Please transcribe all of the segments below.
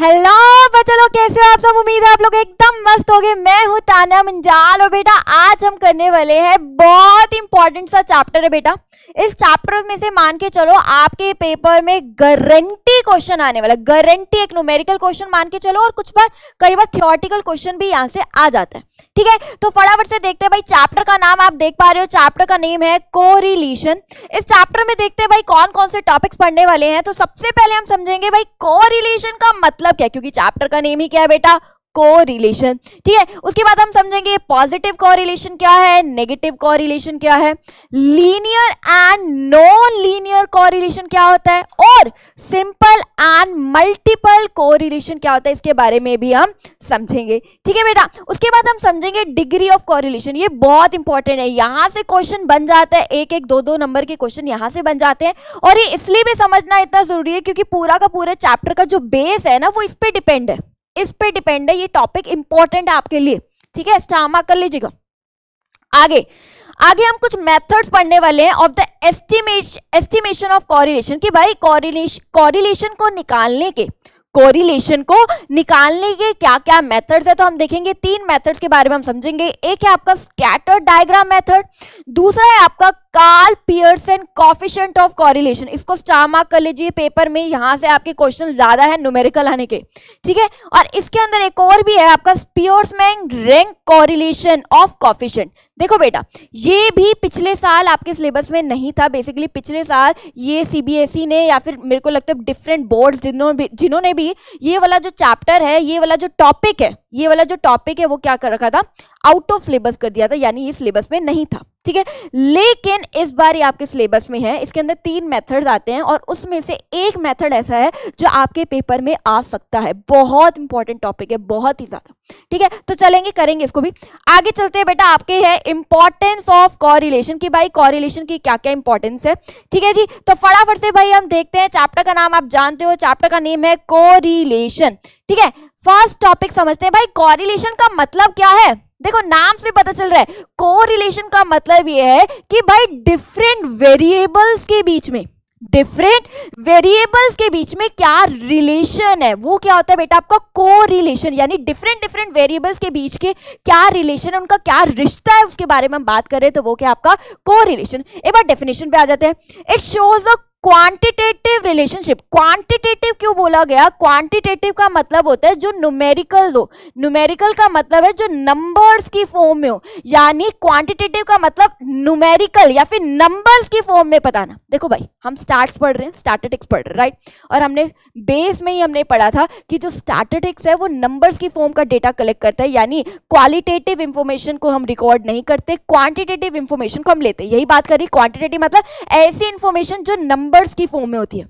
Hello बच्चों लोग कैसे हो आप सब उम्मीद है आप लोग एकदम मस्त हो गए मैं हूँ ताना मंजाल और बेटा आज हम करने वाले हैं बहुत इंपॉर्टेंट सा चैप्टर है बेटा इस चैप्टर में से मान के चलो आपके पेपर में गारंटी क्वेश्चन आने वाला गारंटी एक न्यूमेरिकल क्वेश्चन मान के चलो और कुछ बार कई बार थियोरटिकल क्वेश्चन भी यहाँ से आ जाता है ठीक है तो फटाफट से देखते हैं भाई चैप्टर का नाम आप देख पा रहे हो चैप्टर का नेम है कोरिलेशन इस चैप्टर में देखते हैं भाई कौन कौन से टॉपिक्स पढ़ने वाले हैं तो सबसे पहले हम समझेंगे भाई कोरिलेशन का मतलब मतलब क्या क्योंकि चैप्टर का नेम ही क्या है बेटा कोरिलेशन ठीक है उसके बाद हम समझेंगे पॉजिटिव कोरिलेशन क्या है नेगेटिव कोरिलेशन क्या है linear and non linear correlation क्या होता है और सिंपल एंड मल्टीपल कोरिलेशन क्या होता है इसके बारे में भी हम समझेंगे ठीक है बेटा उसके बाद हम समझेंगे डिग्री ऑफ कोरिलेशन ये बहुत इंपॉर्टेंट है यहां से क्वेश्चन बन जाता है एक एक दो दो नंबर के क्वेश्चन यहां से बन जाते हैं और ये इसलिए भी समझना इतना जरूरी है क्योंकि पूरा का पूरा चैप्टर का जो बेस है ना वो इस पर डिपेंड है इस पे डिपेंड है ये टॉपिक इंपॉर्टेंट है आपके लिए ठीक है स्टामा कर लीजिएगा आगे आगे हम कुछ मेथड्स पढ़ने वाले हैं of the estimate estimation of correlation कि भाई कॉरिलेशन कॉरिलेशन को निकालने के कोरिलेशन को निकालने के क्या क्या मेथड्स है तो हम देखेंगे तीन मेथड्स के बारे में हम समझेंगे एक है आपका स्कैटर डायग्राम मेथड दूसरा है आपका Karl Pearson coefficient of correlation इसको स्टार मार्क कर लीजिए पेपर में यहाँ से आपके क्वेश्चन ज्यादा है न्यूमेरिकल आने के ठीक है और इसके अंदर एक और भी है आपका Spearman rank correlation of coefficient देखो बेटा ये भी पिछले साल आपके सिलेबस में नहीं था बेसिकली पिछले साल ये सीबीएसई e ने या फिर मेरे को लगता है डिफरेंट बोर्ड्स जिन्होंने जिन्होंने भी ये वाला जो चैप्टर है ये वाला जो टॉपिक है ये वाला जो टॉपिक है वो क्या कर रखा था आउट ऑफ सिलेबस कर दिया था यानी ये सिलेबस में नहीं था ठीक है लेकिन इस बार ये आपके सिलेबस में है इसके अंदर तीन मेथड्स आते हैं और उसमें से एक मेथड ऐसा है जो आपके पेपर में आ सकता है बहुत इंपॉर्टेंट टॉपिक है बहुत ही ज्यादा ठीक है तो चलेंगे करेंगे इसको भी आगे चलते हैं बेटा आपके है इंपॉर्टेंस ऑफ कॉरिलेशन की भाई कॉरिलेशन की क्या क्या इंपॉर्टेंस है ठीक है जी तो फटाफट से भाई हम देखते हैं चैप्टर का नाम आप जानते हो चैप्टर का नेम है कोरिलेशन ठीक है फर्स्ट टॉपिक समझते हैं भाई कॉरिलेशन का मतलब क्या है देखो नाम से पता चल रहा है कोरिलेशन का मतलब यह है कि भाई डिफरेंट वेरिएबल्स के बीच में डिफरेंट वेरिएबल्स के बीच में क्या रिलेशन है वो क्या होता है बेटा आपका को रिलेशन यानी डिफरेंट डिफरेंट वेरिएबल्स के बीच के क्या रिलेशन है उनका क्या रिश्ता है उसके बारे में हम बात कर रहे हैं तो वो क्या आपका को रिलेशन एक बार डेफिनेशन पे आ जाते हैं it shows a quantitative relationship quantitative क्यों बोला गया क्वांटिटेटिव का मतलब होता है जो न्यूमेरिकल दो न्यूमेरिकल का मतलब है जो नंबर्स की फॉर्म में हो यानी क्वांटिटेटिव का मतलब न्यूमेरिकल या फिर नंबर्स की फॉर्म में बताना देखो भाई हम स्टार्ट पढ़ रहे हैं स्टैटिटिक्स पढ़ रहे हैं राइट और हमने बेस में ही हमने पढ़ा था कि जो स्टार्टेटिक्स है वो नंबर्स की फॉर्म का डेटा कलेक्ट करता है यानी क्वालिटेटिव इंफॉर्मेशन को हम रिकॉर्ड नहीं करते क्वांटिटेटिव इंफॉर्मेशन को हम लेते यही बात करी क्वांटिटेटिव मतलब ऐसी इंफॉर्मेशन जो नंबर नंबर्स की फॉर्म में होती है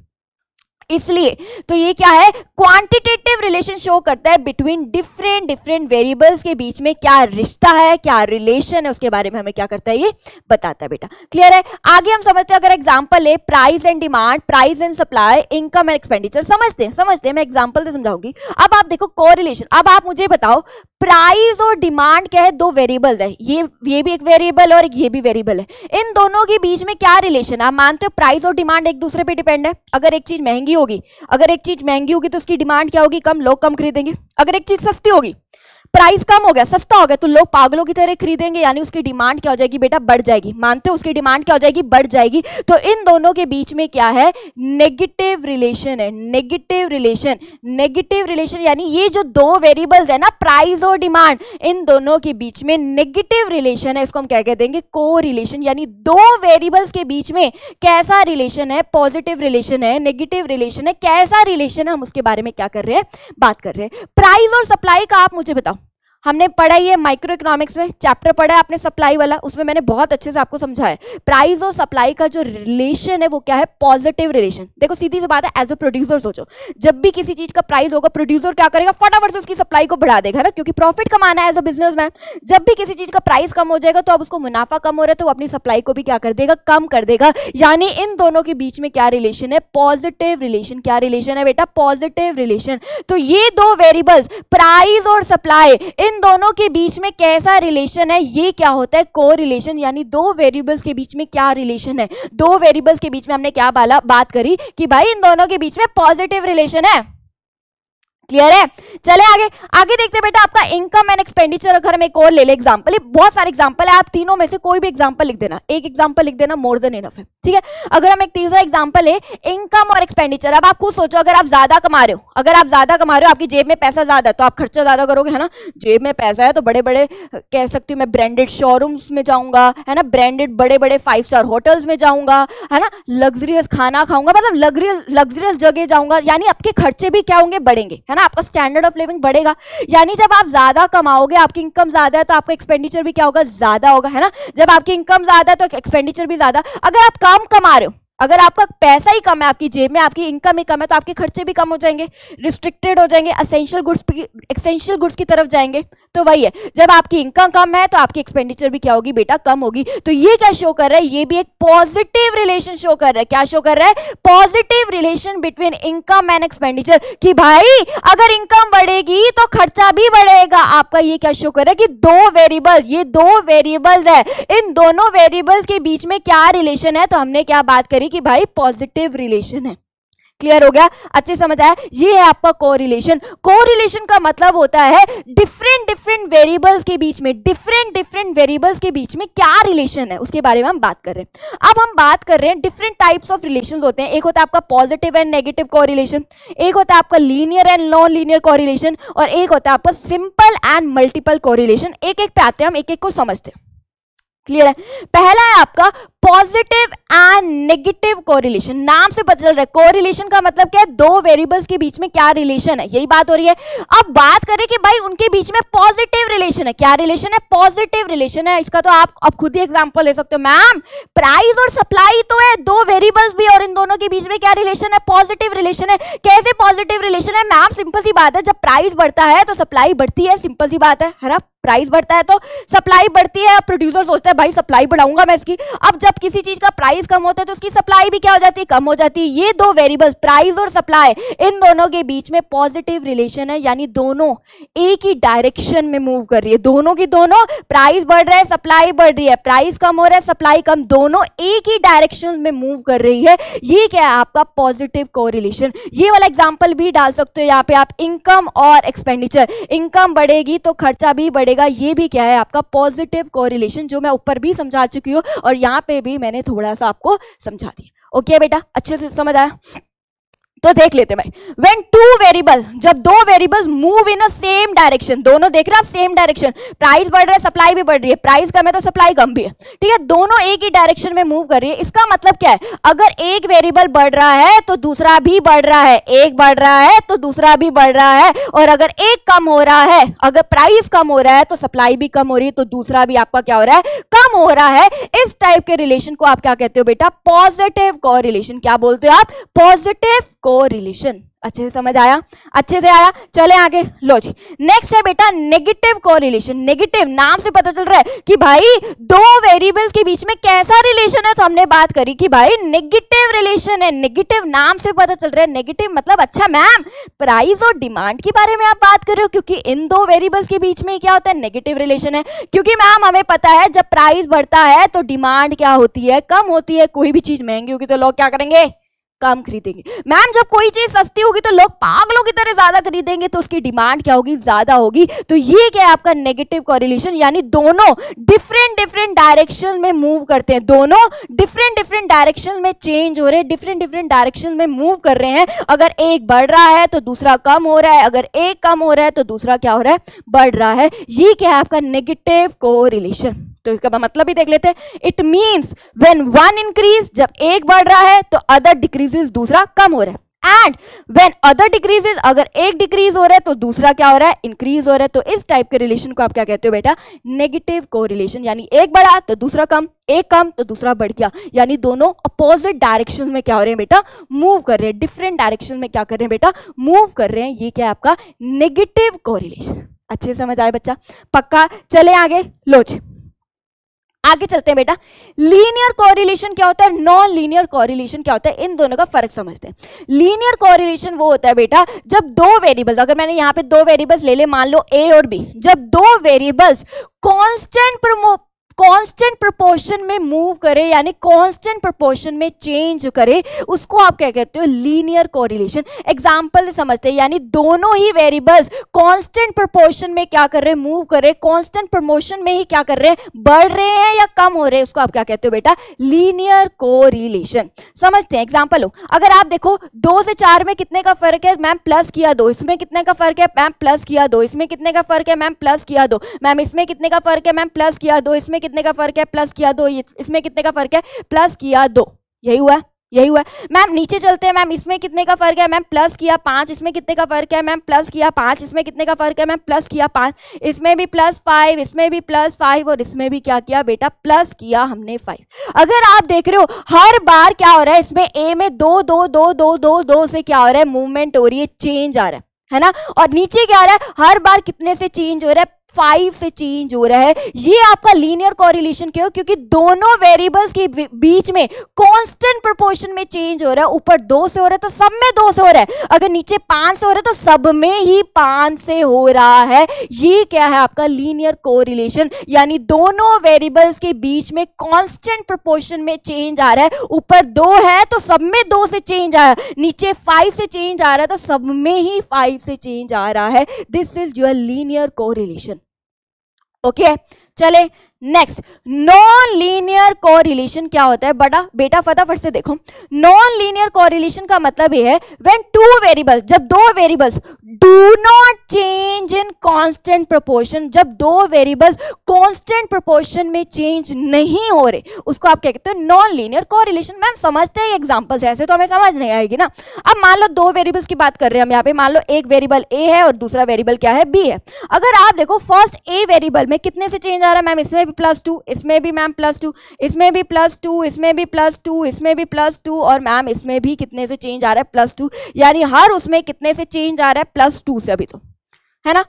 इसलिए तो ये क्या है क्वांटिटेटिव रिलेशन शो करता है बिटवीन डिफरेंट डिफरेंट वेरिएबल्स के बीच में क्या रिश्ता है क्या रिलेशन है उसके बारे में हमें क्या करता है ये बताता है बेटा क्लियर है आगे हम समझते हैं अगर एग्जांपल ले price and demand price and supply income and expenditure समझते हैं समझते हैं मैं एग्जाम्पल से समझाऊंगी अब आप देखो कोरिलेशन अब आप मुझे बताओ प्राइस और डिमांड क्या है दो वेरिएबल है ये ये भी एक वेरिएबल और ये भी वेरिएबल है इन दोनों के बीच में क्या रिलेशन आप मानते हो प्राइस और डिमांड एक दूसरे पर डिपेंड है अगर एक चीज महंगी महंगी होगी अगर एक चीज़ महंगी होगी तो उसकी डिमांड क्या होगी कम लोग कम खरीदेंगे अगर एक चीज़ सस्ती होगी प्राइस कम हो गया सस्ता हो गया तो लोग पागलों की तरह खरीदेंगे यानी उसकी डिमांड क्या हो जाएगी बेटा बढ़ जाएगी मानते हो उसकी डिमांड क्या हो जाएगी बढ़ जाएगी तो इन दोनों के बीच में क्या है नेगेटिव रिलेशन है नेगेटिव रिलेशन नेगेटिव रिलेशन यानी ये जो दो वेरिएबल्स है ना प्राइस और डिमांड इन दोनों के बीच में नेगेटिव रिलेशन है इसको हम क्या कह देंगे को रिलेशन यानी दो वेरिएबल्स के बीच में कैसा रिलेशन है पॉजिटिव रिलेशन है नेगेटिव रिलेशन है कैसा रिलेशन है हम उसके बारे में क्या कर रहे हैं बात कर रहे हैं प्राइस और सप्लाई का आप मुझे बताओ हमने पढ़ा है माइक्रो इकोनॉमिक्स में चैप्टर पढ़ा है आपने सप्लाई वाला उसमें मैंने बहुत अच्छे से आपको समझाया प्राइस और सप्लाई का जो रिलेशन है वो क्या है पॉजिटिव रिलेशन देखो सीधी सी बात है एज अ प्रोड्यूसर सोचो जब भी किसी चीज का प्राइस होगा प्रोड्यूसर क्या करेगा फटाफट से उसकी सप्लाई को बढ़ा देगा ना क्योंकि प्रॉफिट कमाना है एज अ बिजनेस मैन जब भी किसी चीज का प्राइस कम हो जाएगा तो अब उसको मुनाफा कम हो रहा है तो वो अपनी सप्लाई को भी क्या कर देगा कम कर देगा यानी इन दोनों के बीच में क्या रिलेशन है पॉजिटिव रिलेशन क्या रिलेशन है बेटा पॉजिटिव रिलेशन तो ये दो वेरिएबल्स प्राइस और सप्लाई इन इन दोनों के बीच में कैसा रिलेशन है ये क्या होता है को रिलेशन यानी दो वेरिएबल्स के बीच में क्या रिलेशन है दो वेरिएबल्स के बीच में हमने क्या बाला बात करी कि भाई इन दोनों के बीच में पॉजिटिव रिलेशन है क्लियर है चले आगे आगे देखते बेटा आपका इनकम एंड एक्सपेंडिचर अगर हम एक और ले ले एग्जांपल ये बहुत सारे एग्जांपल है आप तीनों में से कोई भी एग्जांपल लिख देना एक एग्जांपल लिख देना मोर देन इनफ है ठीक है अगर हम एक तीसरा एग्जांपल है इनकम और एक्सपेंडिचर अब आप खुद सोचो अगर आप ज्यादा कमा रहे हो अगर आप ज्यादा कमा रहे हो आपकी जेब में पैसा ज्यादा है तो आप खर्चा ज्यादा करोगे है ना जेब में पैसा है तो बड़े बड़े कह सकती हूँ मैं ब्रांडेड शोरूम्स में जाऊंगा है ना ब्रांडेड बड़े बड़े फाइव स्टार होटल्स में जाऊंगा है ना लग्जरियस खाना खाऊंगा मतलब लग्जरियस लग्जरियस जगह जाऊंगा यानी आपके खर्चे भी क्या होंगे बढ़ेंगे है है ना आपका स्टैंडर्ड ऑफ लिविंग बढ़ेगा यानी जब आप ज़्यादा कमाओगे आपकी इनकम ज़्यादा है तो आपका एक्सपेंडिचर भी क्या होगा ज़्यादा होगा है ना जब आपकी इनकम ज़्यादा है तो एक्सपेंडिचर भी ज़्यादा अगर आप कम कमा रहे हो अगर आपका पैसा ही कम है आपकी जेब में आपकी इनकम ही कम है तो आपके खर्चे भी कम हो जाएंगे रिस्ट्रिक्टेड हो जाएंगे असेंशियल गुड्स एक्सेंशियल गुड्स की तरफ जाएंगे तो वही है जब आपकी इनकम कम है तो आपकी एक्सपेंडिचर भी क्या होगी बेटा कम होगी तो ये क्या शो कर रहा है ये भी एक पॉजिटिव रिलेशन शो कर रहा है क्या शो कर रहा है positive relation between income and expenditure कि भाई अगर इनकम बढ़ेगी तो खर्चा भी बढ़ेगा आपका ये क्या शो कर रहा है कि दो वेरिएबल्स ये दो वेरिएबल्स है इन दोनों वेरिएबल्स के बीच में क्या रिलेशन है तो हमने क्या बात करी यानी कि भाई पॉजिटिव रिलेशन है क्लियर हो गया अच्छे समझ आया ये है आपका कोरिलेशन कोरिलेशन का मतलब होता है डिफरेंट डिफरेंट वेरिएबल्स के बीच में डिफरेंट डिफरेंट वेरिएबल्स के बीच में क्या रिलेशन है उसके बारे में हम बात कर रहे हैं अब हम बात कर रहे हैं डिफरेंट टाइप्स ऑफ रिलेशन होते हैं एक होता है आपका पॉजिटिव एंड नेगेटिव कोरिलेशन एक होता है आपका linear and non linear correlation और एक होता है आपका सिंपल एंड मल्टीपल कोरिलेशन एक एक पे आते हैं हम एक एक को समझते हैं क्लियर है पहला है आपका पॉजिटिव एंड नेगेटिव कोरिलेशन नाम से पता चल रहा है कोरिलेशन का मतलब क्या है दो वेरिएबल्स के बीच में क्या रिलेशन है यही बात हो रही है अब बात करें कि भाई उनके बीच में पॉजिटिव रिलेशन है क्या रिलेशन है पॉजिटिव रिलेशन है इसका तो आप अब खुद ही एग्जांपल ले सकते हो मैम प्राइस और सप्लाई तो है दो वेरिएबल्स भी और इन दोनों के बीच में क्या रिलेशन है पॉजिटिव रिलेशन है कैसे पॉजिटिव रिलेशन है मैम सिंपल सी बात है जब प्राइस बढ़ता है तो सप्लाई बढ़ती है सिंपल सी बात है हरा प्राइस बढ़ता है तो सप्लाई बढ़ती है प्रोड्यूसर सोचता है भाई सप्लाई बढ़ाऊंगा मैं इसकी अब जब किसी चीज का प्राइस कम होता है तो उसकी सप्लाई भी क्या हो जाती है कम हो जाती है ये दो वेरिएबल्स प्राइस और सप्लाई इन दोनों के बीच में पॉजिटिव रिलेशन है यानी दोनों एक ही डायरेक्शन में मूव कर रही है दोनों की दोनों प्राइस बढ़ रहा है सप्लाई बढ़ रही है प्राइस कम हो रहा है सप्लाई कम दोनों एक ही डायरेक्शन में मूव कर रही है ये क्या है आपका पॉजिटिव कोरिलेशन ये वाला एग्जाम्पल भी डाल सकते हो यहाँ पे आप इनकम और एक्सपेंडिचर इनकम बढ़ेगी तो खर्चा भी बढ़ेगा रहेगा ये भी क्या है आपका पॉजिटिव कोरिलेशन जो मैं ऊपर भी समझा चुकी हूँ और यहाँ पे भी मैंने थोड़ा सा आपको समझा दिया ओके बेटा अच्छे से समझ आया तो देख लेते भाई वेन टू वेरिएबल जब दो variables move in a same direction दोनों देख रहे हो आप सेम डायरेक्शन प्राइस बढ़ रहा है सप्लाई भी बढ़ रही है प्राइस कम है तो सप्लाई कम भी है ठीक है दोनों एक ही डायरेक्शन में मूव कर रही है इसका मतलब क्या है अगर एक वेरिएबल बढ़ रहा है तो दूसरा भी बढ़ रहा है एक बढ़ रहा है तो दूसरा भी बढ़ रहा है और अगर एक कम हो रहा है अगर प्राइस कम हो रहा है तो सप्लाई भी कम हो रही है तो दूसरा भी आपका क्या हो रहा है कम हो रहा है इस टाइप के रिलेशन को आप क्या कहते हो बेटा पॉजिटिव कॉ क्या बोलते हो आप पॉजिटिव कोरिलेशन अच्छे से समझ आया अच्छे से आया चले आगे लो जी नेक्स्ट है बेटा नेगेटिव कोरिलेशन नेगेटिव नाम से पता चल रहा है कि भाई दो वेरिएबल्स के बीच में कैसा रिलेशन है तो हमने बात करी कि भाई नेगेटिव रिलेशन है नेगेटिव नाम से पता चल रहा है नेगेटिव मतलब अच्छा मैम प्राइस और डिमांड के बारे में आप बात कर रहे हो क्योंकि इन दो वेरिएबल्स के बीच में क्या होता है नेगेटिव रिलेशन है क्योंकि मैम हमें पता है जब प्राइस बढ़ता है तो डिमांड क्या होती है कम होती है कोई भी चीज महंगी होगी तो लोग क्या करेंगे कम खरीदेंगे मैम जब कोई चीज सस्ती होगी तो लोग पागलों की तरह ज्यादा खरीदेंगे तो उसकी डिमांड क्या होगी ज्यादा होगी तो ये क्या है आपका नेगेटिव कॉरिलेशन यानी दोनों डिफरेंट डिफरेंट डायरेक्शन में मूव करते हैं दोनों डिफरेंट डिफरेंट डायरेक्शन में चेंज हो रहे हैं डिफरेंट डिफरेंट डायरेक्शन में मूव कर रहे हैं अगर एक बढ़ रहा है तो दूसरा कम हो रहा है अगर एक कम हो रहा है तो दूसरा क्या हो रहा है बढ़ रहा है ये क्या है आपका नेगेटिव को तो इसका मतलब-, मतलब भी देख लेते हैं it means when one increase जब एक बढ़ रहा है तो अदर डिक्रीजेज दूसरा कम हो रहा है एंड वेन अदर डिक्रीजेज अगर एक डिक्रीज हो रहा है तो दूसरा क्या हो रहा है इंक्रीज हो रहा है तो इस टाइप के रिलेशन को आप क्या कहते हो बेटा नेगेटिव को रिलेशन यानी एक बढ़ा तो दूसरा कम एक कम तो दूसरा बढ़ गया यानी दोनों अपोजिट डायरेक्शन में क्या हो रहे हैं बेटा मूव कर रहे हैं डिफरेंट डायरेक्शन में क्या कर रहे हैं बेटा मूव कर रहे हैं ये क्या है आपका नेगेटिव को रिलेशन अच्छे समझ आए बच्चा पक्का चले आगे लोच आगे चलते हैं बेटा लीनियर कॉरिलेशन क्या होता है नॉन लीनियर कॉरिलेशन क्या होता है इन दोनों का फर्क समझते हैं लीनियर कॉरिलेशन वो होता है बेटा जब दो वेरिएबल्स अगर मैंने यहां पे दो वेरिएबल्स ले ले मान लो ए और बी जब दो वेरिएबल्स कांस्टेंट कांस्टेंट प्रोपोर्शन में मूव करे यानी कांस्टेंट प्रोपोर्शन में चेंज करे उसको आप क्या कहते हो लीनियर कोरिलेशन एग्जाम्पल समझते हैं यानी दोनों ही वेरिएबल्स कांस्टेंट प्रोपोर्शन में क्या कर रहे हैं मूव कर रहे कॉन्स्टेंट प्रमोशन में ही क्या कर रहे हैं बढ़ रहे हैं या कम हो रहे हैं उसको आप क्या कहते हो बेटा लीनियर को समझते हैं एग्जाम्पल हो अगर आप देखो दो से चार में कितने का फर्क है मैम प्लस किया दो इसमें कितने का फर्क है मैम प्लस किया दो इसमें कितने का फर्क है मैम प्लस किया दो मैम इसमें कितने का फर्क है मैम प्लस किया दो इसमें कितने का फर्क है प्लस किया दो इसमें कितने का फर्क है प्लस किया दो यही हुआ यही हुआ मैम नीचे चलते हैं मैम इसमें कितने का फर्क है मैम प्लस किया पाँच इसमें कितने का फर्क है मैम प्लस किया पाँच इसमें कितने का फर्क है मैम प्लस किया पाँच इसमें भी प्लस फाइव इसमें भी प्लस फाइव और इसमें भी क्या किया बेटा प्लस किया हमने फाइव अगर आप देख रहे हो हर बार क्या हो रहा है इसमें ए में दो दो दो दो दो दो से क्या हो रहा है मूवमेंट हो रही है चेंज आ रहा है है ना और नीचे क्या आ रहा है हर बार कितने से चेंज हो रहा है फाइव से चेंज हो रहा है ये आपका लीनियर कॉरिलेशन क्यों क्योंकि दोनों वेरिएबल्स के बीच में कॉन्स्टेंट प्रोपोर्शन में चेंज हो रहा है ऊपर दो से हो रहा है तो सब में दो से हो रहा है अगर नीचे पांच से हो रहा है तो सब में ही पांच से हो रहा है ये क्या है आपका लीनियर कोरिलेशन यानी दोनों वेरिएबल्स के बीच में कॉन्स्टेंट प्रोपोर्शन में चेंज आ रहा है ऊपर दो है तो सब में दो से चेंज आ रहा है नीचे फाइव से चेंज आ रहा है तो सब में ही फाइव से चेंज आ रहा है this is your linear correlation okay चले नेक्स्ट नॉन लीनियर कोरिलेशन क्या होता है बड़ा बेटा फटाफट से देखो नॉन लीनियर कोरिलेशन का मतलब ये है व्हेन टू वेरिएबल्स जब दो variables do not change in constant proportion जब दो वेरिएबल्स कॉन्स्टेंट प्रपोर्शन में चेंज नहीं हो रहे उसको आप क्या कहते हो नॉन लीनियर रिलेशन मैम समझते हैं एग्जाम्पल्स ऐसे तो हमें समझ नहीं आएगी ना अब मान लो दो वेरिएबल्स की बात कर रहे हैं हम यहाँ पे मान लो एक वेरिएबल ए है और दूसरा वेरिएबल क्या है बी है अगर आप देखो फर्स्ट ए वेरिएबल में कितने से चेंज आ रहा है मैम इसमें भी प्लस टू इसमें भी मैम प्लस टू इसमें भी प्लस टू इसमें भी प्लस टू इसमें भी प्लस टू और मैम इसमें भी कितने से चेंज आ रहा है प्लस टू यानी हर उसमें कितने से चेंज आ रहा है प्लस प्लस टू से अभी तो है ना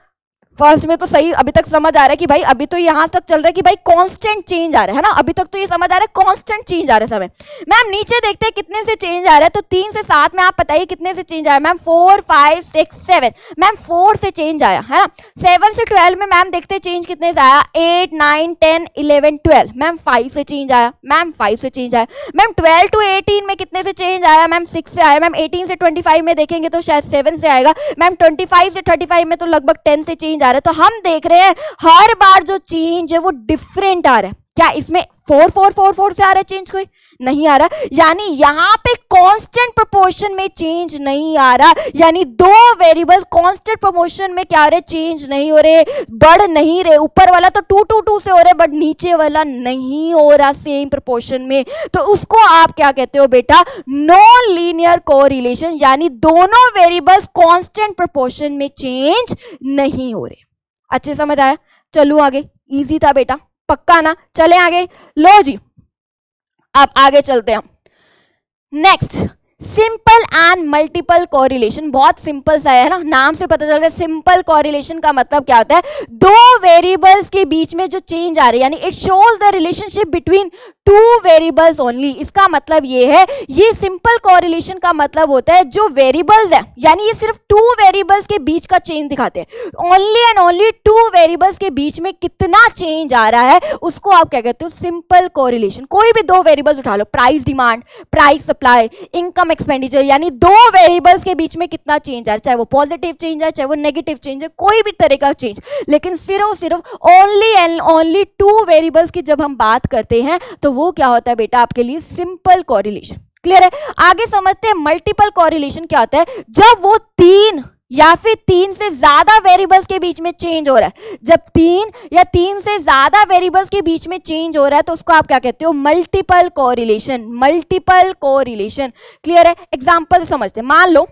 फर्स्ट में तो सही अभी तक समझ आ रहा है कि भाई अभी तो यहाँ तक चल रहा है कि भाई कांस्टेंट चेंज आ रहा है ना अभी तक तो ये समझ आ रहा है कांस्टेंट चेंज आ रहा है समय मैम नीचे देखते हैं कितने से चेंज आ रहा है तो तीन से सात में आप बताइए कितने से चेंज आया ma'am four five six seven ma'am four से चेंज आया है ना सेवन से ट्वेल्व में मैम देखते चेंज कितने से आया eight nine ten eleven twelve ma'am five से चेंज आया मैम फाइव से चेंज आया मैम ट्वेल्व टू एटीन में कितने से चेंज आया मैम सिक्स से आया मैम एटीन से ट्वेंटी में देखेंगे तो शायद सेवन से आएगा मैम ट्वेंटी फाइव से थर्टी फाइव में तो लगभग टेन से चेंज जा रहा है तो हम देख रहे हैं हर बार जो चेंज है वो डिफरेंट आ रहा है क्या इसमें फोर फोर फोर फोर से आ रहा है चेंज कोई नहीं आ रहा यानी यहाँ पे कांस्टेंट प्रोपोर्शन में चेंज नहीं आ रहा यानी दो वेरिएबल कांस्टेंट प्रपोर्शन में क्या हो रहे चेंज नहीं हो रहे बढ़ नहीं रहे ऊपर वाला तो टू टू टू से हो रहा है बट नीचे वाला नहीं हो रहा सेम प्रपोर्शन में तो उसको आप क्या कहते हो बेटा नॉन लीनियर कोरिलेशन यानी दोनों वेरिएबल्स कॉन्स्टेंट प्रपोर्शन में चेंज नहीं हो रहे अच्छे समझ आया चलो आगे इजी था बेटा पक्का ना चले आगे लो जी अब आगे चलते हैं next simple and multiple correlation बहुत सिंपल सा है ना नाम से पता चल रहा है सिंपल कॉरिलेशन का मतलब क्या होता है दो वेरिएबल्स के बीच में जो चेंज आ रही है यानी it shows the relationship between two variables only इसका मतलब ये है ये सिंपल कोरिलेशन का मतलब होता है जो वेरिएबल्स है यानी ये सिर्फ टू वेरिएबल्स के बीच का चेंज दिखाते हैं only and only two variables के बीच में कितना चेंज आ रहा है उसको आप क्या कहते हो सिंपल कॉरिलेशन कोई भी दो वेरिएबल्स उठा लो price demand price supply income expenditure यानी दो वेरिएबल्स के बीच में कितना चेंज आ है चाहे वो पॉजिटिव चेंज है चाहे वो नेगेटिव चेंज है कोई भी तरह का चेंज लेकिन सिर्फ सिर्फ only and only two variables की जब हम बात करते हैं तो वो क्या होता है बेटा आपके लिए सिंपल कॉरिलेशन क्लियर है आगे समझते हैं मल्टीपल कॉरिलेशन क्या होता है जब वो तीन या फिर तीन से ज्यादा वेरिएबल्स के बीच में चेंज हो रहा है जब तीन या तीन से ज्यादा वेरिएबल्स के बीच में चेंज हो रहा है तो उसको आप क्या कहते हो multiple correlation multiple correlation clear है एग्जांपल समझते हैं मान लो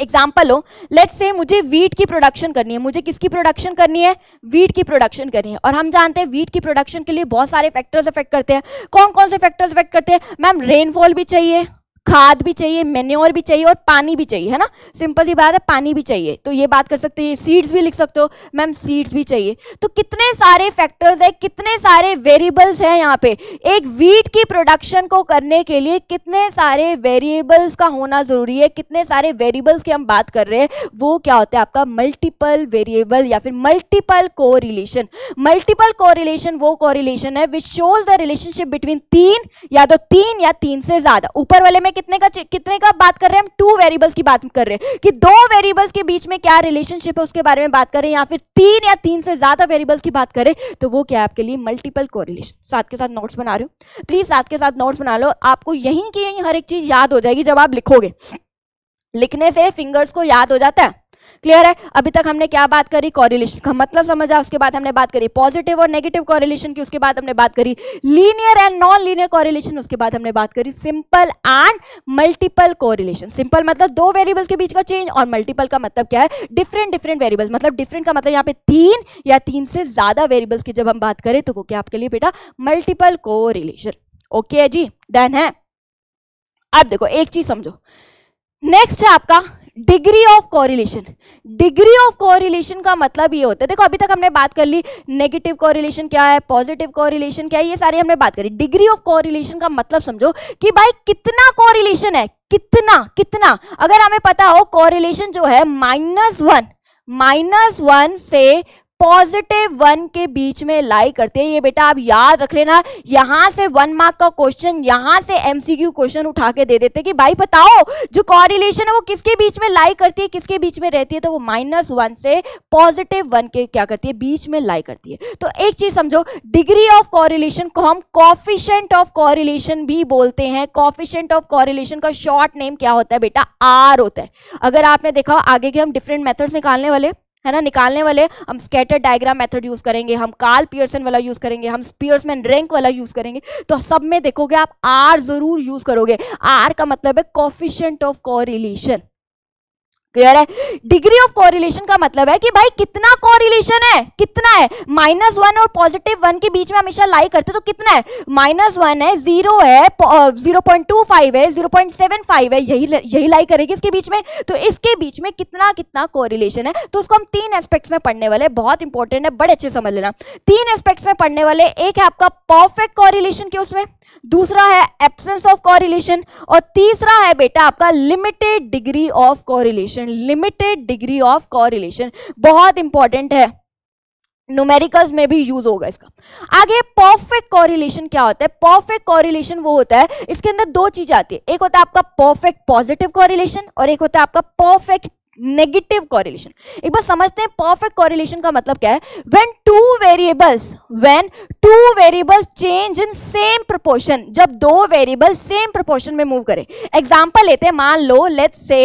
एग्जाम्पल हो लेट से मुझे वीट की प्रोडक्शन करनी है मुझे किसकी प्रोडक्शन करनी है वीट की प्रोडक्शन करनी है और हम जानते हैं वीट की प्रोडक्शन के लिए बहुत सारे फैक्टर्स अफेक्ट करते हैं कौन कौन से फैक्टर्स अफेक्ट करते हैं मैम रेनफॉल भी चाहिए खाद भी चाहिए मेन्योर भी चाहिए और पानी भी चाहिए है ना सिंपल सी बात है पानी भी चाहिए तो ये बात कर सकते हैं सीड्स भी लिख सकते हो मैम सीड्स भी चाहिए तो कितने सारे फैक्टर्स है कितने सारे वेरिएबल्स हैं यहाँ पे एक वीट की प्रोडक्शन को करने के लिए कितने सारे वेरिएबल्स का होना जरूरी है कितने सारे वेरिएबल्स की हम बात कर रहे हैं वो क्या होता है आपका मल्टीपल वेरिएबल या फिर मल्टीपल को मल्टीपल को वो को है which shows the relationship between तीन या तो तीन या तीन से ज्यादा ऊपर वाले में कितने का कितने का बात कर रहे हैं हम टू वेरिएबल्स की बात कर रहे हैं कि दो वेरिएबल्स के बीच में क्या रिलेशनशिप है उसके बारे में बात करें या फिर तीन या तीन से ज्यादा वेरिएबल्स की बात करें तो वो क्या है आपके लिए मल्टीपल कोरिलेशन साथ के साथ नोट्स बना रहे हो प्लीज साथ के साथ नोट्स बना लो आपको यहीं की यहीं हर एक चीज याद हो जाएगी जब आप लिखोगे लिखने से फिंगर्स को याद हो जाता है क्लियर है अभी तक हमने क्या बात करी कॉरिलेशन का मतलब समझा उसके बाद हमने बात करी पॉजिटिव और नेगेटिव कॉरिलेशन की उसके बाद हमने बात करी linear and non linear correlation उसके बाद हमने बात करी simple and multiple correlation simple मतलब दो वेरिएबल्स के बीच का चेंज और मल्टीपल का मतलब क्या है डिफरेंट डिफरेंट वेरिएबल्स मतलब डिफरेंट का मतलब यहाँ पे तीन या तीन से ज्यादा वेरिएबल्स की जब हम बात करें तो वो क्या आपके लिए बेटा मल्टीपल कोरिलेशन ओके जी डन है अब देखो एक चीज समझो नेक्स्ट है आपका degree of correlation degree of correlation का मतलब ये होता है देखो अभी तक हमने बात कर ली नेगेटिव कॉरिलेशन क्या है पॉजिटिव कॉरिलेशन क्या है ये सारी हमने बात करी डिग्री ऑफ कॉरिलेशन का मतलब समझो कि भाई कितना कॉरिलेशन है कितना कितना अगर हमें पता हो कॉरिलेशन जो है माइनस वन माइनस वन से पॉजिटिव वन के बीच में लाई करते हैं ये बेटा आप याद रख लेना यहां से वन मार्क का क्वेश्चन यहां से एमसीक्यू क्वेश्चन उठा के दे देते कि भाई बताओ जो कॉरिलेशन है वो किसके बीच में लाई करती है किसके बीच में रहती है तो वो माइनस वन से पॉजिटिव वन के क्या करती है बीच में लाई करती है तो एक चीज समझो डिग्री ऑफ कॉरिलेशन को हम कॉफिशेंट ऑफ कॉरिलेशन भी बोलते हैं कॉफिशेंट ऑफ कॉरिलेशन का शॉर्ट नेम क्या होता है बेटा आर होता है अगर आपने देखा आगे के हम डिफरेंट मेथड निकालने वाले है ना निकालने वाले हम स्केटर डायग्राम मेथड यूज़ करेंगे हम कार्ल पियर्सन वाला यूज़ करेंगे हम पियर्समैन रैंक वाला यूज़ करेंगे तो सब में देखोगे आप आर ज़रूर यूज़ करोगे आर का मतलब है कॉफिशेंट ऑफ कॉरिलेशन क्लियर है डिग्री ऑफ कोरिलेशन का मतलब है कि भाई कितना कोरिलेशन है कितना है माइनस वन और पॉजिटिव वन के बीच में हमेशा लाई करते तो कितना है माइनस वन है जीरो है जीरो पॉइंट टू फाइव है जीरो पॉइंट सेवन फाइव है यही यही लाई करेगी इसके बीच में तो इसके बीच में कितना कितना कोरिलेशन है तो उसको हम तीन एस्पेक्ट्स में पढ़ने वाले बहुत इंपॉर्टेंट है बड़े अच्छे समझ लेना तीन एस्पेक्ट्स में पढ़ने वाले एक है आपका परफेक्ट कॉरिलेशन के उसमें दूसरा है एब्सेंस ऑफ कॉरिलेशन और तीसरा है बेटा आपका limited degree of correlation limited degree of correlation बहुत इंपॉर्टेंट है नोमेरिकल्स में भी यूज होगा इसका आगे परफेक्ट कॉरिलेशन क्या होता है परफेक्ट कॉरिलेशन वो होता है इसके अंदर दो चीज आती है एक होता है आपका परफेक्ट पॉजिटिव कॉरिलेशन और एक होता है आपका परफेक्ट नेगेटिव कॉरिलेशन एक बार समझते हैं परफेक्ट कॉरिलेशन का मतलब क्या है when two variables when two variables change in same proportion जब दो वेरिएबल सेम प्रोपोर्शन में मूव करें एग्जांपल लेते हैं मान लो let's say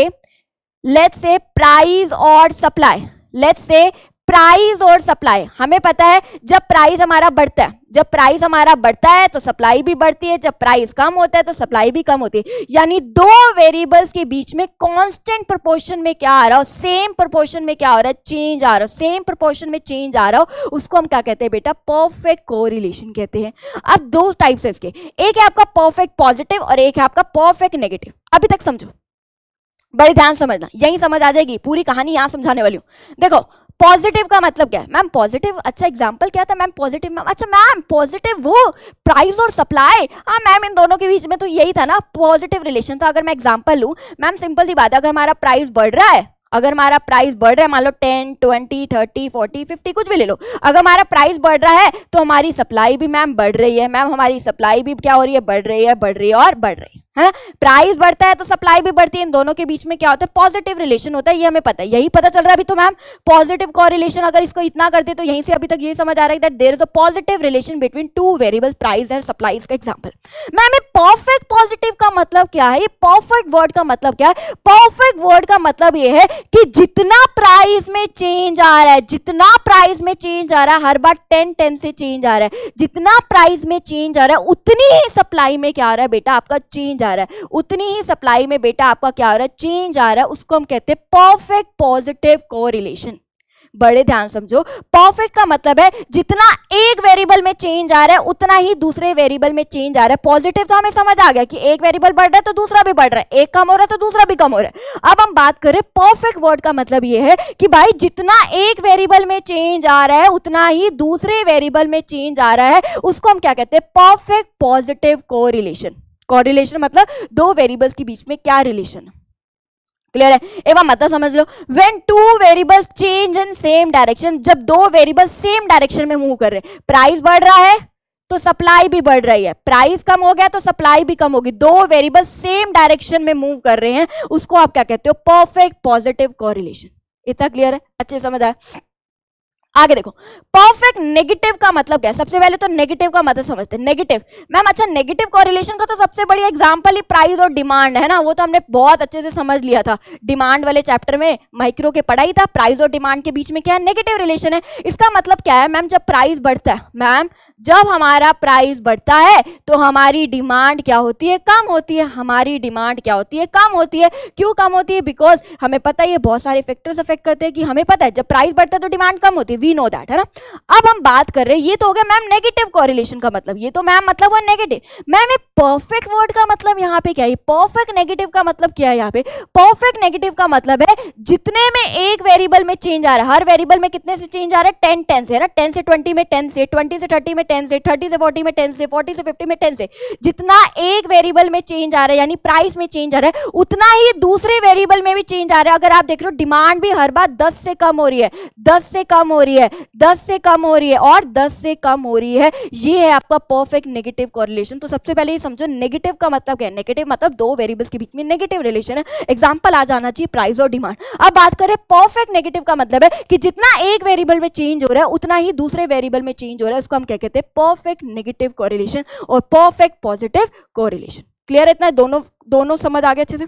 let's say price और सप्लाई लेट्स से प्राइस और सप्लाई हमें पता है जब प्राइस हमारा बढ़ता है जब प्राइस हमारा बढ़ता है तो सप्लाई भी बढ़ती है जब प्राइस कम होता है तो सप्लाई भी कम होती है यानी दो वेरिएबल्स के बीच में कांस्टेंट प्रोपोर्शन में क्या आ रहा हो सेम प्रोपोर्शन में क्या हो रहा है चेंज आ रहा हो सेम प्रोपोर्शन में चेंज आ रहा हो उसको हम क्या कहते हैं बेटा परफेक्ट को कहते हैं अब दो टाइप्स है इसके एक है आपका परफेक्ट पॉजिटिव और एक है आपका परफेक्ट नेगेटिव अभी तक समझो बड़े ध्यान समझना यही समझ आ जाएगी पूरी कहानी यहां समझाने वाली हूँ देखो पॉजिटिव का मतलब क्या है मैम पॉजिटिव अच्छा एग्जांपल क्या था मैम पॉजिटिव मैम अच्छा मैम पॉजिटिव वो प्राइस और सप्लाई हाँ मैम इन दोनों के बीच में तो यही था ना पॉजिटिव रिलेशन था अगर मैं एग्जाम्पल लूँ मैम सिंपल सी बात है अगर हमारा प्राइस बढ़ रहा है अगर हमारा प्राइस बढ़ रहा है मान लो ten twenty thirty forty fifty कुछ भी ले लो अगर हमारा प्राइस बढ़ रहा है तो हमारी सप्लाई भी मैम बढ़ रही है मैम हमारी सप्लाई भी क्या हो रही है बढ़ रही है बढ़ रही है और बढ़ रही है है ना प्राइस बढ़ता है तो सप्लाई भी बढ़ती है इन दोनों के बीच में क्या होता है पॉजिटिव रिलेशन होता है ये हमें पता है यही पता चल रहा है अभी तो मैम पॉजिटिव कॉरिलेशन अगर इसको इतना कर दे तो यहीं से अभी तक ये समझ आ रहा है that there is a positive relation between two variable price and supply का एग्जाम्पल मैम परफेक्ट पॉजिटिव का मतलब क्या है परफेक्ट वर्ड का मतलब क्या है परफेक्ट वर्ड का मतलब ये है कि जितना प्राइस में चेंज आ रहा है जितना प्राइस में चेंज आ रहा है हर बार टेन टेन से चेंज आ रहा है जितना प्राइस में चेंज आ रहा है उतनी ही सप्लाई में क्या आ रहा है बेटा आपका चेंज जा रहा है उतनी ही सप्लाई में बेटा आपका क्या हो रहा है चेंज आ रहा है उसको हम कहते हैं परफेक्ट पॉजिटिव को बड़े ध्यान समझो परफेक्ट का मतलब है जितना एक वेरिएबल में चेंज आ रहा है उतना ही दूसरे वेरिएबल में चेंज आ रहा है पॉजिटिव तो हमें समझ आ गया कि एक वेरिएबल बढ़ रहा है तो दूसरा भी बढ़ रहा है एक कम हो रहा है तो दूसरा भी कम हो रहा है अब हम बात करें परफेक्ट वर्ड का मतलब ये है कि भाई जितना एक वेरिएबल में चेंज आ रहा है उतना ही दूसरे वेरिएबल में चेंज आ रहा है उसको हम क्या कहते हैं परफेक्ट पॉजिटिव को कॉरिलेशन मतलब दो वेरिएबल्स के बीच में क्या रिलेशन क्लियर है एक बार मतलब समझ लो when two variables change in same direction जब दो वेरिएबल्स सेम डायरेक्शन में मूव कर रहे हैं प्राइस बढ़ रहा है तो सप्लाई भी बढ़ रही है प्राइस कम हो गया तो सप्लाई भी कम होगी दो वेरिएबल्स सेम डायरेक्शन में मूव कर रहे हैं उसको आप क्या कहते हो परफेक्ट पॉजिटिव कॉरिलेशन इतना क्लियर है अच्छे समझ आए आगे देखो परफेक्ट नेगेटिव का मतलब क्या है सबसे पहले तो नेगेटिव का मतलब समझते हैं नेगेटिव मैम अच्छा नेगेटिव कोरिलेशन का तो सबसे बड़ी एग्जांपल ही प्राइस और डिमांड है ना वो तो हमने बहुत अच्छे से समझ लिया था डिमांड वाले चैप्टर में माइक्रो के पढ़ाई था प्राइस और डिमांड के बीच में क्या है नेगेटिव रिलेशन है इसका मतलब क्या है मैम जब प्राइस बढ़ता है मैम जब हमारा प्राइस बढ़ता है तो हमारी डिमांड क्या होती है कम होती है हमारी डिमांड क्या होती है कम होती है क्यों कम होती है बिकॉज हमें पता है बहुत सारे फैक्टर्स अफेक्ट करते हैं कि हमें पता है जब प्राइस बढ़ता है तो डिमांड कम होती है वी नो दैट है ना अब हम बात कर रहे हैं ये तो हो गया मैम नेगेटिव कॉरिलेशन का मतलब ये तो मैम मतलब हुआ नेगेटिव मैम ये परफेक्ट वर्ड का मतलब यहाँ पे क्या है परफेक्ट नेगेटिव का मतलब क्या है यहाँ पे परफेक्ट नेगेटिव का मतलब है जितने में एक वेरिएबल में चेंज आ रहा है हर वेरिएबल में कितने से चेंज आ रहा है टेन टेन से है ना टेन से ट्वेंटी में टेन से ट्वेंटी से थर्टी में टेन से थर्टी से फोर्टी में टेन से फोर्टी से फिफ्टी में टेन से जितना एक वेरिएबल में चेंज आ रहा है यानी प्राइस में चेंज आ रहा है उतना ही दूसरे वेरिएबल में भी चेंज आ रहा है अगर आप देख रहे हो डिमांड भी हर बार दस से कम हो रही है दस से कम हो रही है रही है दस से कम हो रही है और दस से कम हो रही है ये है आपका परफेक्ट नेगेटिव कॉरिलेशन तो सबसे पहले ये समझो नेगेटिव का मतलब क्या है नेगेटिव मतलब दो वेरिएबल्स के बीच में नेगेटिव रिलेशन है एग्जाम्पल आ जाना चाहिए प्राइस और डिमांड अब बात करें परफेक्ट नेगेटिव का मतलब है कि जितना एक वेरिएबल में चेंज हो रहा है उतना ही दूसरे वेरिएबल में चेंज हो रहा है उसको हम क्या कहते हैं परफेक्ट नेगेटिव कॉरिलेशन और परफेक्ट पॉजिटिव कॉरिलेशन क्लियर इतना है दोनों दोनों समझ आ गए अच्छे से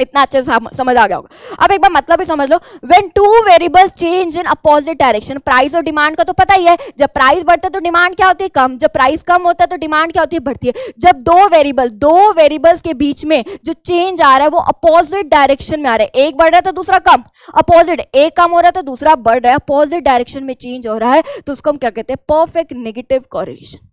इतना अच्छे से समझ आ गया होगा अब एक बार मतलब ही समझ लो when two variables change in opposite direction price और डिमांड का तो पता ही है जब प्राइस बढ़ता है तो डिमांड क्या होती है कम जब प्राइस कम होता है तो डिमांड क्या होती है बढ़ती है जब दो वेरिएबल दो वेरिएबल्स के बीच में जो चेंज आ रहा है वो अपोजिट डायरेक्शन में आ रहा है एक बढ़ रहा है तो दूसरा कम अपोजिट एक कम हो रहा है तो दूसरा बढ़ रहा है अपोजिट डायरेक्शन में चेंज हो रहा है तो उसको हम क्या कहते हैं परफेक्ट नेगेटिव कॉरिलेशन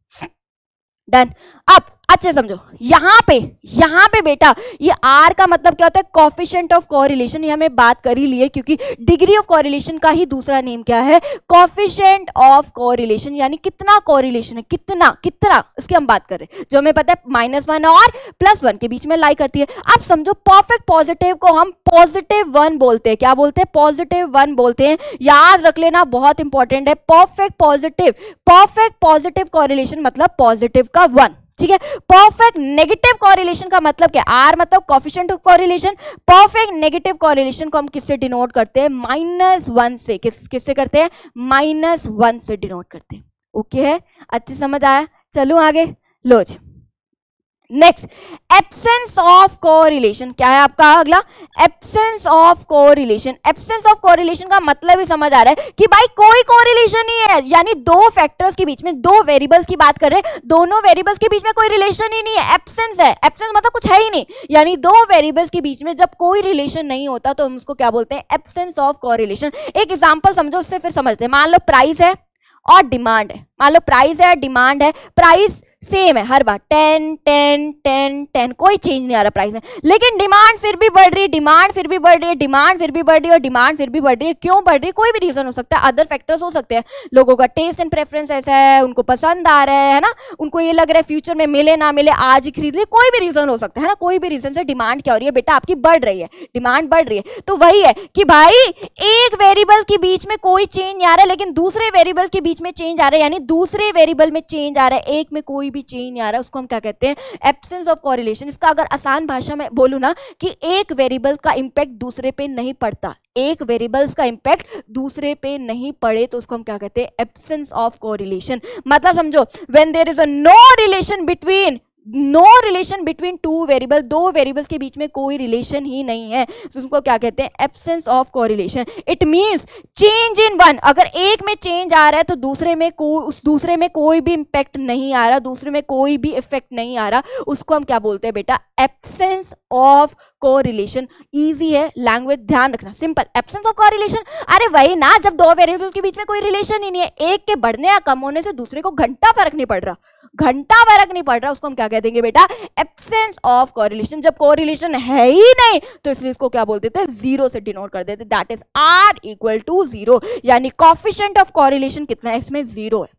डन अब अच्छे समझो यहाँ पे यहाँ पे बेटा ये आर का मतलब क्या होता है कॉफिशेंट ऑफ कॉरिलेशन ये हमें बात कर ही लिए क्योंकि डिग्री ऑफ कॉरिलेशन का ही दूसरा नेम क्या है कॉफिशेंट ऑफ कॉरिलेशन यानी कितना कॉरिलेशन है कितना कितना उसकी हम बात कर रहे हैं जो हमें पता है माइनस वन और प्लस वन के बीच में लाई करती है अब समझो परफेक्ट पॉजिटिव को हम पॉजिटिव वन बोलते हैं क्या बोलते हैं पॉजिटिव वन बोलते हैं याद रख लेना बहुत इंपॉर्टेंट है perfect positive perfect positive correlation मतलब पॉजिटिव का वन ठीक है परफेक्ट नेगेटिव कॉरिलेशन का मतलब क्या आर मतलब coefficient correlation perfect negative correlation को हम किससे डिनोट करते हैं माइनस वन से किस किससे करते हैं माइनस वन से डिनोट करते हैं ओके है अच्छे समझ आया चलो आगे लो जी नेक्स्ट एब्सेंस ऑफ कोरिलेशन क्या है आपका अगला absence of correlation absence of correlation का मतलब ही समझ आ रहा है कि भाई कोई कोरिलेशन नहीं है यानी दो फैक्टर्स के बीच में दो वेरिएबल्स की बात कर रहे हैं दोनों वेरिएबल्स के बीच में कोई रिलेशन ही नहीं है एब्सेंस है एब्सेंस मतलब कुछ है ही नहीं यानी दो वेरिएबल्स के बीच में जब कोई रिलेशन नहीं होता तो हम उसको क्या बोलते हैं एब्सेंस ऑफ कोरिलेशन एक एग्जाम्पल समझो उससे फिर समझते हैं मान लो प्राइस है और डिमांड है मान लो प्राइस है और डिमांड है प्राइस सेम है हर बार टेन टेन टेन टेन कोई चेंज नहीं आ रहा प्राइस में लेकिन डिमांड फिर भी बढ़ रही है डिमांड फिर भी बढ़ रही है डिमांड फिर भी बढ़ रही है और डिमांड फिर भी बढ़ रही है क्यों बढ़ रही है कोई भी रीज़न हो सकता है अदर फैक्टर्स हो सकते हैं लोगों का टेस्ट एंड प्रेफरेंस ऐसा है उनको पसंद आ रहा है ना उनको ये लग रहा है फ्यूचर में मिले ना मिले आज ही खरीद ले कोई भी रीज़न हो सकता है ना कोई भी रीज़न से डिमांड क्या हो रही है बेटा आपकी बढ़ रही है डिमांड बढ़ रही है तो वही है कि भाई एक वेरिएबल के बीच में कोई चेंज आ रहा है लेकिन दूसरे वेरिएबल के बीच में चेंज आ रहा है यानी दूसरे वेरिएबल में चेंज आ रहा है एक में कोई भी नहीं आ रहा उसको हम क्या कहते हैं एबसेंस ऑफ कॉरिलेशन इसका अगर आसान भाषा में बोलू ना कि एक वेरिएबल का इंपैक्ट दूसरे पे नहीं पड़ता एक वेरिएबल्स का इंपैक्ट दूसरे पे नहीं पड़े तो उसको हम क्या कहते हैं एबसेंस ऑफ कोरिलेशन मतलब समझो when there is a no relation between no relation between two variable दो वेरिएबल्स के बीच में कोई रिलेशन ही नहीं है तो उसको क्या कहते हैं absence of correlation it means change in one अगर एक में चेंज आ रहा है तो दूसरे में को उस दूसरे में कोई भी इम्पैक्ट नहीं आ रहा दूसरे में कोई भी इफेक्ट नहीं आ रहा उसको हम क्या बोलते हैं बेटा एब्सेंस ऑफ कोरिलेशन इजी है लैंग्वेज ध्यान रखना सिंपल एब्सेंस ऑफ कोरिलेशन अरे वही ना जब दो वेरिएबल्स के बीच में कोई रिलेशन ही नहीं है एक के बढ़ने या कम होने से दूसरे को घंटा फर्क नहीं पड़ रहा घंटा फर्क नहीं पड़ रहा उसको हम क्या कह देंगे बेटा एब्सेंस ऑफ कोरिलेशन जब कोरिलेशन है ही नहीं तो इसलिए इसको क्या बोलते थे जीरो से डिनोट कर देते that is R equal to zero यानी कॉफिशेंट ऑफ कॉरिलेशन कितना है इसमें जीरो है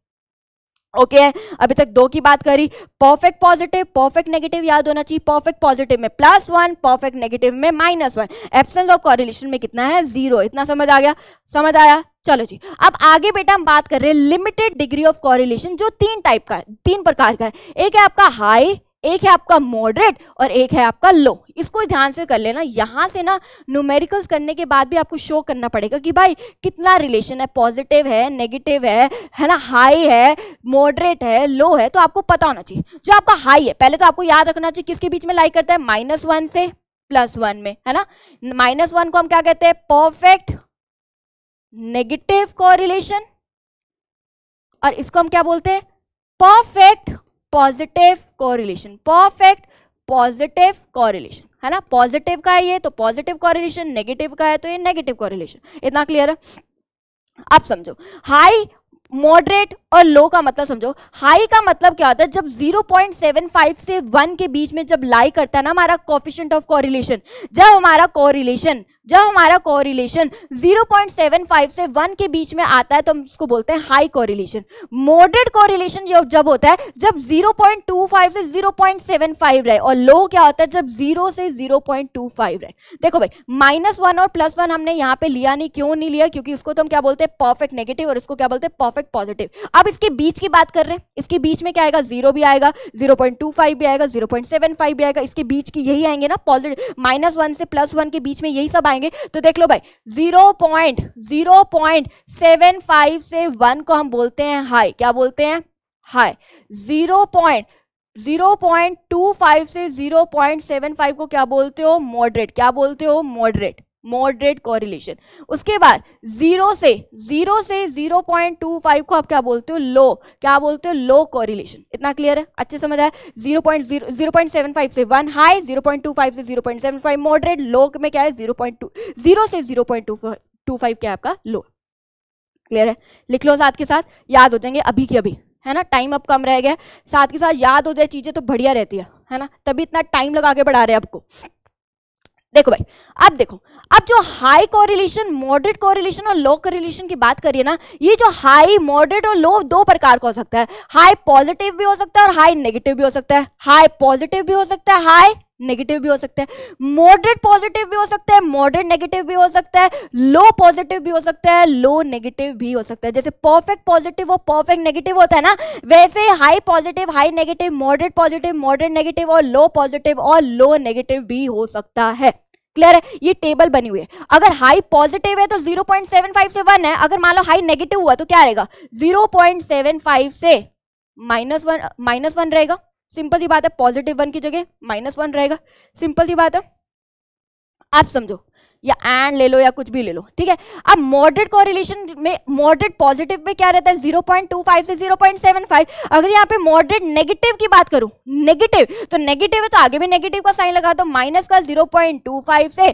ओके okay, अभी तक दो की बात करी परफेक्ट पॉजिटिव परफेक्ट नेगेटिव याद होना चाहिए परफेक्ट पॉजिटिव में प्लस वन परफेक्ट नेगेटिव में minus one absence of correlation में कितना है जीरो इतना समझ आ गया समझ आया चलो जी अब आगे बेटा हम बात कर रहे हैं लिमिटेड डिग्री ऑफ कॉरिलेशन जो तीन टाइप का है तीन प्रकार का है एक है आपका हाई एक है आपका मॉडरेट और एक है आपका लो इसको ध्यान से कर लेना यहाँ से ना न्यूमेरिकल्स करने के बाद भी आपको शो करना पड़ेगा कि भाई कितना रिलेशन है पॉजिटिव है नेगेटिव है है ना हाई है मॉडरेट है लो है तो आपको पता होना चाहिए जो आपका हाई है पहले तो आपको याद रखना चाहिए किसके बीच में लाइक करता है माइनस वन से प्लस वन में है ना माइनस वन को हम क्या कहते हैं परफेक्ट नेगेटिव कोरिलेशन और इसको हम क्या बोलते हैं perfect positive correlation perfect positive correlation है ना पॉजिटिव का है ये तो पॉजिटिव कोरिलेशन नेगेटिव का है तो ये नेगेटिव कोरिलेशन इतना क्लियर है आप समझो हाई मॉडरेट और लो का मतलब समझो हाई का मतलब क्या होता है जब 0.75 से 1 के बीच में जब लाई करता है ना हमारा कॉफिशेंट ऑफ कोरिलेशन जब हमारा कोरिलेशन जब हमारा कोरिलेशन 0.75 से 1 के बीच में आता है तो हम उसको बोलते हैं हाई कोरिलेशन मॉडरेट कोरिलेशन जब होता है जब 0.25 से 0.75 रहे और लो क्या होता है जब 0 से 0.25 रहे देखो भाई माइनस वन और प्लस वन हमने यहाँ पे लिया नहीं क्यों नहीं लिया क्योंकि उसको तो हम क्या बोलते हैं परफेक्ट नेगेटिव और इसको क्या बोलते हैं परफेक्ट पॉजिटिव अब इसके बीच की बात कर रहे हैं इसके बीच में क्या आएगा जीरो भी आएगा जीरो भी आएगा जीरो भी आएगा इसके बीच की यही आएंगे ना पॉजिटिव माइनस वन से प्लस वन के बीच में यही सब आएंगे तो देख लो भाई zero point zero point seven five से वन को हम बोलते हैं हाई क्या बोलते हैं high zero point zero point two five से जीरो पॉइंट सेवन फाइव को क्या बोलते हो मॉडरेट क्या बोलते हो मॉडरेट मॉडरेट कॉरिलेशन उसके बाद जीरो से जीरो से जीरो पॉइंट टू फाइव को आप क्या बोलते हो लो क्या बोलते हो लो कॉरिलेशन इतना क्लियर है अच्छे समझ आया zero point zero zero point seven five से one high zero point two five से zero point seven five moderate low में क्या है जीरो पॉइंट टू जीरो से zero point two two five क्या आपका लो क्लियर है लिख लो साथ के साथ याद हो जाएंगे अभी की अभी है ना टाइम अब कम रह गया साथ के साथ याद हो जाए चीज़ें तो बढ़िया रहती है है ना तभी इतना टाइम लगा के बढ़ा रहे हैं आपको देखो भाई अब देखो अब जो हाई कोरिलेशन मॉडरेट कोरिलेशन और लो कोरिलेशन की बात करिए ना ये जो हाई मॉडरेट और लो दो प्रकार का हो सकता है हाई पॉजिटिव भी हो सकता है और हाई नेगेटिव भी हो सकता है हाई पॉजिटिव भी हो सकता है हाई नेगेटिव भी हो सकता है मॉडरेट पॉजिटिव भी हो सकता है मॉडरेट नेगेटिव भी हो सकता है लो पॉजिटिव भी हो सकता है लो नेगेटिव भी हो सकता है जैसे परफेक्ट पॉजिटिव और परफेक्ट नेगेटिव होता है ना वैसे high positive high negative moderate positive moderate negative और लो पॉजिटिव और लो नेगेटिव भी हो सकता है क्लियर है ये टेबल बनी हुई है अगर हाई पॉजिटिव है तो 0.75 से 1 है अगर मान लो हाई नेगेटिव हुआ तो क्या रहेगा 0.75 से माइनस वन माइनस वन रहेगा सिंपल सी बात है पॉजिटिव वन की जगह माइनस वन रहेगा सिंपल सी बात है आप समझो या एंड ले लो या कुछ भी ले लो ठीक है अब मॉडरेट कॉरिलेशन में मॉडरेट पॉजिटिव में क्या रहता है 0.25 से 0.75 अगर यहाँ पे मॉडरेट नेगेटिव की बात करूं नेगेटिव तो नेगेटिव है तो आगे भी नेगेटिव का साइन लगा दो माइनस का 0.25 से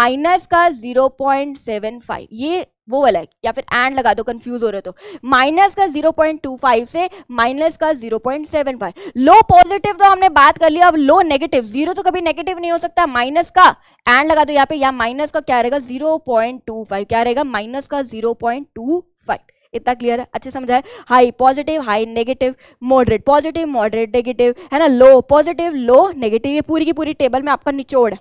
माइनस का 0.75 ये वो वाला है या फिर एंड लगा दो कंफ्यूज हो रहे हो तो माइनस का 0.25 से माइनस का 0.75 लो पॉजिटिव तो हमने बात कर लिया अब लो नेगेटिव जीरो तो कभी नेगेटिव नहीं हो सकता माइनस का एंड लगा दो यहाँ पे या माइनस का क्या रहेगा 0.25 क्या रहेगा माइनस का 0.25 इतना क्लियर है अच्छे समझा है high positive high negative moderate positive moderate negative है ना लो पॉजिटिव लो नेगेटिव ये पूरी की पूरी टेबल में आपका निचोड़ है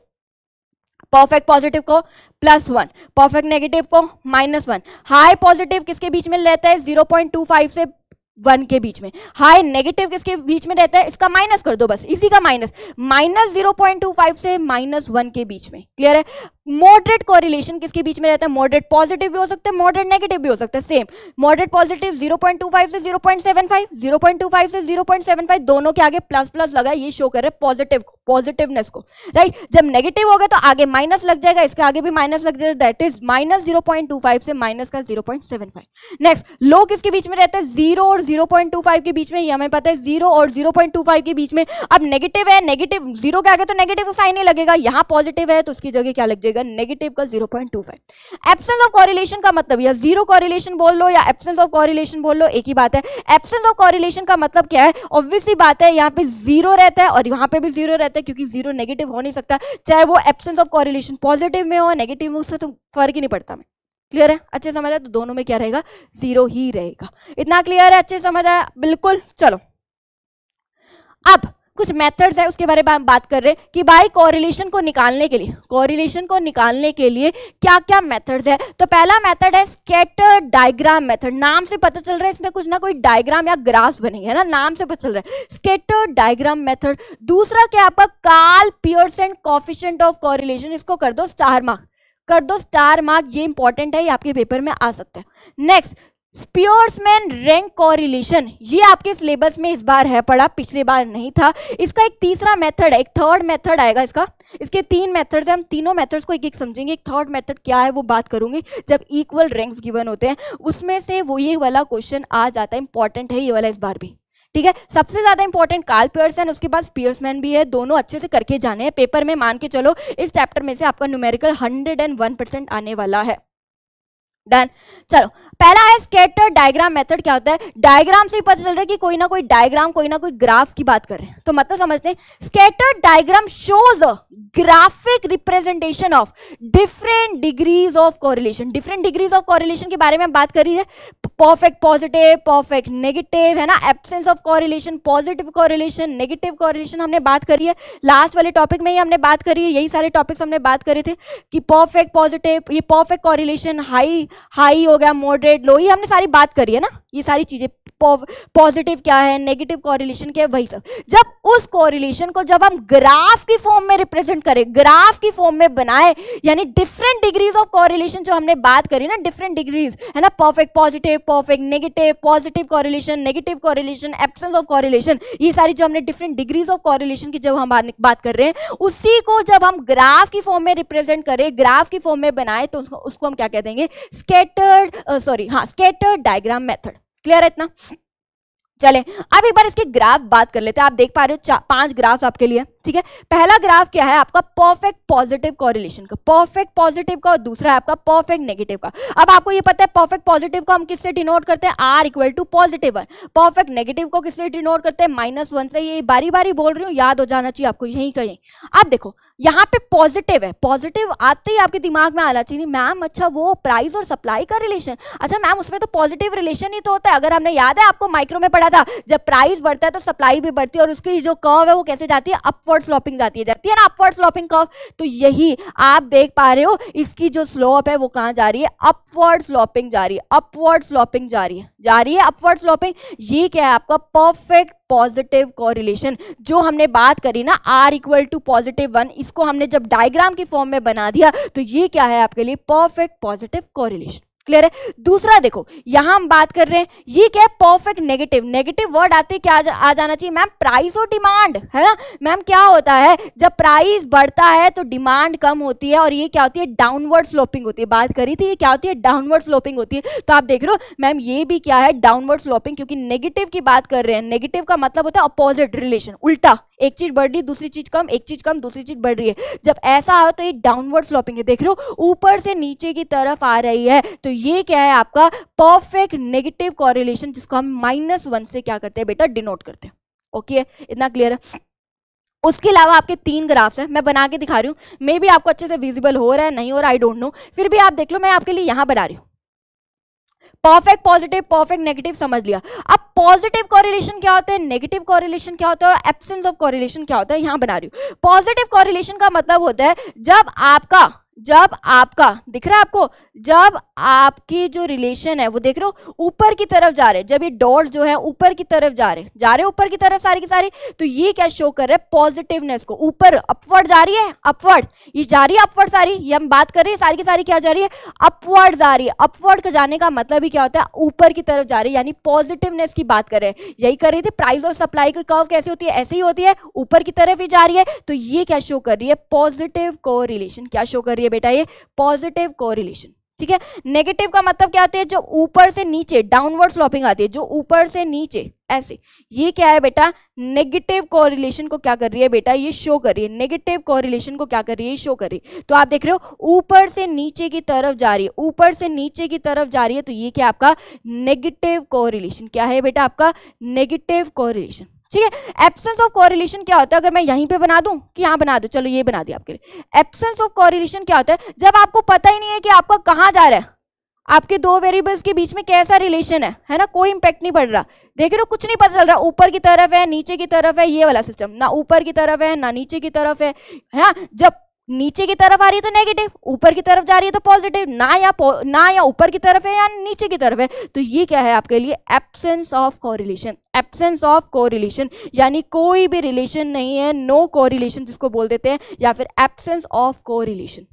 परफेक्ट पॉजिटिव को प्लस वन परफेक्ट नेगेटिव को माइनस वन हाई पॉजिटिव किसके बीच में रहता है जीरो पॉइंट टू फाइव से वन के बीच में हाई नेगेटिव किसके बीच में रहता है इसका माइनस कर दो बस इसी का minus minus zero point two five से माइनस वन के बीच में क्लियर है मॉडरेट कॉरिलेशन किसके बीच में रहता है मॉडरेट पॉजिटिव भी हो सकता है मॉडरेट नेगेटिव भी हो सकता है सेम मॉडरेट पॉजिटिव 0.25 से 0.75 0.25 से 0.75 दोनों के आगे प्लस प्लस लगा ये शो कर रहे पॉजिटिव को पॉजिटिवनेस को राइट right? जब नेगेटिव होगा तो आगे माइनस लग जाएगा इसके आगे भी माइनस लग जाएगा दैट इज माइनस जीरो से माइनस का जीरो नेक्स्ट लो किसके बीच में रहता है जीरो और जीरो के बीच में ये हमें पता है जीरो और जीरो के बीच में अब नेगेटिव है नेगेटिव जीरो के आगे तो नेगेटिव साइन ही लगेगा यहाँ पॉजिटिव है तो उसकी जगह क्या लग जाएगा जाएगा नेगेटिव का 0.25 एब्सेंस ऑफ कॉरिलेशन का मतलब या जीरो कॉरिलेशन बोल लो या एब्सेंस ऑफ कॉरिलेशन बोल लो एक ही बात है एब्सेंस ऑफ कॉरिलेशन का मतलब क्या है ऑब्वियसली बात है यहाँ पे जीरो रहता है और यहाँ पे भी जीरो रहता है क्योंकि जीरो नेगेटिव हो नहीं सकता चाहे वो एब्सेंस ऑफ कॉरिलेशन पॉजिटिव में हो नेगेटिव में उससे तो फर्क ही नहीं पड़ता मैं क्लियर है अच्छे समझ आए तो दोनों में क्या रहेगा जीरो ही रहेगा इतना क्लियर है अच्छे समझ आया बिल्कुल चलो अब कुछ मेथड्स है उसके बारे में हम बात कर रहे हैं कि भाई कॉरिलेशन को निकालने के लिए कॉरिलेशन को निकालने के लिए क्या क्या मेथड्स है तो पहला मेथड है स्केटर डायग्राम मेथड नाम से पता चल रहा है इसमें कुछ ना कोई डायग्राम या ग्राफ बनेंगे है ना नाम से पता चल रहा है स्केटर डायग्राम मेथड दूसरा क्या आपका काल पियर्सन कॉफिशेंट ऑफ कॉरिलेशन इसको कर दो स्टार मार्क कर दो स्टार मार्क ये इंपॉर्टेंट है ये आपके पेपर में आ सकता है नेक्स्ट स्पियर्समैन रैंक कॉरिलेशन ये आपके सिलेबस में इस बार है पढ़ा पिछले बार नहीं था इसका एक तीसरा मेथड है एक थर्ड मेथड आएगा इसका इसके तीन मेथड्स हैं हम तीनों मेथड्स को एक एक समझेंगे एक थर्ड मेथड क्या है वो बात करूंगी जब इक्वल रैंक्स गिवन होते हैं उसमें से वो ये वाला क्वेश्चन आ जाता है इंपॉर्टेंट है ये वाला इस बार भी ठीक है सबसे ज़्यादा इंपॉर्टेंट कार्ल पियर्सन उसके बाद स्पियर्समैन भी है दोनों अच्छे से करके जाने हैं पेपर में मान के चलो इस चैप्टर में से आपका न्यूमेरिकल वन परसेंट आने वाला है डन चलो पहला है स्केटर डायग्राम मेथड क्या होता है डायग्राम से ही पता चल रहा है कि कोई ना कोई डायग्राम कोई ना कोई ग्राफ की बात कर रहे हैं तो मतलब समझते हैं scatter diagram shows a graphic representation of different degrees of correlation different degrees of correlation के बारे में हम बात कर रही है परफेक्ट पॉजिटिव परफेक्ट नेगेटिव है ना absence of correlation positive correlation negative correlation हमने बात करी है लास्ट वाले टॉपिक में ही हमने बात करी है यही सारे टॉपिक्स हमने बात करे थे कि परफेक्ट पॉजिटिव ये परफेक्ट कॉरिलेशन हाई हाई हो गया मॉडरेट लो ये हमने सारी बात करी है ना ये सारी चीज़ें पॉजिटिव क्या है नेगेटिव कॉरिलेशन क्या है वही सब जब उस कॉरिलेशन को जब हम ग्राफ की फॉर्म में रिप्रेजेंट करें ग्राफ की फॉर्म में बनाए यानी डिफरेंट डिग्रीज ऑफ कॉरिलेशन जो हमने बात करी ना डिफरेंट डिग्रीज है ना perfect positive perfect negative positive correlation negative correlation absence of correlation ये सारी जो हमने डिफरेंट डिग्रीज ऑफ कॉरिलेशन की जब हम बात कर रहे हैं उसी को जब हम ग्राफ की फॉर्म में रिप्रेजेंट करें ग्राफ की फॉर्म में बनाए तो उसको हम क्या कह देंगे स्केटर्ड सॉरी uh, हाँ स्केटर्ड डायग्राम मेथड क्लियर है इतना चले अब एक बार इसके ग्राफ बात कर लेते हैं आप देख पा रहे हो पांच ग्राफ्स आपके लिए ठीक है पहला ग्राफ क्या है आपका परफेक्ट पॉजिटिव कॉरिलेशन का परफेक्ट पॉजिटिव का और दूसरा है आपका परफेक्ट नेगेटिव का अब आपको ये पता है परफेक्ट पॉजिटिव को हम किससे डिनोट करते हैं r equal to positive one perfect negative को किससे डिनोट करते हैं माइनस से ये बारी बारी बोल रही हूँ याद हो जाना चाहिए आपको यहीं कहीं अब देखो यहाँ पे पॉजिटिव है पॉजिटिव आते ही आपके दिमाग में आना चाहिए मैम अच्छा वो प्राइस और सप्लाई का रिलेशन अच्छा मैम उसमें तो पॉजिटिव रिलेशन ही तो होता है अगर हमने याद है आपको माइक्रो में पढ़ा था जब प्राइस बढ़ता है तो सप्लाई भी बढ़ती है और उसकी जो कर्व है वो कैसे जाती है अपवर्ड स्लॉपिंग जाती है जाती है ना अपवर्ड स्लॉपिंग कर्व तो यही आप देख पा रहे हो इसकी जो स्लोप है वो कहाँ जा रही है अपवर्ड स्लॉपिंग जा रही है अपवर्ड स्लॉपिंग जा रही है जा रही है अपवर्ड स्लॉपिंग ये क्या है आपका परफेक्ट पॉजिटिव कॉरिलेशन जो हमने बात करी ना r equal to positive one इसको हमने जब डायग्राम के फॉर्म में बना दिया तो ये क्या है आपके लिए परफेक्ट पॉजिटिव कॉरिलेशन क्लियर है दूसरा देखो यहां हम बात कर रहे हैं ये क्या है परफेक्ट नेगेटिव नेगेटिव वर्ड आते क्या आ, जा, आ जाना चाहिए मैम प्राइस और डिमांड है ना मैम क्या होता है जब प्राइस बढ़ता है तो डिमांड कम होती है और ये क्या होती है डाउनवर्ड स्लोपिंग होती है बात करी थी ये क्या होती है डाउनवर्ड स्लोपिंग होती है तो आप देख रहे हो मैम ये भी क्या है डाउनवर्ड स्लोपिंग क्योंकि नेगेटिव की बात कर रहे हैं नेगेटिव का मतलब होता है अपोजिट रिलेशन उल्टा एक चीज बढ़ रही है दूसरी चीज कम एक चीज कम दूसरी चीज बढ़ रही है जब ऐसा हो तो ये डाउनवर्ड स्लोपिंग है देख रहे हो ऊपर से नीचे की तरफ आ रही है तो ये क्या है आपका परफेक्ट नेगेटिव कॉरिलेशन जिसको हम माइनस वन से क्या करते हैं बेटा डिनोट करते हैं ओके है? इतना क्लियर है उसके अलावा आपके तीन ग्राफ्स हैं मैं बना के दिखा रही हूँ मे भी आपको अच्छे से विजिबल हो रहा है नहीं हो रहा आई डोंट नो फिर भी आप देख लो मैं आपके लिए यहाँ बना रही हूँ परफेक्ट पॉजिटिव परफेक्ट नेगेटिव समझ लिया अब पॉजिटिव कॉरिलेशन क्या होता है नेगेटिव कॉरिलेशन क्या होता है और एब्सेंस ऑफ कॉरिलेशन क्या होता है यहां बना रही हूँ पॉजिटिव कॉरिलेशन का मतलब होता है जब आपका जब आपका दिख रहा है आपको जब आपकी जो रिलेशन है वो देख रहे हो ऊपर की तरफ जा रहे जब ये डॉट जो है ऊपर की तरफ जा रहे जा रहे ऊपर की तरफ सारे की सारे तो ये क्या शो कर रहे हैं पॉजिटिवनेस को ऊपर अपवर्ड जा रही है अपवर्ड ये जा रही है अपवर्ड सारी ये हम बात कर रहे हैं सारी की सारी क्या जा रही है अपवर्ड जा रही है अपवर्ड का जाने का मतलब ही क्या होता है ऊपर की तरफ जा रही है यानी पॉजिटिवनेस की बात कर रहे हैं यही कर रही थी प्राइस और सप्लाई की कव कैसे होती है ऐसे ही होती है ऊपर की तरफ ही जा रही है तो ये क्या शो कर रही है पॉजिटिव को रिलेशन क्या शो कर रही है बेटा ये पॉजिटिव कोरिलेशन ठीक है नेगेटिव का मतलब क्या होता है जो ऊपर से नीचे डाउनवर्ड स्लॉपिंग आती है जो ऊपर से नीचे ऐसे ये क्या है बेटा नेगेटिव कोरिलेशन को क्या कर रही है बेटा ये शो कर रही है नेगेटिव कोरिलेशन को क्या कर रही है शो कर रही है तो आप देख रहे हो ऊपर से नीचे की तरफ जा रही है ऊपर से नीचे की तरफ जा रही है तो ये क्या आपका नेगेटिव कोरिलेशन क्या है बेटा आपका नेगेटिव कोरिलेशन ठीक है एब्सेंस ऑफ कॉरिलेशन क्या होता है अगर मैं यहीं पे बना दूं कि यहां बना दूं चलो ये बना दिया आपके लिए एब्सेंस ऑफ कॉरिलेशन क्या होता है जब आपको पता ही नहीं है कि आपका कहाँ जा रहा है आपके दो वेरिएबल्स के बीच में कैसा रिलेशन है है ना कोई इंपैक्ट नहीं पड़ रहा देख रहे हो कुछ नहीं पता चल रहा ऊपर की तरफ है नीचे की तरफ है ये वाला सिस्टम ना ऊपर की तरफ है ना नीचे की तरफ है है ना जब नीचे की तरफ आ रही है तो नेगेटिव ऊपर की तरफ जा रही है तो पॉजिटिव ना या ना या ऊपर की तरफ है या नीचे की तरफ है तो ये क्या है आपके लिए absence of correlation absence of correlation यानी कोई भी रिलेशन नहीं है नो no कोरिलेशन जिसको बोल देते हैं या फिर एबसेंस ऑफ कोरिलेशन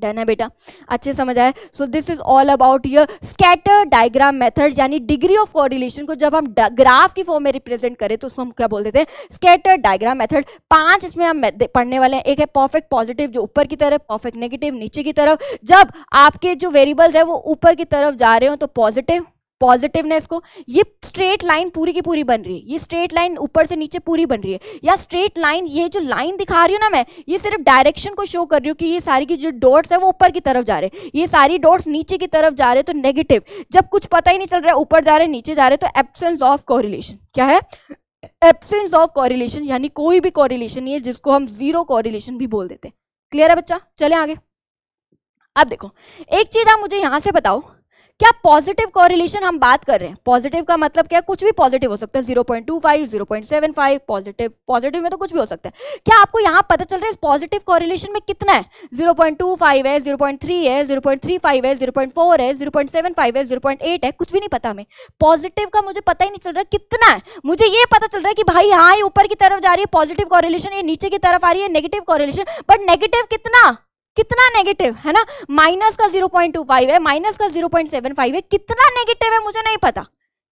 डन है बेटा अच्छे समझ आए so this is all about your scatter diagram method यानी डिग्री ऑफ कोऑर्डिनेशन को जब हम ग्राफ की फॉर्म में रिप्रेजेंट करें तो उसको हम क्या बोलते थे स्कैटर डायग्राम मेथड पांच इसमें हम पढ़ने वाले हैं एक है परफेक्ट पॉजिटिव जो ऊपर की तरफ परफेक्ट नेगेटिव नीचे की तरफ जब आपके जो वेरिएबल्स है वो ऊपर की तरफ जा रहे हो तो पॉजिटिव पॉजिटिवनेस को ये स्ट्रेट लाइन पूरी की पूरी बन रही है ये स्ट्रेट लाइन ऊपर से नीचे पूरी बन रही है या स्ट्रेट लाइन ये जो लाइन दिखा रही हूँ ना मैं ये सिर्फ डायरेक्शन को शो कर रही हूँ कि ये सारी की जो डॉट्स है वो ऊपर की तरफ जा रहे ये सारी डॉट्स नीचे की तरफ जा रहे तो नेगेटिव जब कुछ पता ही नहीं चल रहा है ऊपर जा रहे नीचे जा रहे तो एबसेंस ऑफ कॉरिलेशन क्या है एबसेंस ऑफ कॉरिलेशन यानी कोई भी कॉरिलेशन नहीं है जिसको हम जीरो कॉरिलेशन भी बोल देते हैं क्लियर है बच्चा चले आगे अब देखो एक चीज आप मुझे यहां से बताओ क्या पॉजिटिव कॉरिलेशन हम बात कर रहे हैं पॉजिटिव का मतलब क्या कुछ भी पॉजिटिव हो सकता है zero point two five zero point seven five positive positive में तो कुछ भी हो सकता है क्या आपको यहाँ पता चल रहा है इस पॉजिटिव कॉरिलेशन में कितना है जीरो पॉइंट टू फाइव है जीरो पॉइंट थ्री है जीरो पॉइंट थ्री फाइव है जीरो पॉइंट फोर है जीरो पॉइंट सेवन फाइव है जीरो पॉइंट एट है कुछ भी नहीं पता हमें पॉजिटिव का मुझे पता ही नहीं चल रहा कितना है मुझे ये पता चल रहा है कि भाई हाँ ये ऊपर की तरफ जा रही है पॉजिटिव कॉरिलेशन ये नीचे की तरफ आ रही है नेगेटिव कॉरिलेशन बट नेगेटिव कितना कितना नेगेटिव है ना माइनस का जीरो पॉइंट टू फाइव है माइनस का जीरो पॉइंट सेवन फाइव है कितना नेगेटिव है मुझे नहीं पता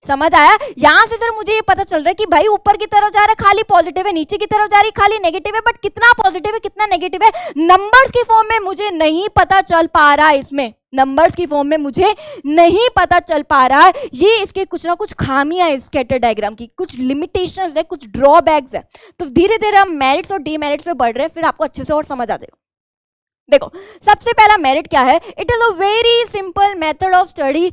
समझ आया यहां से सर मुझे ये पता चल रहा है कि भाई ऊपर की तरफ जा रहा है खाली पॉजिटिव है नीचे की तरफ जा रही खाली नेगेटिव है बट कितना पॉजिटिव है कितना नेगेटिव है नंबर्स की फॉर्म में मुझे नहीं पता चल पा रहा है इसमें नंबर्स की फॉर्म में मुझे नहीं पता चल पा रहा है ये इसके कुछ ना कुछ खामियां है स्केटर डायग्राम की कुछ लिमिटेशन है कुछ ड्रॉबैक्स है तो धीरे धीरे हम मेरिट्स और डीमेरिट्स पे बढ़ रहे हैं फिर आपको अच्छे से और समझ आ जाएगा देखो सबसे पहला मेरिट क्या है it is a very simple method of study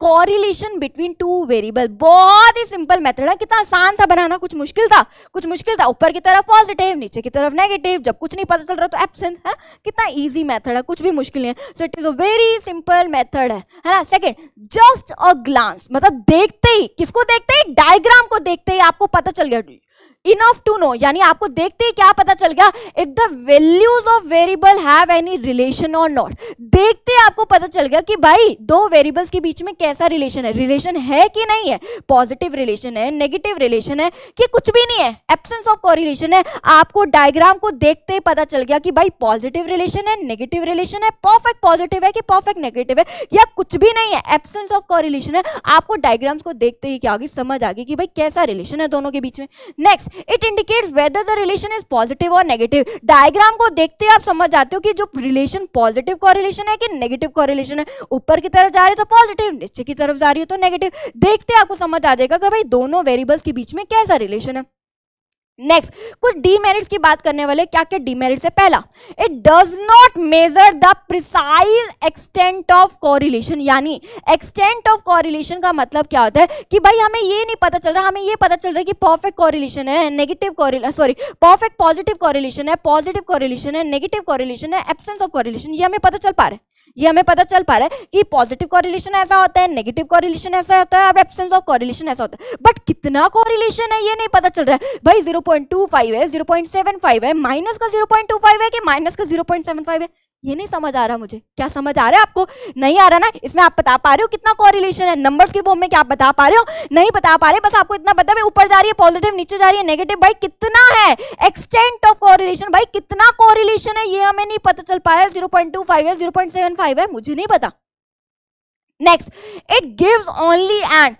correlation between two variable बहुत ही सिंपल मेथड है कितना आसान था बनाना कुछ मुश्किल था कुछ मुश्किल था ऊपर की तरफ पॉजिटिव नीचे की तरफ नेगेटिव जब कुछ नहीं पता चल रहा तो एब्सेंस है कितना इजी मेथड है कुछ भी मुश्किल नहीं है so it is a very simple method है है ना सेकेंड जस्ट अ ग्लांस मतलब देखते ही किसको देखते ही डायग्राम को देखते ही आपको पता चल गया इनफ टू नो यानी आपको देखते ही क्या पता चल गया if the values of variable have any relation और नॉट देखते आपको पता चल गया कि भाई दो वेरिएबल्स के बीच में कैसा रिलेशन है रिलेशन है कि नहीं है पॉजिटिव रिलेशन है नेगेटिव रिलेशन है कि कुछ भी नहीं है एब्सेंस ऑफ कोरिलेशन है आपको डायग्राम को देखते ही पता चल गया कि भाई पॉजिटिव रिलेशन है नेगेटिव रिलेशन है परफेक्ट पॉजिटिव है कि परफेक्ट नेगेटिव है या कुछ भी नहीं है एब्सेंस ऑफ कोरिलेशन है आपको डायग्राम्स को देखते ही क्या होगी समझ आ गई कि भाई कैसा रिलेशन है दोनों के बीच में next it indicate whether the relation is positive और नेगेटिव डायग्राम को देखते आप समझ जाते हो कि जो रिलेशन पॉजिटिव कॉरिलेशन है कि नेगेटिव कॉरिलेशन है ऊपर की तरफ जा रही है तो पॉजिटिव नीचे की तरफ जा रही है तो नेगेटिव देखते आपको समझ आ जाएगा कि भाई दोनों वेरिएबल्स के बीच में कैसा रिलेशन है नेक्स्ट कुछ डीमेरिट्स की बात करने वाले क्या क्या डीमेरिट्स है पहला it does not measure the precise extent of correlation यानी एक्सटेंट ऑफ कॉरिलेशन का मतलब क्या होता है कि भाई हमें ये नहीं पता चल रहा हमें ये पता चल रहा है कि परफेक्ट कॉरिलेशन है negative sorry perfect positive correlation है पॉजिटिव कॉरिलेशन है नेगेटिव कॉरिलेशन है एब्सेंस ऑफ कॉरिलेशन ये हमें पता चल पा रहा है ये हमें पता चल पा रहा है कि पॉजिटिव कॉरिलेशन ऐसा होता है नेगेटिव कॉरिलेशन ऐसा होता है और एब्सेंस ऑफ कॉरिलेशन ऐसा होता है बट कितना कॉरिलेशन है ये नहीं पता चल रहा है भाई जीरो है जीरो है माइनस का जीरो है कि माइनस का जीरो है ये नहीं समझ आ रहा मुझे क्या समझ आ रहा है आपको नहीं आ रहा ना इसमें आप बता पा रहे हो कितना कॉरिलेशन है नंबर्स के फॉर्म में क्या आप बता पा रहे हो नहीं बता पा रहे बस आपको इतना पता है ऊपर जा रही है पॉजिटिव नीचे जा रही है नेगेटिव भाई कितना है एक्सटेंट ऑफ कॉरिलेशन भाई कितना कॉरिलेशन है ये हमें नहीं पता चल पाया जीरो पॉइंट टू फाइव है जीरो पॉइंट सेवन फाइव है मुझे नहीं पता next it gives only and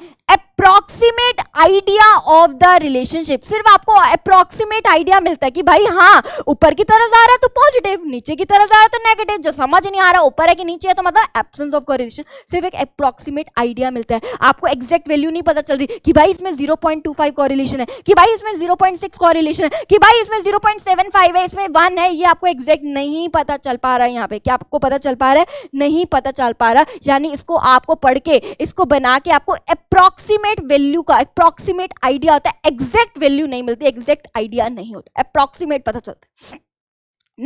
approximate idea of the relationship सिर्फ आपको अप्रोक्सीमेट आइडिया मिलता है कि भाई हाँ ऊपर की तरफ जा रहा है तो पॉजिटिव नीचे की तरफ जा रहा है तो नेगेटिव जो समझ नहीं आ रहा ऊपर है कि नीचे है तो मतलब एबसेंस ऑफ कोरिलेशन सिर्फ एक अप्रोक्सीमेट आइडिया मिलता है आपको एक्जैक्ट वैल्यू नहीं पता चल रही कि भाई इसमें zero point two five correlation है कि भाई इसमें जीरो पॉइंट सिक्स कॉरिलेशन है कि भाई इसमें जीरो पॉइंट सेवन फाइव है इसमें वन है ये आपको एग्जैक्ट नहीं पता चल पा रहा है यहाँ पे क्या आपको पता चल पा रहा है नहीं पता चल पा रहा यानी इसको आपको पढ़ के इसको बना के आपको अप्रोक्सीमेट अप्रोक्सीमेट वैल्यू का अप्रोक्सीमेट आइडिया होता है एग्जैक्ट वैल्यू नहीं मिलती एग्जैक्ट आइडिया नहीं होता अप्रोक्सीमेट पता चलता है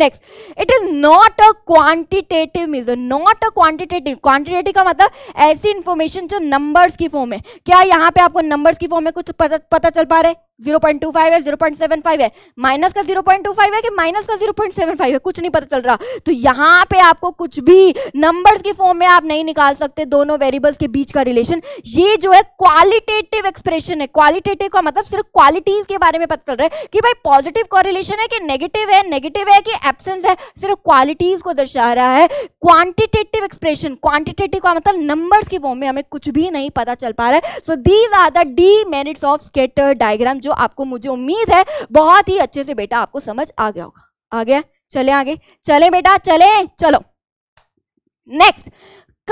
next it is not a quantitative measure not a quantitative quantitative का मतलब ऐसी इंफॉर्मेशन जो नंबर्स की फॉर्म है क्या यहाँ पे आपको नंबर्स की फॉर्म में कुछ पता, पता चल पा रहा है जीरो पॉइंट टू फाइव है जीरो पॉइंट सेवन फाइव है माइनस का जीरो पॉइंट टू फाइव है कि माइनस का जीरो पॉइंट सेवन फाइव है कुछ नहीं पता चल रहा तो यहाँ पे आपको कुछ भी नंबर्स की फॉर्म में आप नहीं निकाल सकते दोनों वेरिएबल्स के बीच का रिलेशन ये जो है क्वालिटेटिव एक्सप्रेशन है क्वालिटेटिव का मतलब सिर्फ क्वालिटीज के बारे में पता चल रहा है कि भाई पॉजिटिव कॉरिलेशन है कि नेगेटिव है नेगेटिव है कि एबसेंस है सिर्फ क्वालिटीज को दर्शा रहा है क्वान्टिटेटिव एक्सप्रेशन क्वान्टिटेटिव का मतलब नंबर्स की फॉर्म में हमें कुछ भी नहीं पता चल पा रहा है so these are the demerits of scatter diagram जो आपको मुझे उम्मीद है बहुत ही अच्छे से बेटा आपको समझ आ गया होगा आ गया चले आगे चले बेटा चले चलो next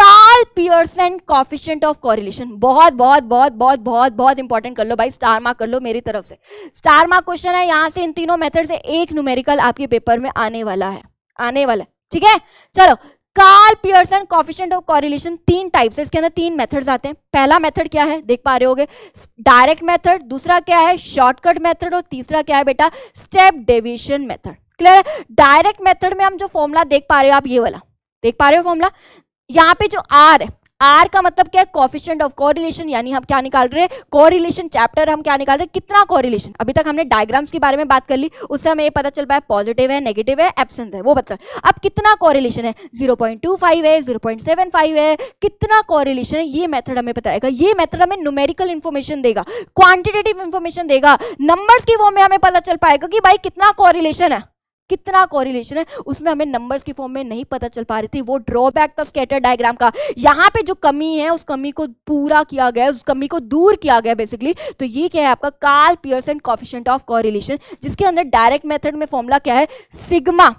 Karl Pearson coefficient of correlation बहुत बहुत बहुत बहुत बहुत बहुत इंपॉर्टेंट कर लो भाई स्टार मार्क कर लो मेरी तरफ से स्टार मार्क क्वेश्चन है यहां से इन तीनों मेथड से एक न्यूमेरिकल आपके पेपर में आने वाला है आने वाला है ठीक है चलो Karl Pearson coefficient of correlation तीन टाइप है इसके अंदर तीन मेथड्स आते हैं पहला मेथड क्या है देख पा रहे होगे डायरेक्ट मेथड दूसरा क्या है शॉर्टकट मेथड और तीसरा क्या है बेटा step deviation method clear direct method में हम जो फॉर्मूला देख पा रहे हो आप ये वाला देख पा रहे हो फॉर्मूला यहाँ पे जो आर है आर का मतलब क्या है कॉफिशेंट ऑफ कॉरिलेशन यानी हम क्या निकाल रहे हैं कॉरिलेशन चैप्टर हम क्या निकाल रहे हैं कितना कॉरिलेशन अभी तक हमने डायग्राम्स के बारे में बात कर ली उससे हमें ये पता चल पाया पॉजिटिव है नेगेटिव है एब्सेंस है वो बता अब कितना कॉरिलेशन है फाइव है फाइव है कितना कॉरिलेशन है ये मेथड हमें बताएगा ये मेथड हमें न्यूमेरिकल इन्फॉर्मेशन देगा क्वांटिटेटिव इन्फॉर्मेशन देगा नंबर्स की वो में हमें पता चल पाएगा कि भाई कितना कॉरिलेशन है कितना कॉरिलेशन है उसमें हमें नंबर्स की फॉर्म में नहीं पता चल पा रही थी वो ड्रॉबैक था स्केटर डायग्राम का यहाँ पे जो कमी है उस कमी को पूरा किया गया उस कमी को दूर किया गया बेसिकली तो ये क्या है आपका Pearson coefficient of correlation जिसके अंदर डायरेक्ट मेथड में फॉर्मूला क्या है सिग्मा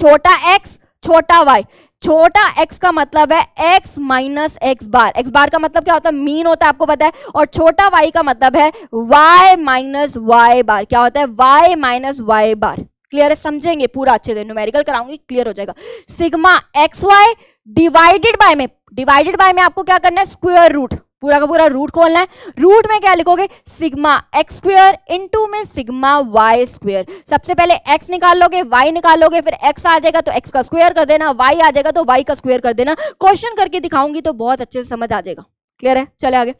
छोटा एक्स छोटा वाई छोटा x का मतलब है x minus x bar x bar का मतलब क्या होता है मीन होता है आपको पता है और छोटा y का मतलब है y माइनस वाई बार क्या होता है y minus y bar clear है समझेंगे पूरा अच्छे से न्यूमेरिकल कराऊंगी क्लियर हो जाएगा sigma x y divided by में डिवाइडेड बाय में आपको क्या करना है स्क्वायर रूट पूरा का पूरा रूट खोलना है रूट में क्या लिखोगे सिग्मा एक्स स्क्वेयर इंटू में सिग्मा वाई स्क्वेयर सबसे पहले एक्स निकाल लोगे वाई निकाल लोगे फिर एक्स आ जाएगा तो एक्स का स्क्वेयर कर देना वाई आ जाएगा तो वाई का स्क्वेयर कर देना क्वेश्चन करके दिखाऊंगी तो बहुत अच्छे से समझ आ जाएगा क्लियर है चले आगे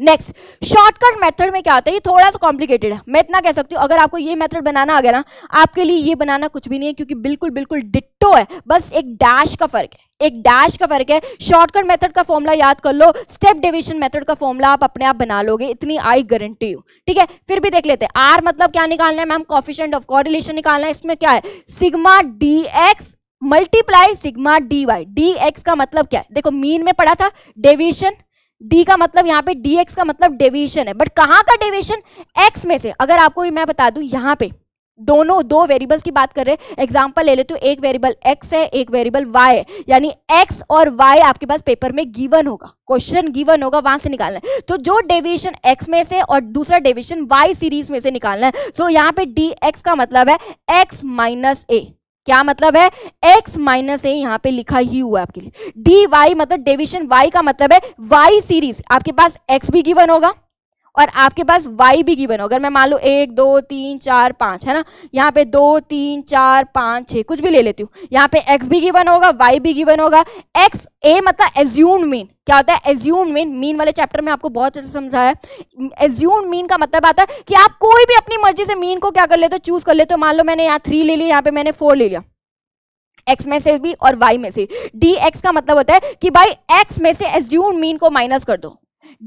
नेक्स्ट शॉर्टकट मेथड में क्या होता है ये थोड़ा सा कॉम्प्लिकेटेड है मैं इतना कह सकती हूँ अगर आपको ये मेथड बनाना आ गया ना आपके लिए ये बनाना कुछ भी नहीं है क्योंकि बिल्कुल बिल्कुल डिट्टो है बस एक डैश का फर्क है एक डैश का फर्क है शॉर्टकट मेथड का फॉर्मूला याद कर लो स्टेप डिविजन मेथड का फॉर्मूला आप अपने आप बना लोगे इतनी आई गारंटी हूँ ठीक है फिर भी देख लेते हैं आर मतलब क्या निकालना है मैम कॉफिशेंट ऑफ कॉरिलेशन निकालना है इसमें क्या है sigma D x multiply sigma D y d x का मतलब क्या है देखो मीन में पढ़ा था डेविएशन डी का मतलब यहाँ पे डी का मतलब डेविएशन है बट कहाँ का डेविएशन एक्स में से अगर आपको मैं बता दूँ यहाँ पे दोनों दो वेरिएबल्स की बात कर रहे हैं एग्जाम्पल ले लेते हो एक वेरिएबल एक्स है एक वेरिएबल वाई है यानी एक्स और वाई आपके पास पेपर में गिवन होगा क्वेश्चन गिवन होगा वहां से निकालना है तो जो डेविएशन एक्स में से और दूसरा डेविएशन वाई सीरीज में से निकालना है सो यहाँ पे डी एक्स का मतलब है एक्स माइनस ए क्या मतलब है x माइनस ए यहाँ पे लिखा ही हुआ है आपके लिए डी वाई मतलब डेविशन y का मतलब है y सीरीज आपके पास x भी गिवन होगा और आपके पास वाई भी गिवन हो अगर मैं मान लो एक दो तीन चार पाँच है ना यहाँ पे दो तीन चार पाँच छः कुछ भी ले लेती हूँ यहाँ पे एक्स भी गिवन होगा वाई भी गिवन होगा एक्स ए मतलब एज्यूम मीन क्या होता है एज्यूम मीन मीन वाले चैप्टर में आपको बहुत अच्छे से समझाया एज्यूम मीन का मतलब आता है कि आप कोई भी अपनी मर्जी से मीन को क्या कर लेते हो चूज कर लेते हो मान लो मैंने यहाँ थ्री ले लिया यहाँ पे मैंने फोर ले लिया एक्स में से भी और वाई में से डी एक्स का मतलब होता है कि भाई एक्स में से एज्यूम मीन को माइनस कर दो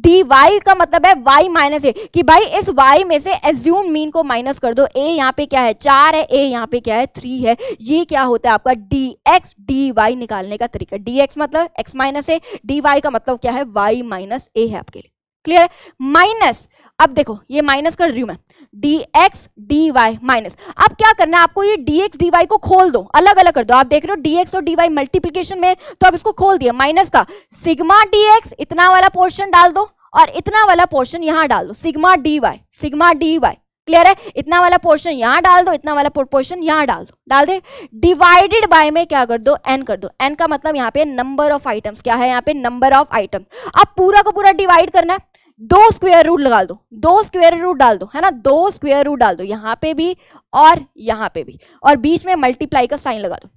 डी वाई का मतलब है वाई माइनस ए कि भाई इस वाई में से एज्यूम मीन को माइनस कर दो ए यहाँ पे क्या है चार है ए यहाँ पे क्या है थ्री है ये क्या होता है आपका डी एक्स डी वाई निकालने का तरीका डी एक्स मतलब x minus A d y का मतलब क्या है वाई माइनस ए है आपके लिए क्लियर है माइनस अब देखो ये माइनस कर रही हूं मैं d x D y minus अब क्या करना है आपको ये डी एक्स डी वाई को खोल दो अलग अलग कर दो आप देख रहे हो डी एक्स और डी वाई मल्टीप्लीकेशन में तो आप इसको खोल दिया माइनस का सिग्मा डी एक्स इतना वाला पोर्शन डाल दो और इतना वाला पोर्शन यहाँ डाल दो sigma D y sigma D y clear है इतना वाला पोर्शन यहाँ डाल दो इतना वाला पोर्शन यहाँ डाल दो डाल दे डिवाइडेड बाय में क्या कर दो एन कर दो एन का मतलब यहाँ पे नंबर ऑफ आइटम्स क्या है यहाँ पे नंबर ऑफ आइटम अब पूरा का पूरा डिवाइड करना है दो स्क्वेयर रूट लगा दो दो स्क्वेयर रूट डाल दो है ना दो स्क्वेयर रूट डाल दो यहाँ पे भी और यहाँ पे भी और बीच में मल्टीप्लाई का साइन लगा दो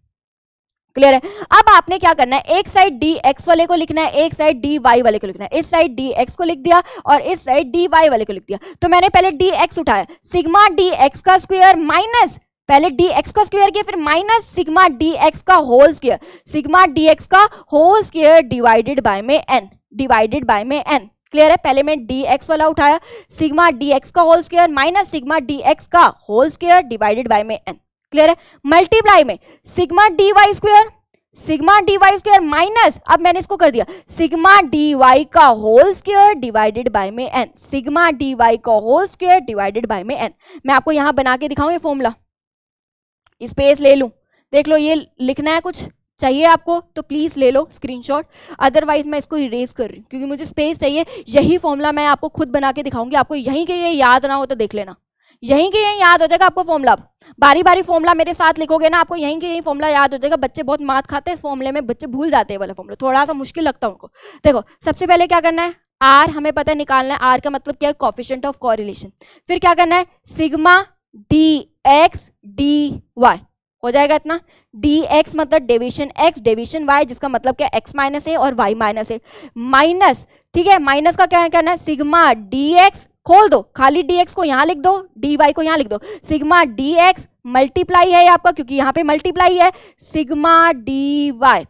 क्लियर है अब आपने क्या करना है एक साइड डी एक्स वाले को लिखना है एक साइड डी वाई वाले को लिखना है इस साइड डी एक्स को लिख दिया और इस साइड डी वाई वाले को लिख दिया तो मैंने पहले डी एक्स उठाया सिग्मा डी एक्स का स्क्वेयर माइनस पहले डी एक्स का स्क्वेयर किया फिर माइनस सिग्मा डी एक्स का whole square sigma D x का होल स्क्वायर डिवाइडेड बाय में एन डिवाइडेड बाय में एन क्लियर है पहले मैं डी एक्स वाला उठाया सिग्मा डी एक्स का whole square minus sigma D x का होल स्क्र डिवाइडेड बाय में एन क्लियर है मल्टीप्लाई में sigma D y square sigma D y square minus अब मैंने इसको कर दिया सिग्मा डी वाई का होल स्क्र डिवाइडेड बाय में एन सिग्मा डी वाई का होल स्क्र डिवाइडेड बाय में एन मैं आपको यहां बना के दिखाऊं ये फॉर्मूला स्पेस ले लू देख लो ये लिखना है कुछ चाहिए आपको तो प्लीज़ ले लो स्क्रीनशॉट अदरवाइज मैं इसको इरेज कर रही हूँ क्योंकि मुझे स्पेस चाहिए यही फॉर्मूला मैं आपको खुद बना के दिखाऊंगी आपको यहीं के ये याद ना हो तो देख लेना यहीं के यहीं याद हो जाएगा आपको फॉर्मूला बारी बारी फॉर्मूला मेरे साथ लिखोगे ना आपको यहीं के यहीं फॉर्मूला याद हो जाएगा बच्चे बहुत मात खाते हैं इस फॉर्मूले में बच्चे भूल जाते हैं वाला फॉर्मूला थोड़ा सा मुश्किल लगता है उनको देखो सबसे पहले क्या करना है आर हमें पता है निकालना है आर का मतलब क्या है कॉफिशेंट ऑफ कॉरिलेशन फिर क्या करना है sigma D x D y हो जाएगा इतना डी एक्स मतलब डिविशन एक्स डेविशन वाई जिसका मतलब क्या एक्स माइनस है और वाई माइनस है माइनस ठीक है माइनस का क्या कहना है सिग्मा डी एक्स खोल दो खाली डी एक्स को यहाँ लिख दो डी वाई को यहाँ लिख दो सिग्मा डी एक्स मल्टीप्लाई है आपका क्योंकि यहाँ पे मल्टीप्लाई है sigma D y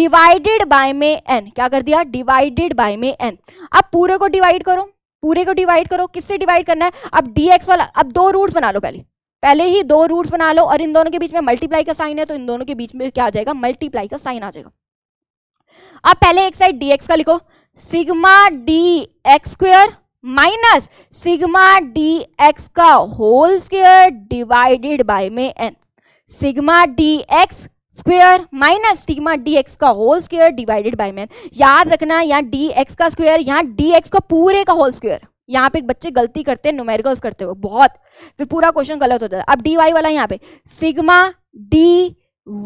divided by में एन क्या कर दिया डिवाइडेड बाय में एन अब पूरे को डिवाइड करो पूरे को डिवाइड करो किससे डिवाइड करना है अब डी एक्स वाला अब दो रूट्स बना लो पहले पहले ही दो रूट्स बना लो और इन दोनों के बीच में मल्टीप्लाई का साइन है तो इन दोनों के बीच में क्या आ जाएगा मल्टीप्लाई का साइन आ जाएगा अब पहले एक साइड डीएक्स का लिखो sigma D x square minus sigma D x का होल स्क्र डिवाइडेड बाय में n sigma D x square minus sigma D x का होल स्क्र डिवाइडेड बाय में याद रखना यहाँ डी एक्स का स्क्वेयर यहाँ डी एक्स का पूरे का होल स्क्वेयर यहाँ पे बच्चे गलती करते हैं नोमेरिकल्स करते हुए बहुत फिर पूरा क्वेश्चन गलत होता है अब डी वाई वाला यहाँ पे sigma D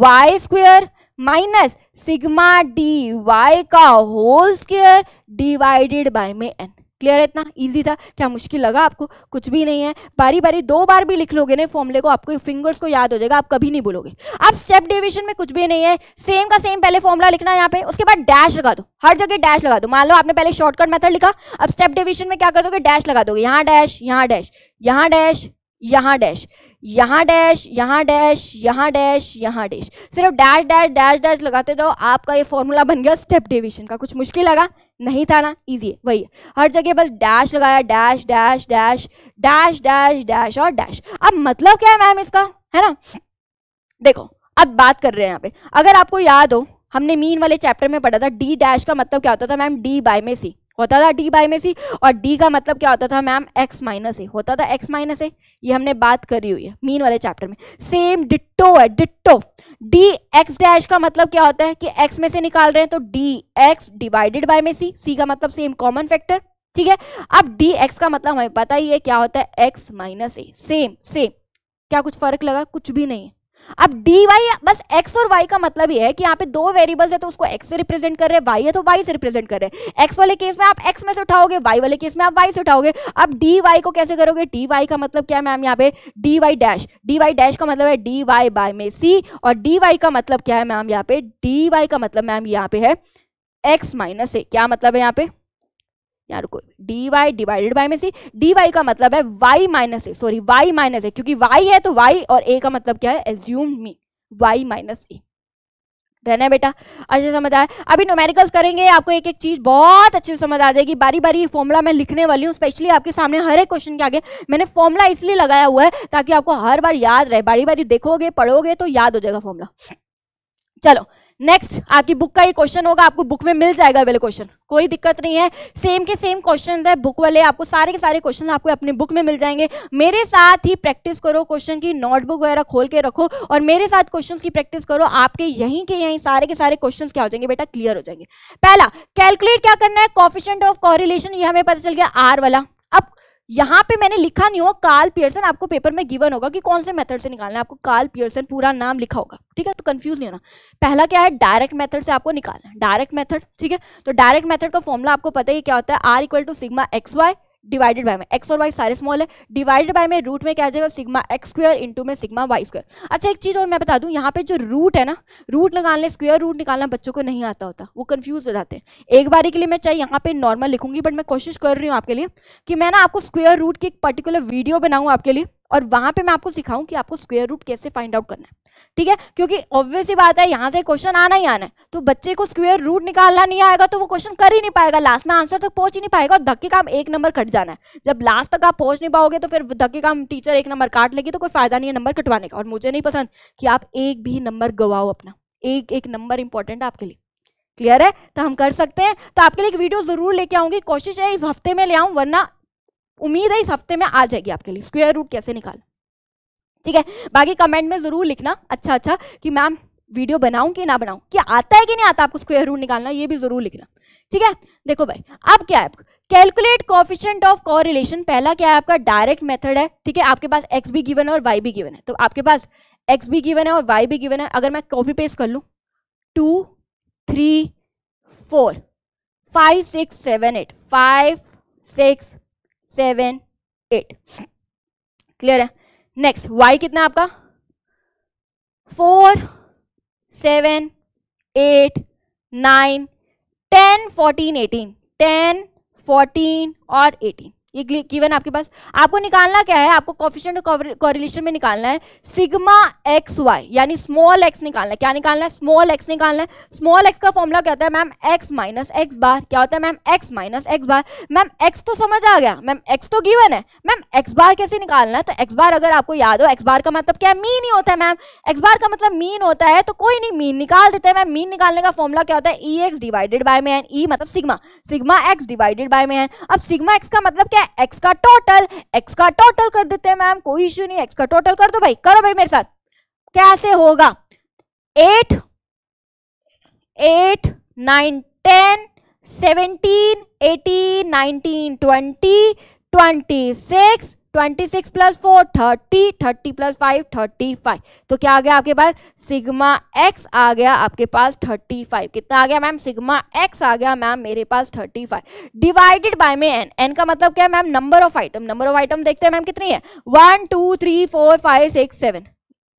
y square minus sigma D y का होल स्क्वेयर डिवाइडेड बाय में एन क्लियर है इतना ईजी था क्या मुश्किल लगा आपको कुछ भी नहीं है बारी बारी दो बार भी लिख लोगे ना फॉर्मूले को आपको फिंगर्स को याद हो जाएगा आप कभी नहीं बोलोगे आप स्टेप डिविजन में कुछ भी नहीं है सेम का सेम पहले फॉर्मूला लिखना है यहाँ पे उसके बाद डैश लगा दो हर जगह डैश लगा दो मान लो आपने पहले शॉर्टकट मैथड लिखा अब स्टेप डिविजन में क्या कर दोगे डैश लगा दोगे यहाँ डैश यहाँ डैश यहाँ डैश यहाँ डैश यहाँ डैश यहाँ डैश यहाँ डैश यहाँ डैश सिर्फ डैश डैश डैश डैश लगाते दो आपका ये फॉर्मूला बन गया स्टेप डिविजन का कुछ मुश्किल लगा नहीं था ना इजी है वही है हर जगह बस डैश लगाया dash dash dash dash dash dash और डैश अब मतलब क्या है मैम इसका है ना देखो अब बात कर रहे हैं यहाँ पे अगर आपको याद हो हमने मीन वाले चैप्टर में पढ़ा था डी डैश का मतलब क्या होता था मैम डी बाय में सी होता था डी बाई में सी और डी का मतलब क्या होता था मैम एक्स माइनस ए होता था एक्स माइनस ए ये हमने बात करी हुई है मीन वाले चैप्टर में सेम डिट्टो है डिट्टो डी एक्स डैश का मतलब क्या होता है कि x में से निकाल रहे हैं तो डी एक्स डिवाइडेड बाई में सी सी का मतलब सेम कॉमन फैक्टर ठीक है अब डी एक्स का मतलब हमें पता ही है क्या होता है एक्स माइनस ए सेम सेम क्या कुछ फर्क लगा कुछ भी नहीं अब डी वाई बस एक्स और वाई का मतलब ये है कि यहाँ पे दो वेरिएबल्स है तो उसको एक्स से रिप्रेजेंट कर रहे हैं वाई है तो वाई से रिप्रेजेंट कर रहे हैं एक्स वाले केस में आप एक्स में से उठाओगे वाई वाले केस में आप वाई से उठाओगे अब डी वाई को कैसे करोगे डी वाई का मतलब क्या है मैम यहाँ पे d Y dash D Y dash का मतलब है डी वाई बाय में सी और डी वाई का मतलब क्या है मैम यहाँ पे डी वाई का मतलब मैम यहाँ पे है एक्स माइनस ए क्या मतलब है यहाँ पे यहाँ रुको डी वाई डिवाइडेड बाई में से डी वाई का मतलब है y minus a sorry y minus a क्योंकि वाई है तो वाई और ए का मतलब क्या है assume mean y minus a रहना है बेटा अच्छे समझ आया अभी नोमेरिकल्स करेंगे आपको एक एक चीज बहुत अच्छे से समझ आ जाएगी बारी बारी ये फॉर्मुला मैं लिखने वाली हूँ स्पेशली आपके सामने हर एक क्वेश्चन के आगे मैंने फॉर्मुला इसलिए लगाया हुआ है ताकि आपको हर बार याद रहे बारी बारी देखोगे पढ़ोगे तो याद हो जाएगा फॉर्मुला चलो नेक्स्ट आपकी बुक का ये क्वेश्चन होगा आपको बुक में मिल जाएगा पहले क्वेश्चन कोई दिक्कत नहीं है सेम के सेम क्वेश्चन है बुक वाले आपको सारे के सारे क्वेश्चन आपको अपने बुक में मिल जाएंगे मेरे साथ ही प्रैक्टिस करो क्वेश्चन की नोटबुक वगैरह खोल के रखो और मेरे साथ क्वेश्चन की प्रैक्टिस करो आपके यहीं के यहीं सारे के सारे क्वेश्चन क्या हो जाएंगे बेटा क्लियर हो जाएंगे पहला कैलकुलेट क्या करना है कॉफिशेंट ऑफ कॉरिलेशन ये हमें पता चल गया आर वाला यहाँ पे मैंने लिखा नहीं होगा कार्ल पियर्सन आपको पेपर में गिवन होगा कि कौन से मेथड से निकालना है आपको कार्ल पियर्सन पूरा नाम लिखा होगा ठीक है तो कंफ्यूज नहीं होना पहला क्या है डायरेक्ट मेथड से आपको निकालना है डायरेक्ट मेथड ठीक है तो डायरेक्ट मेथड का फॉर्मुला आपको पता है क्या होता है r equal to sigma x y divided by में एक्स और वाई सारे स्मॉल है डिवाइडेड बाय में रूट में क्या आ जाएगा सिग्मा एक्स स्क्वायर इंटू में सिग्मा वाई स्क्वायर अच्छा एक चीज़ और मैं बता दूँ यहाँ पे जो रूट है ना रूट निकालने स्क्वायर रूट निकालना बच्चों को नहीं आता होता वो कन्फ्यूज हो जाते हैं एक बारी के लिए मैं चाहे यहाँ पे नॉर्मल लिखूंगी बट मैं कोशिश कर रही हूँ आपके लिए कि मैं ना आपको स्क्वायर रूट की एक पर्टिकुलर वीडियो बनाऊँ आपके लिए और वहाँ पर मैं आपको सिखाऊँ कि आपको स्क्वायर रूट कैसे फाइंड आउट करना है ठीक है क्योंकि ऑब्वियस ही बात है यहाँ से क्वेश्चन आना ही आना है तो बच्चे को स्क्वेयर रूट निकालना नहीं आएगा तो वो क्वेश्चन कर ही नहीं पाएगा लास्ट में आंसर तक पहुंच ही नहीं पाएगा और धक्के काम एक नंबर कट जाना है जब लास्ट तक आप पहुंच नहीं पाओगे तो फिर धक्के काम टीचर एक नंबर काट लेगी तो कोई फायदा नहीं है नंबर कटवाने का और मुझे नहीं पसंद कि आप एक भी नंबर गवाओ अपना एक एक नंबर इंपॉर्टेंट है आपके लिए क्लियर है तो हम कर सकते हैं तो आपके लिए एक वीडियो जरूर लेके आऊंगी कोशिश है इस हफ्ते में ले आऊँ वरना उम्मीद है इस हफ्ते में आ जाएगी आपके लिए स्क्वेयर रूट कैसे निकाल ठीक है बाकी कमेंट में ज़रूर लिखना अच्छा अच्छा कि मैम वीडियो बनाऊं कि ना बनाऊं क्या आता है कि नहीं आता आपको स्क्वेयर रूट निकालना ये भी ज़रूर लिखना ठीक है देखो भाई अब क्या है कैलकुलेट कॉफिशेंट ऑफ कॉरिलेशन पहला क्या है आपका डायरेक्ट मेथड है ठीक है आपके पास एक्स भी गिवन है और वाई भी गिवन है तो आपके पास एक्स भी गिवन है और वाई भी गिवन है अगर मैं कॉपी पेस्ट कर लूँ two three four five six seven eight five six seven eight clear है नेक्स्ट वाई कितना आपका four seven eight nine ten fourteen eighteen ten fourteen और एटीन ये गिवन आपके पास आपको निकालना क्या है आपको कॉफिशेंट कॉरिलेशन में निकालना है सिग्मा एक्स वाई यानी स्मॉल एक्स निकालना है क्या निकालना है स्मॉल एक्स निकालना है स्मॉल एक्स का फॉर्मूला क्या होता है ma'am x minus x bar क्या होता है ma'am x minus x bar ma'am x तो समझ आ गया मैम एक्स तो गिवन है मैम एक्स बार कैसे निकालना है तो एक्स बार अगर आपको याद हो एक्स बार का मतलब क्या है मीन ही होता है मैम एक्स बार का मतलब मीन होता है तो कोई नहीं मीन निकाल देते हैं मैम मीन निकालने का फॉर्मूला क्या होता है e x divided by man e मतलब sigma sigma x divided by man अब सिग्मा एक्स का मतलब क्या एक्स का टोटल एक्स का टोटल कर देते हैं मैम कोई इश्यू नहीं एक्स का टोटल कर दो भाई करो भाई मेरे साथ कैसे होगा eight eight nine ten seventeen eighteen nineteen twenty twenty six twenty six plus four thirty thirty plus five thirty five तो क्या आ गया आपके पास सिग्मा एक्स आ गया आपके पास थर्टी फाइव कितना आ गया मैम सिग्मा एक्स आ गया मैम मेरे पास थर्टी फाइव डिवाइडेड बाय में एन एन का मतलब क्या है ma'am number of item number of item देखते हैं मैम कितनी है one two three four five six seven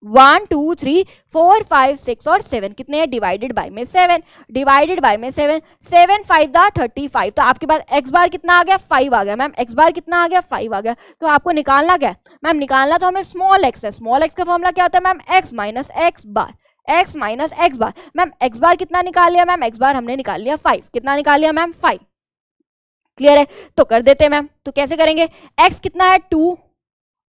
one two three four five six और सेवन कितने हैं डिवाइडेड बाय में सेवन डिवाइडेड बाय में seven seven five the thirty five तो आपके पास एक्स बार कितना आ गया फाइव आ गया मैम एक्स बार कितना आ गया फाइव आ गया तो आपको निकालना क्या मैम निकालना तो हमें स्मॉल एक्स है स्मॉल एक्स का फॉर्मूला क्या होता है ma'am x minus x bar x minus x bar ma'am x bar कितना निकाल लिया मैम एक्स बार हमने निकाल लिया फाइव कितना निकाल लिया मैम फाइव क्लियर है तो कर देते हैं मैम तो कैसे करेंगे एक्स कितना है टू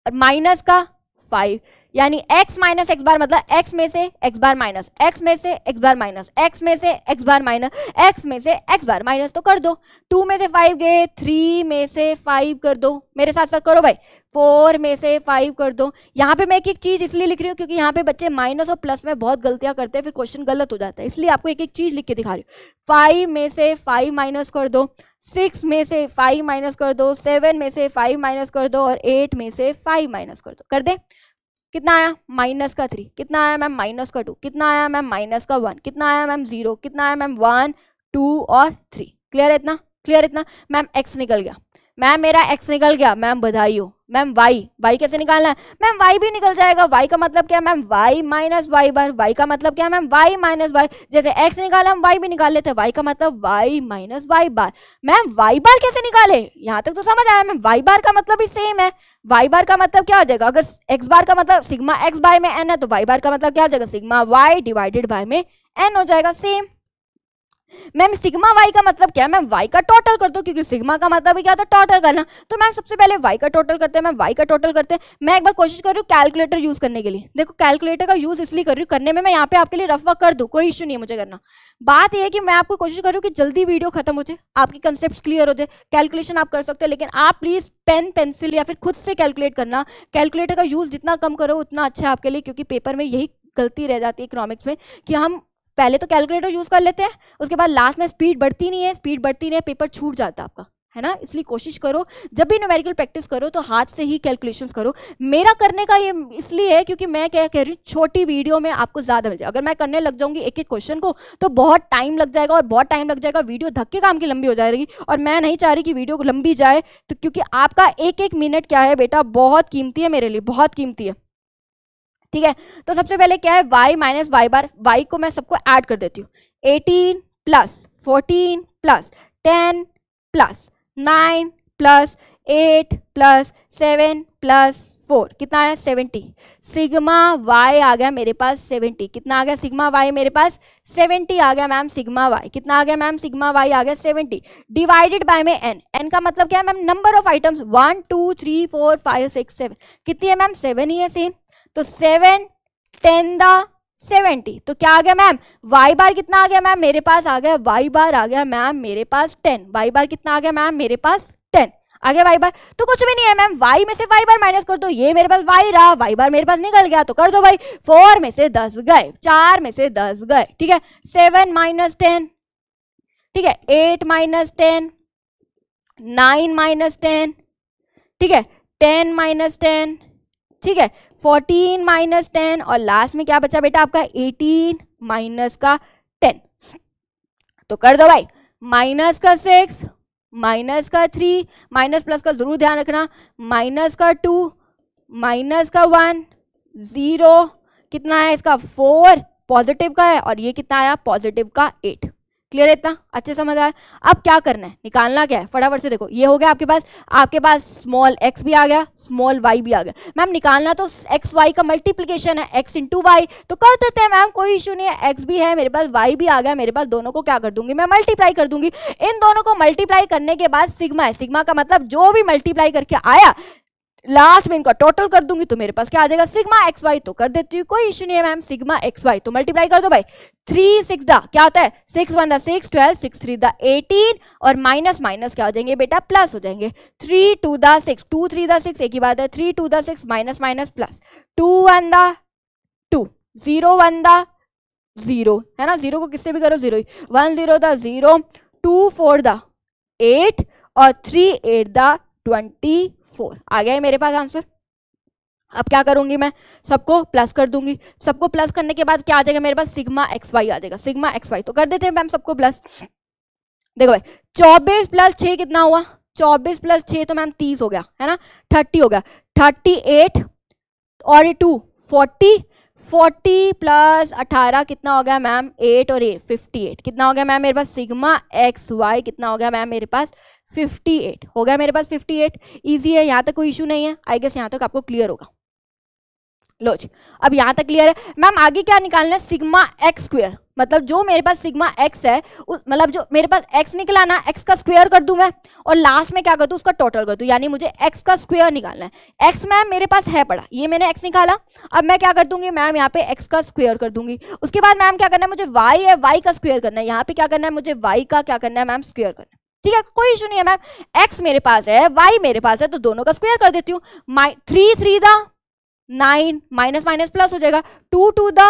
और माइनस का फाइव यानी x माइनस एक्स बार मतलब x में से x बार माइनस x में से x बार माइनस x में से x बार माइनस x में से x बार माइनस तो कर दो टू में से फाइव गए थ्री में से फाइव कर दो मेरे साथ साथ करो भाई फोर में से फाइव कर दो यहाँ पे मैं एक एक चीज़ इसलिए लिख रही हूँ क्योंकि यहाँ पे बच्चे माइनस और प्लस में बहुत गलतियां करते हैं फिर क्वेश्चन गलत हो जाता है इसलिए आपको एक एक चीज़ लिख के दिखा रही हूँ फाइव में से फाइव माइनस कर दो सिक्स में से फाइव माइनस कर दो सेवन में से फाइव माइनस कर दो और एट में से फाइव माइनस कर दो कर दे कितना आया माइनस का थ्री कितना आया मैम माइनस का टू कितना आया मैम माइनस का वन कितना आया मैम जीरो कितना आया मैम वन टू और थ्री क्लियर है इतना क्लियर इतना मैम एक्स निकल गया मैम मेरा एक्स निकल गया मैम बधाई हो मैम वाई वाई कैसे निकालना है मैम वाई भी निकल जाएगा वाई का मतलब क्या ma'am y minus y bar y का मतलब क्या मैम वाई माइनस वाई जैसे एक्स निकाला हम वाई भी निकाल लेते हैं वाई का मतलब y minus y bar ma'am y bar कैसे निकाले यहाँ तक तो समझ आया मैम वाई बार का मतलब ही सेम है वाई बार का मतलब क्या हो जाएगा अगर एक्स बार का मतलब सिग्मा एक्स बाय में एन है तो वाई बार का मतलब क्या हो जाएगा सिग्मा वाई डिवाइडेड बाय में एन हो जाएगा सेम मैम सिग्मा वाई का मतलब क्या है मैम वाई का टोटल कर दो क्योंकि सिग्मा का मतलब क्या था टोटल करना तो मैम सबसे पहले वाई का टोटल करते हैं मैम वाई का टोटल करते हैं मैं एक बार कोशिश कर रही हूँ कैलकुलेटर यूज़ करने के लिए देखो कैलकुलेटर का यूज़ इसलिए कर रही हूँ करने में मैं यहाँ पे आपके लिए रफ वक कर दूँ कोई इशू नहीं है मुझे करना बात यह है कि मैं आपको कोशिश कर रही हूँ कि जल्दी वीडियो खत्म हो जाए आपके कंसेप्ट क्लियर हो जाए कैलकुलेशन आप कर सकते हो लेकिन आप प्लीज़ पेन पेंसिल या फिर खुद से कैलकुलेट करना कैलकुलेटर का यूज़ जितना कम करो उतना अच्छा है आपके लिए क्योंकि पेपर में यही गलती रह जाती है इकोनॉमिक्स में कि हम पहले तो कैलकुलेटर यूज़ कर लेते हैं उसके बाद लास्ट में स्पीड बढ़ती नहीं है स्पीड बढ़ती नहीं है पेपर छूट जाता है आपका है ना इसलिए कोशिश करो जब भी न्यूमेरिकल प्रैक्टिस करो तो हाथ से ही कैलकुलेशंस करो मेरा करने का ये इसलिए है क्योंकि मैं क्या कह रही हूँ छोटी वीडियो में आपको ज़्यादा मिल जाए अगर मैं करने लग जाऊँगी एक एक क्वेश्चन को तो बहुत टाइम लग जाएगा और बहुत टाइम लग जाएगा वीडियो धक्के काम की लंबी हो जाएगी और मैं नहीं चाह रही कि वीडियो लंबी जाए तो क्योंकि आपका एक एक मिनट क्या है बेटा बहुत कीमती है मेरे लिए बहुत कीमती है ठीक है तो सबसे पहले क्या है y minus y bar y को मैं सबको ऐड कर देती हूँ eighteen plus fourteen plus ten plus nine plus eight plus seven plus four कितना आया सेवेंटी सिग्मा वाई आ गया मेरे पास सेवेंटी कितना आ गया सिग्मा वाई मेरे पास सेवेंटी आ गया मैम सिग्मा वाई कितना आ गया मैम सिग्मा वाई आ गया सेवेंटी डिवाइडेड बाय में एन एन का मतलब क्या है ma'am number of items one two three four five six seven कितनी है मैम सेवन ही है सेम तो सेवन टेन द सेवेंटी तो क्या आ गया मैम वाई बार कितना आ गया मैम मेरे पास आ गया वाई बार आ गया मैम मेरे पास टेन वाई बार कितना आ गया मैम मेरे पास टेन आ गया वाई बार तो कुछ भी नहीं है मैम वाई में से वाई बार माइनस कर दो ये मेरे पास वाई रहा वाई बार मेरे पास निकल गया तो कर दो भाई फोर में से दस गए चार में से दस गए ठीक है सेवन माइनस टेन ठीक है eight minus ten nine minus ten ठीक है टेन माइनस टेन ठीक है फोर्टीन माइनस टेन और लास्ट में क्या बचा बेटा आपका एटीन माइनस का टेन तो कर दो भाई माइनस का सिक्स माइनस का थ्री माइनस प्लस का जरूर ध्यान रखना माइनस का टू माइनस का वन जीरो कितना है इसका फोर पॉजिटिव का है और ये कितना आया पॉजिटिव का एट क्लियर है इतना अच्छे समझ आया अब क्या करना है निकालना क्या है फटाफट से देखो ये हो गया आपके पास आपके पास स्मॉल एक्स भी आ गया स्मॉल वाई भी आ गया मैम निकालना तो एक्स वाई का मल्टीप्लीकेशन है एक्स इंटू वाई तो कर देते हैं मैम कोई इशू नहीं है एक्स भी है मेरे पास वाई भी आ गया मेरे पास दोनों को क्या कर दूंगी मैं मल्टीप्लाई कर दूंगी इन दोनों को मल्टीप्लाई करने के बाद सिग्मा है सिग्मा का मतलब जो भी मल्टीप्लाई करके आया लास्ट में इनका टोटल कर दूंगी तो मेरे पास क्या आ जाएगा सिग्मा एक्स वाई तो कर देती हूँ कोई इश्यू नहीं है मैम सिग्मा एक्स वाई तो मल्टीप्लाई कर दो भाई थ्री सिक्स दा क्या होता है six one the six twelve six three the eighteen और माइनस माइनस क्या हो जाएंगे बेटा प्लस हो जाएंगे three two the six two three the six एक ही बात है three two the six minus minus plus two one the two zero one the zero है ना जीरो को किससे भी करो zero one zero the zero two four the eight और three eight the twenty four आ गया है मेरे पास आंसर अब क्या करूंगी मैं सबको प्लस कर दूंगी सबको प्लस करने के बाद क्या आ जाएगा मेरे पास सिग्मा एक्स वाई आ जाएगा सिग्मा एक्स वाई तो कर देते हैं मैम सबको प्लस देखो भाई चौबीस प्लस छः कितना हुआ चौबीस प्लस छः तो मैम तीस हो गया है ना थर्टी हो गया थर्टी एट और टू फोर्टी फोर्टी प्लस अठारह कितना हो गया मैम एट और ए फिफ्टी एट कितना हो गया मैम मेरे पास सिग्मा एक्स वाई कितना हो गया मैम मेरे पास 58 हो गया मेरे पास 58 इजी है यहाँ तक कोई इशू नहीं है आई गेस यहाँ तक आपको क्लियर होगा लो जी अब यहाँ तक क्लियर है मैम आगे क्या निकालना है सिग्मा एक्स स्क्वेयर मतलब जो मेरे पास सिग्मा एक्स है उस मतलब जो मेरे पास एक्स निकला ना एक्स का स्क्वेयर कर दूँ मैं और लास्ट में क्या कर दूँ उसका टोटल कर दूँ यानी मुझे एक्स का स्क्वेयर निकालना है एक्स मैम मेरे पास है पड़ा ये मैंने एक्स निकाला अब मैं क्या कर दूंगी मैम यहाँ पे एक्स का स्क्वेयर कर दूंगी उसके बाद मैम क्या करना है मुझे वाई है वाई का स्क्वेयर करना है यहाँ पे क्या करना है मुझे वाई का क्या करना है मैम स्क्वेयर करना है ठीक है कोई इशू नहीं है मैम एक्स मेरे पास है वाई मेरे पास है तो दोनों का स्क्वेयर कर देती हूँ three three the nine minus minus plus हो जाएगा two two the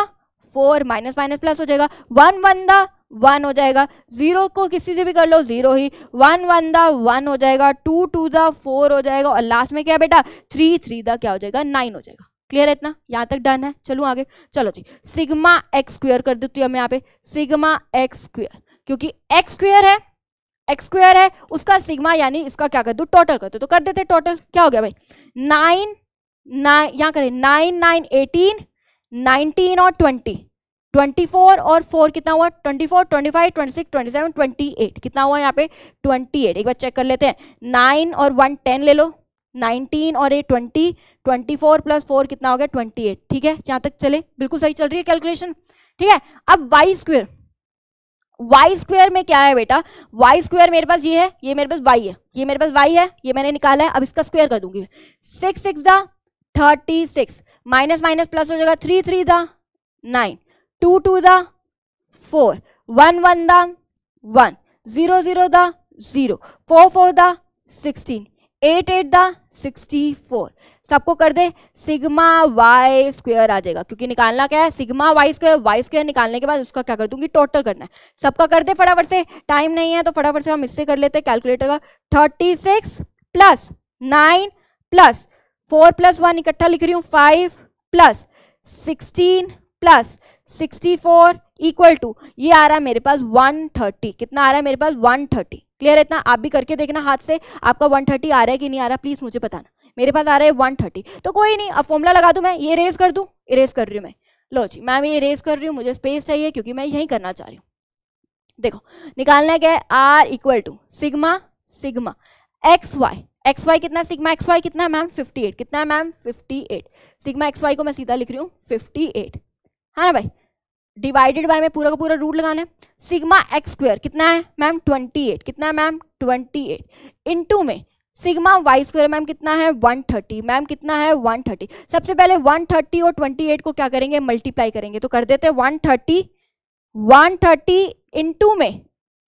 four minus minus plus हो जाएगा वन वन द वन हो जाएगा जीरो को किसी से भी कर लो जीरो ही वन वन द वन हो जाएगा टू टू द फोर हो जाएगा और लास्ट में क्या बेटा थ्री थ्री द क्या हो जाएगा नाइन हो जाएगा क्लियर है इतना यहाँ तक डन है चलो आगे चलो जी सिग्मा एक्स स्क्वेयर कर देती हूँ मैं यहाँ पे सिग्मा एक्स स्क्वेयर क्योंकि एक्स स्क्वेयर है एक्स स्क्वायर है उसका सिग्मा यानी इसका क्या कर दो टोटल कर दो तो कर देते टोटल क्या हो गया भाई नाइन नाइन यहाँ करें नाइन नाइन एटीन नाइनटीन और ट्वेंटी ट्वेंटी फोर और फोर कितना हुआ twenty four twenty five twenty six twenty seven twenty eight कितना हुआ यहाँ पे ट्वेंटी एट एक बार चेक कर लेते हैं नाइन और वन टेन ले लो नाइनटीन और eight twenty twenty four plus four कितना हो गया ट्वेंटी एट ठीक है यहाँ तक चले बिल्कुल सही चल रही है कैलकुलेशन ठीक है अब वाई स्क्वेयर वाई स्क्वेयर में क्या है बेटा वाई स्क्वेयर मेरे पास ये है ये मेरे पास वाई है ये मेरे पास वाई है ये मैंने निकाला है अब इसका स्क्वेयर कर दूंगी six six the thirty six minus minus plus हो जाएगा थ्री थ्री दा nine two two the four one one दा one zero zero the zero four four the sixteen eight eight the sixty four सबको कर दे sigma y square आ जाएगा क्योंकि निकालना क्या है सिग्मा वाई स्क्र वाई स्क्वेयर निकालने के बाद उसका क्या कर दूंगी टोटल करना है सबका कर दे फटाफट से टाइम नहीं है तो फटाफट से हम इससे कर लेते हैं कैलकुलेटर का thirty six plus nine plus four plus one इकट्ठा लिख रही हूँ five plus sixteen plus sixty four equal to ये आ रहा है मेरे पास वन थर्टी कितना आ रहा है मेरे पास वन थर्टी क्लियर है इतना आप भी करके देखना हाथ से आपका वन थर्टी आ रहा है कि नहीं आ रहा प्लीज़ मुझे बताना मेरे पास आ रहा है वन थर्टी तो कोई नहीं अब फॉर्मूला लगा दूँ मैं ये रेज कर दूँ इरेज कर रही हूँ मैं लो जी मैम ये रेज कर रही हूँ मुझे स्पेस चाहिए क्योंकि मैं यही करना चाह रही हूँ देखो निकालना क्या है r equal to sigma sigma x y x y कितना सिग्मा एक्स वाई कितना है मैम 58 कितना है मैम 58 सिग्मा एक्स वाई को मैं सीधा लिख रही हूँ 58 है ना भाई डिवाइडेड बाय में पूरा का पूरा रूट लगाना है सिग्मा एक्स स्क्वायर कितना है मैम 28 कितना है मैम 28 इनटू में सिग्मा वाई स्क्वायर मैम कितना है 130 मैम कितना है 130 सबसे पहले 130 और 28 को क्या करेंगे मल्टीप्लाई करेंगे तो कर देते हैं 130 130 इनटू में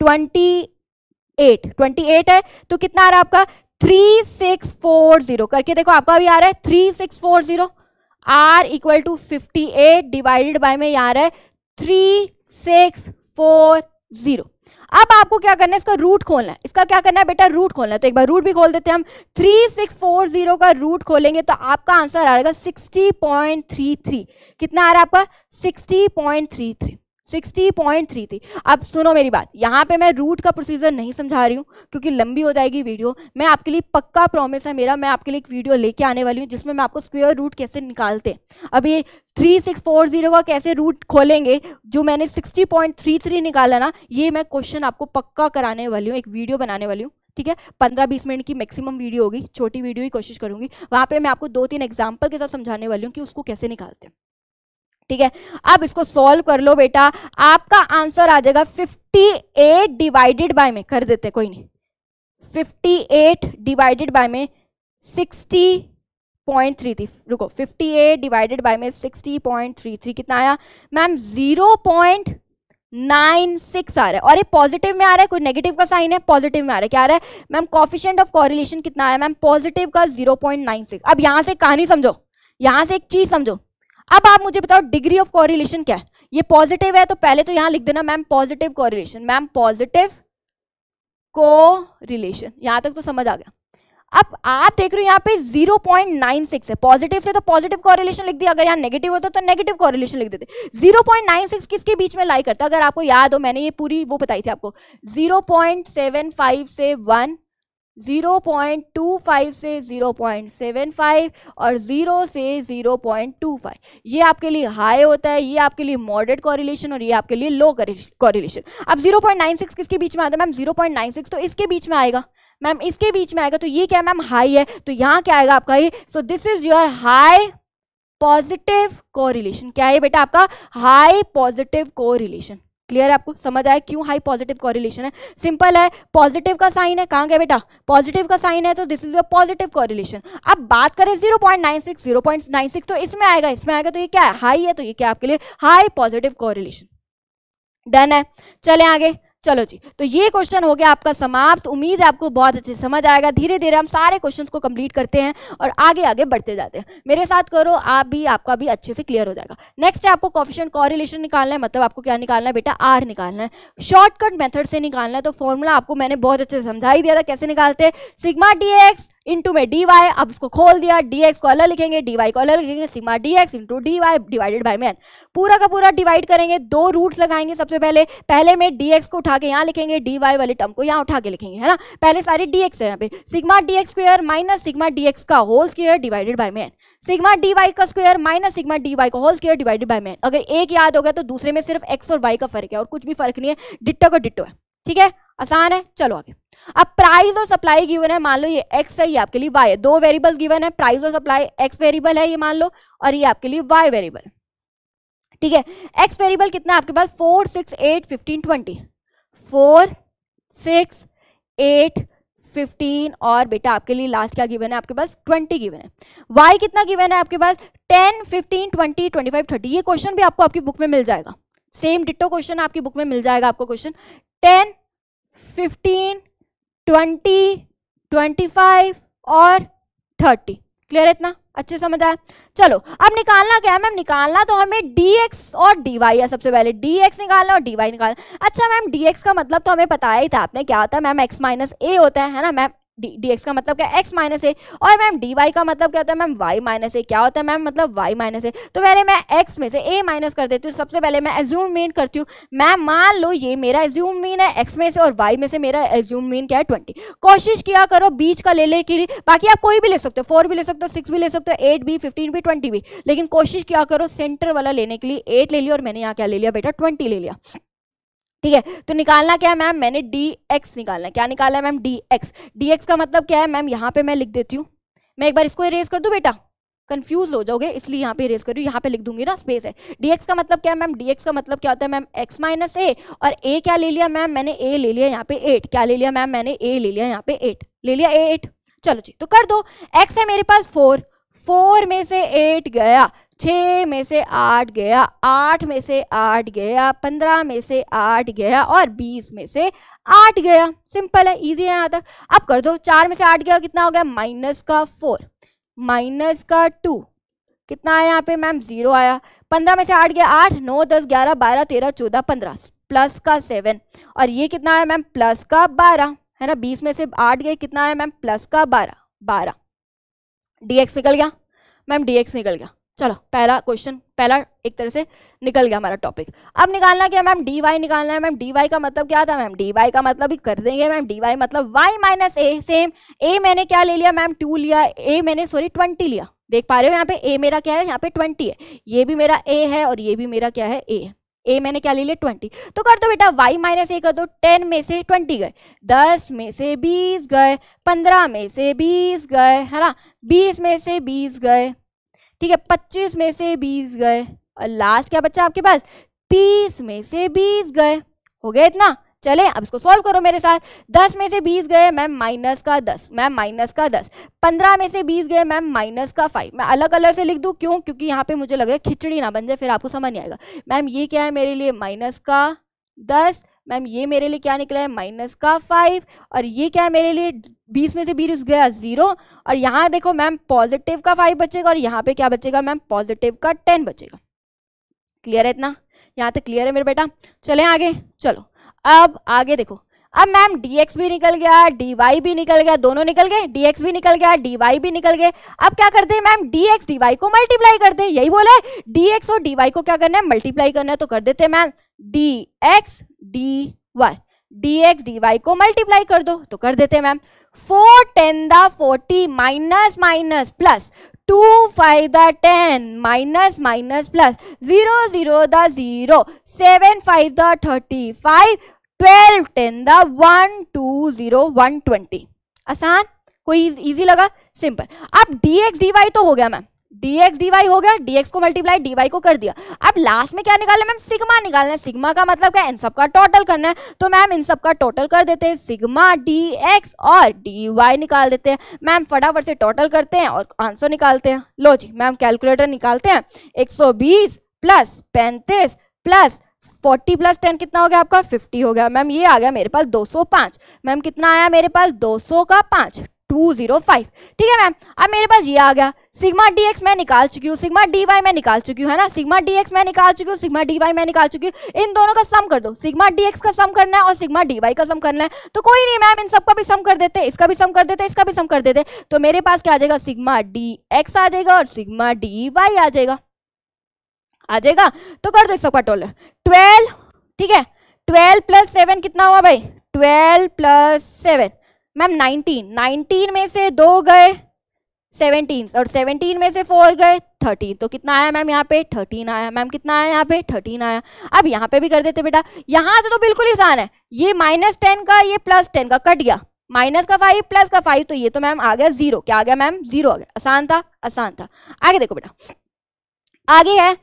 28 28 है तो कितना आ रहा है आपका 3640 करके देखो आपका भी आ रहा है 3640 r equal to fifty eight divided by में थ्री रहा है जीरो अब आपको क्या करना है इसका रूट खोलना है इसका क्या करना है बेटा रूट खोलना है तो एक बार रूट भी खोल देते हैं हम थ्री सिक्स फोर जीरो का रूट खोलेंगे तो आपका आंसर आ रहेगा सिक्सटी पॉइंट थ्री थ्री कितना आ रहा है आपका सिक्सटी पॉइंट थ्री थ्री 60.3 थी अब सुनो मेरी बात यहाँ पे मैं रूट का प्रोसीजर नहीं समझा रही हूँ क्योंकि लंबी हो जाएगी वीडियो मैं आपके लिए पक्का प्रॉमिस है मेरा मैं आपके लिए एक वीडियो लेके आने वाली हूँ जिसमें मैं आपको स्क्वेयर रूट कैसे निकालते हैं अब ये थ्री सिक्स फोर जीरो का कैसे रूट खोलेंगे जो मैंने सिक्सटी पॉइंट थ्री थ्री निकाला ना ये मैं क्वेश्चन आपको पक्का कराने वाली हूँ एक वीडियो बनाने वाली हूँ ठीक है पंद्रह बीस मिनट की मैक्सिमम वीडियो होगी छोटी वीडियो ही कोशिश करूंगी वहाँ पे मैं आपको दो तीन एग्जाम्पल के साथ समझाने वाली हूँ कि उसको कैसे निकालते हैं ठीक है अब इसको सॉल्व कर लो बेटा आपका आंसर आ जाएगा फिफ्टी एट डिवाइडेड बाय में कर देते कोई नहीं फिफ्टी एट डिवाइडेड बाय में सिक्सटी पॉइंट थ्री रुको फिफ्टी एट डिवाइडेड बाय में सिक्सटी पॉइंट थ्री थ्री कितना आया ma'am zero point nine six आ रहा है और ये पॉजिटिव में आ रहा है कोई नेगेटिव का साइन है पॉजिटिव में आ रहा है क्या आ रहा है मैम कॉफिशेंट ऑफ कॉरिलेशन कितना आया मैम पॉजिटिव का जीरो पॉइंट नाइन सिक्स अब यहाँ से कहानी समझो यहाँ से एक चीज समझो अब आप मुझे बताओ डिग्री ऑफ कॉरिलेशन क्या है ये पॉजिटिव है तो पहले तो यहां लिख देना ma'am positive correlation ma'am positive correlation यहां तक तो समझ आ गया अब आप देख रहे हो यहाँ पे 0.96 है पॉजिटिव से तो पॉजिटिव कॉरिलेशन लिख दिया अगर यहाँ नेगेटिव होता तो नेगेटिव कॉरिलेशन लिख देते 0.96 किसके बीच में लाई करता अगर आपको याद हो मैंने ये पूरी वो बताई थी आपको 0.75 से 0.25 से 0.75 और 0 से 0.25 ये आपके लिए हाई होता है ये आपके लिए मॉडरेट कॉरिलेशन और ये आपके लिए लो कॉरिलेशन अब 0.96 किसके बीच में आता है मैम 0.96 तो इसके बीच में आएगा मैम इसके बीच में आएगा तो ये क्या मैम हाई है तो यहाँ क्या आएगा आपका ये so this is your high positive correlation क्या है बेटा आपका हाई पॉजिटिव कोरिलेशन क्लियर है आपको समझ आया क्यों हाई पॉजिटिव कॉरिलेशन है सिंपल है पॉजिटिव का साइन है कहाँ गया बेटा पॉजिटिव का साइन है तो this is your positive correlation अब बात करें 0.96 0.96 तो इसमें आएगा इसमें आएगा तो ये क्या है हाई है तो ये क्या आपके लिए हाई पॉजिटिव कॉरिलेशन डन है चले आगे चलो जी तो ये क्वेश्चन हो गया आपका समाप्त उम्मीद है आपको बहुत अच्छे समझ आएगा धीरे धीरे हम सारे क्वेश्चन को कंप्लीट करते हैं और आगे आगे बढ़ते जाते हैं मेरे साथ करो आप भी आपका भी अच्छे से क्लियर हो जाएगा नेक्स्ट है आपको कॉफिशन कॉरिलेशन निकालना है मतलब आपको क्या निकालना है बेटा आर निकालना है शॉर्टकट मेथड से निकालना है तो फॉर्मूला आपको मैंने बहुत अच्छे से समझा ही दिया था कैसे निकालते हैं सिग्मा डी एक्स इंटू में डी वाई अब उसको खोल दिया डी एक्स को अलग लिखेंगे डी वाई को अलग लिखेंगे sigma d x into d y divided by man पूरा का पूरा डिवाइड करेंगे दो रूट्स लगाएंगे सबसे पहले पहले में डी एक्स को उठा के यहाँ लिखेंगे डी वाई वाले टर्म को यहाँ उठा के लिखेंगे है ना पहले सारे डी एक्स है यहाँ पे sigma D x square minus sigma D x का whole square divided by man sigma D y का square minus sigma D y का whole square divided by man अगर एक याद हो गया तो दूसरे में सिर्फ एक्स और वाई का फर्क है और कुछ भी फर्क नहीं है डिट्टो का डिट्टो है ठीक है आसान है चलो आगे अब प्राइस और सप्लाई गिवन है मान लो ये एक्स है ये आपके लिए वाई है दो वेरिएबल गिवन है प्राइस और सप्लाई एक्स वेरिएबल है ये मान लो और ये आपके लिए वाई वेरिएबल ठीक है एक्स वेरिएबल कितना आपके पास four six eight fifteen twenty four six eight fifteen और बेटा आपके लिए लास्ट क्या गिवन है आपके पास ट्वेंटी गिवन है वाई कितना गिवन है आपके पास ten fifteen twenty twenty five thirty ये क्वेश्चन भी आपको आपकी बुक में मिल जाएगा सेम डिटो क्वेश्चन आपकी बुक में मिल जाएगा आपको question ten fifteen twenty twenty five और थर्टी क्लियर है इतना अच्छे समझ आया चलो अब निकालना क्या है मैम निकालना तो हमें डी एक्स और डी वाई है सबसे पहले डी एक्स निकालना और डी वाई निकालना अच्छा मैम डी एक्स का मतलब तो हमें पता ही था आपने क्या होता है मैम एक्स माइनस ए होता है ना मैम डी डी एक्स का मतलब क्या एक्स माइनस ए और मैम डी वाई का मतलब क्या होता है मैम वाई माइनस ए क्या होता है मैम मतलब वाई माइनस ए तो पहले मैं एक्स में से ए माइनस कर देती हूँ सबसे पहले मैं एज्यूम मीन करती हूँ मैम मान लो ये मेरा एज्यूम मीन है एक्स में से और वाई में से मेरा एज्यूम मीन क्या है ट्वेंटी कोशिश किया करो बीच का ले ले कि बाकी आप कोई भी ले सकते हो फोर भी ले सकते हो सिक्स भी ले सकते हो एट भी फिफ्टीन भी ट्वेंटी भी लेकिन कोशिश किया करो सेंटर वाला लेने के लिए एट ले लिया और मैंने यहाँ क्या ले लिया बेटा ट्वेंटी ले लिया ठीक है तो निकालना क्या है मैम मैंने डी एक्स निकालना क्या निकाला है ma'am D x d x का मतलब क्या है मैम यहाँ पे मैं लिख देती हूँ मैं एक बार इसको इरेज कर दूँ बेटा कंफ्यूज हो जाओगे इसलिए यहाँ पे इरेज कर रही हूँ यहाँ पे लिख दूंगी ना स्पेस है एक्स का मतलब क्या है मैम एक्स का मतलब क्या होता है मैम एक्स माइनस ए और ए क्या ले लिया मैम मैंने ए ले लिया यहाँ पे एट क्या ले लिया मैम मैंने ए ले लिया यहाँ पे एट ले लिया ए एट चलो जी तो कर दो एक्स है मेरे पास फोर फोर में से एट गया छः में से आठ गया आठ में से आठ गया पंद्रह में से आठ गया और बीस में से आठ गया सिंपल है इजी है यहाँ तक अब कर दो चार में से आठ गया कितना हो गया माइनस का फोर माइनस का टू कितना आया यहाँ पे मैम जीरो आया पंद्रह में से आठ गया आठ नौ दस ग्यारह बारह तेरह चौदह पंद्रह प्लस का सेवन और ये कितना है मैम प्लस का बारह है ना बीस में से आठ गए कितना आया मैम प्लस का बारह बारह डी एक्स निकल गया मैम डी एक्स निकल गया चलो पहला क्वेश्चन पहला एक तरह से निकल गया हमारा टॉपिक अब निकालना क्या मैम डी वाई निकालना है मैम डी वाई का मतलब क्या था मैम डी वाई का मतलब ही कर देंगे मैम डी वाई मतलब y minus A same A मैंने क्या ले लिया मैम टू लिया ए मैंने सॉरी ट्वेंटी लिया देख पा रहे हो यहाँ पे ए मेरा क्या है यहाँ पे ट्वेंटी है ये भी मेरा ए है और ये भी मेरा क्या है ए है ए मैंने क्या ले लिया ट्वेंटी तो कर दो बेटा वाई माइनस ए कर दो टेन में से ट्वेंटी गए दस में से बीस गए पंद्रह में से बीस गए है ना बीस में से बीस गए ठीक है पच्चीस में से बीस गए और लास्ट क्या बच्चा आपके पास तीस में से बीस गए हो गया इतना चले अब इसको सॉल्व करो मेरे साथ दस में से बीस गए मैम माइनस का दस मैम माइनस का दस पंद्रह में से बीस गए मैम माइनस का फाइव मैं अलग अलग से लिख दू क्यों क्योंकि यहाँ पे मुझे लग रहा है खिचड़ी ना बन जाए फिर आपको समझ नहीं आएगा मैम ये क्या है मेरे लिए माइनस का दस मैम ये मेरे लिए क्या निकला है माइनस का फाइव और ये क्या है मेरे लिए बीस में से बीस गया ज़ीरो और यहाँ देखो मैम पॉजिटिव का फाइव बचेगा और यहाँ पे क्या बचेगा मैम पॉजिटिव का टेन बचेगा क्लियर है इतना यहाँ तक क्लियर है मेरे बेटा चले आगे चलो अब आगे देखो अब मैम dx भी निकल गया dy भी निकल गया दोनों निकल गए dx भी निकल गया dy भी निकल गए अब क्या करते हैं मैम dx dy को मल्टीप्लाई करते हैं यही बोला है dx और dy को क्या करना है मल्टीप्लाई करना है तो कर देते हैं ma'am D x D y d x D y को मल्टीप्लाई कर दो तो कर देते मैम फोर टेन द forty minus minus plus two five the ten minus minus plus zero zero the zero seven five द थर्टी फाइव ट्वेल्व टेन द one two zero one twenty आसान कोई इजी लगा सिंपल अब D x D Y तो हो गया ma'am dx dy हो गया dx को मल्टीप्लाई dy को कर दिया अब लास्ट में क्या निकालना मैम सिग्मा निकालना है सिग्मा का मतलब क्या इन सब का टोटल करना है तो मैम इन सब का टोटल कर देते हैं सिग्मा dx और dy निकाल देते हैं मैम फटाफट से टोटल करते हैं और आंसर निकालते हैं लो जी मैम कैलकुलेटर निकालते हैं 120 प्लस पैंतीस प्लस 40 प्लस टेन कितना हो गया आपका 50 हो गया मैम ये आ गया मेरे पास 205 मैम कितना आया मेरे पास 200 का 5 टू जीरो फाइव ठीक है मैम अब मेरे पास ये आ गया सिग्मा डी एक्स मैं निकाल चुकी हूँ सिग्मा डी मैं निकाल चुकी हूँ है ना सिग्मा डी मैं निकाल चुकी हूँ सिग्मा डी वाई मैं निकाल चुकी हूँ इन दोनों का सम कर दो सिग्मा डी का सम करना है और सिग्मा डी का सम करना है तो कोई नहीं मैम इन सबका भी सम कर देते इसका भी सम कर देते इसका भी सम कर देते तो मेरे पास क्या आ जाएगा सिग्मा डी एक्स आ जाएगा और सिग्मा डी वाई आ जाएगा आ जाएगा तो कर दो इस सबका टोल ट्वेल्व ठीक है ट्वेल्व प्लस सेवन कितना हुआ भाई twelve plus seven ma'am nineteen nineteen में से दो गए सेवनटीन और सेवनटीन में से फोर गए थर्टीन तो कितना आया मैम यहाँ पे थर्टीन आया मैम कितना आया यहाँ पे थर्टीन आया अब यहाँ पे भी कर देते बेटा यहाँ से तो बिल्कुल आसान है ये माइनस टेन का ये प्लस टेन का कट गया माइनस का फाइव प्लस का फाइव तो ये तो मैम आ गया जीरो क्या आ गया मैम जीरो आ गया आसान था आसान था आगे देखो बेटा आगे है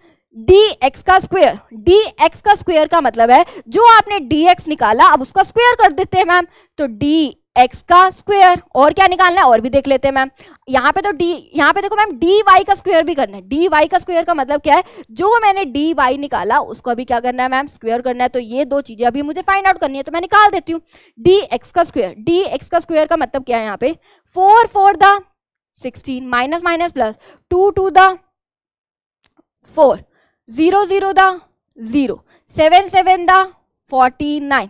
डी एक्स का स्क्वेयर डी एक्स का स्क्वेयर का मतलब है जो आपने डी एक्स निकाला अब उसका स्क्वेयर कर देते हैं मैम तो डी एक्स का स्क्वेयर और क्या निकालना है और भी देख लेते हैं मैम यहाँ पे तो डी यहाँ पे देखो मैम डी वाई का स्क्वेयर भी करना है डी वाई का स्क्वेयर का मतलब क्या है जो मैंने डी वाई निकाला उसको अभी क्या करना है मैम स्क्वेयर करना है तो ये दो चीजें अभी मुझे फाइंड आउट करनी है तो मैं निकाल देती हूँ डी एक्स का स्क्वेयर डी एक्स का स्क्वेयर का मतलब क्या है यहाँ पे फोर फोर द sixteen minus minus plus two two the four zero zero the zero seven seven the forty nine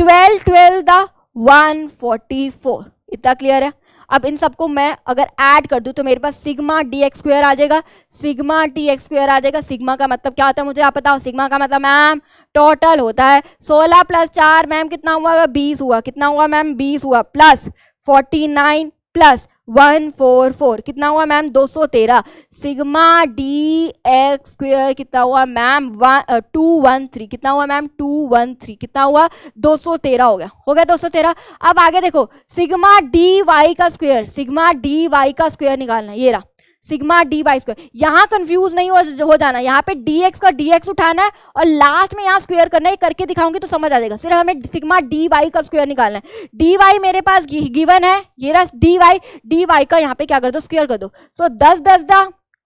twelve twelve द 144 इतना क्लियर है अब इन सबको मैं अगर ऐड कर दूं तो मेरे पास सिग्मा डी एक्स स्क्वायर आ जाएगा सिग्मा डी एक्स स्क्वायर आ जाएगा सिग्मा का मतलब क्या होता है मुझे आप बताओ सिग्मा का मतलब मैम टोटल होता है 16 प्लस चार मैम कितना हुआ 20 हुआ कितना हुआ मैम 20 हुआ plus 49 plus one four four कितना हुआ मैम दो सौ तेरह सिगमा डी एक्स स्क्वेयर कितना हुआ ma'am one two one three कितना हुआ मैम टू वन थ्री कितना हुआ दो सौ तेरह हो गया हो गया दो सौ तेरह अब आगे देखो सिगमा डी वाई का स्क्वेयर सिगमा डी वाई का स्क्वेयर निकालना ये रहा सिग्मा डी बाई स्क्वायर यहाँ कंफ्यूज नहीं हो, हो जाना यहाँ पे डी एक्स का डी एक्स उठाना है और लास्ट में यहाँ स्क्वेयर करना है करके दिखाऊंगी तो समझ आ जाएगा सिर्फ हमें सिग्मा डी वाई का स्क्वेयर निकालना है डी वाई मेरे पास गिवन है ये रहा डी वाई डी वाई का यहाँ पे क्या कर दो स्क्वेयर कर दो सो दस दस द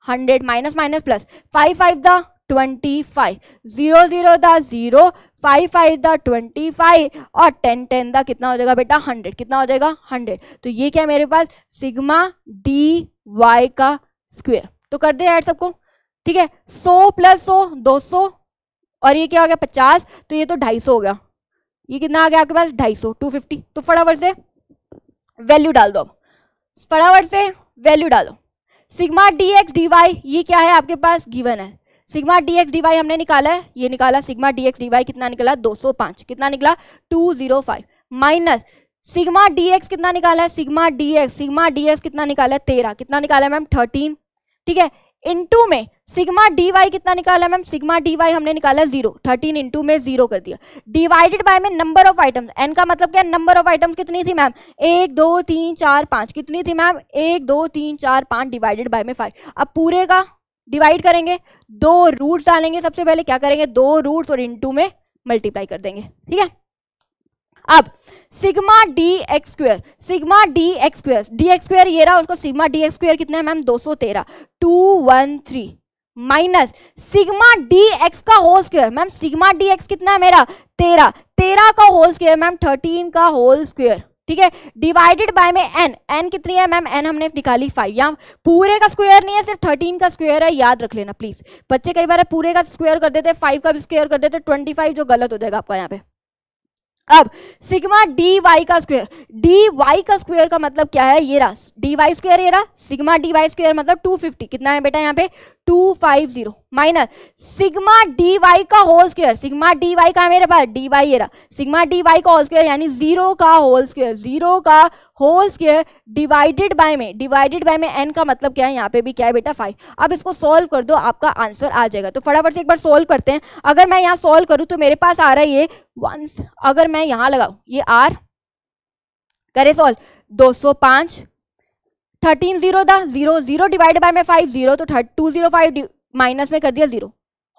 hundred minus minus plus five five द twenty five zero zero the zero five five द ट्वेंटी फाइव और टेन टेन द कितना हो जाएगा बेटा हंड्रेड कितना हो जाएगा हंड्रेड तो ये क्या मेरे पास सिग्मा डी वाई का स्क्वेयर तो कर दे ऐड सबको ठीक है सौ प्लस सो दो सौ और ये क्या हो गया पचास तो ये तो ढाई सौ हो गया ये कितना आ गया आपके पास ढाई सौ टू फिफ्टी तो फटाफट से वैल्यू डाल दो फटाफट से वैल्यू डालो sigma D x D y ये क्या है आपके पास गिवन है sigma D x D y हमने निकाला है ये निकाला sigma D x D y कितना निकला 205 कितना निकला 205 माइनस सिग्मा डीएक्स कितना निकाला है सिग्मा डीएक्स सिग्मा डीएक्स कितना निकाला है तेरह कितना निकाला है मैम थर्टीन ठीक है इंटू में सिग्मा डी वाई कितना निकाला मैम सिग्मा डी वाई हमने निकाला जीरो थर्टीन इंटू में जीरो कर दिया डिवाइडेड बाय में नंबर ऑफ आइटम्स एन का मतलब क्या नंबर ऑफ आइटम्स कितनी थी मैम एक दो तीन चार पाँच कितनी थी मैम एक दो तीन चार पाँच डिवाइडेड बाय में फाइव अब पूरे का डिवाइड करेंगे दो रूट डालेंगे सबसे पहले क्या करेंगे दो रूट और इंटू में मल्टीप्लाई कर देंगे ठीक है अब sigma D x square sigma D x square d x square ये रहा उसको सिग्मा डी एक्स स्क्र कितना है मैम दो सौ तेरह two one three minus sigma D x का whole square ma'am sigma D x कितना है मेरा तेरह तेरह का होल स्क्र मैम थर्टीन का होल स्क्र ठीक है डिवाइडेड बाय में एन एन कितनी है मैम एन हमने निकाली फाइव यहाँ पूरे का स्क्वायर नहीं है सिर्फ थर्टीन का स्क्वायर है याद रख लेना प्लीज बच्चे कई बार पूरे का स्क्वायर कर देते हैं फाइव का भी स्क्वायर कर देते हैं ट्वेंटी फाइव जो गलत हो जाएगा आपका यहाँ पे अब सिग्मा डी वाई का स्क्वायर डी वाई का स्क्वायर का मतलब क्या है ये रहा डी वाई स्क्वायर ये रहा सिग्मा डी वाई स्क्वायर मतलब 250 कितना है बेटा यहाँ पे 250 माइनस सिग्मा डी वाई का whole square sigma D y का मेरे पास डी वाई ये रहा सिग्मा डी वाई का होल स्क्वायर यानी जीरो का होल स्क्वायर जीरो का होल स्क्वायर डिवाइडेड बाय में डिवाइडेड बाय में एन का मतलब क्या है यहाँ पे भी क्या है बेटा फाइव अब इसको सोल्व कर दो आपका आंसर आ जाएगा तो फटाफट से एक बार सोल्व करते हैं अगर मैं यहाँ सोल्व करूँ तो मेरे पास आ रहा है ये वन अगर मैं यहाँ लगाऊ ये आर करे सोल्व दो सौ पाँच थर्टीन जीरो था जीरो जीरो डिवाइड बाय में फाइव जीरो तो टू जीरो फाइव माइनस में कर दिया जीरो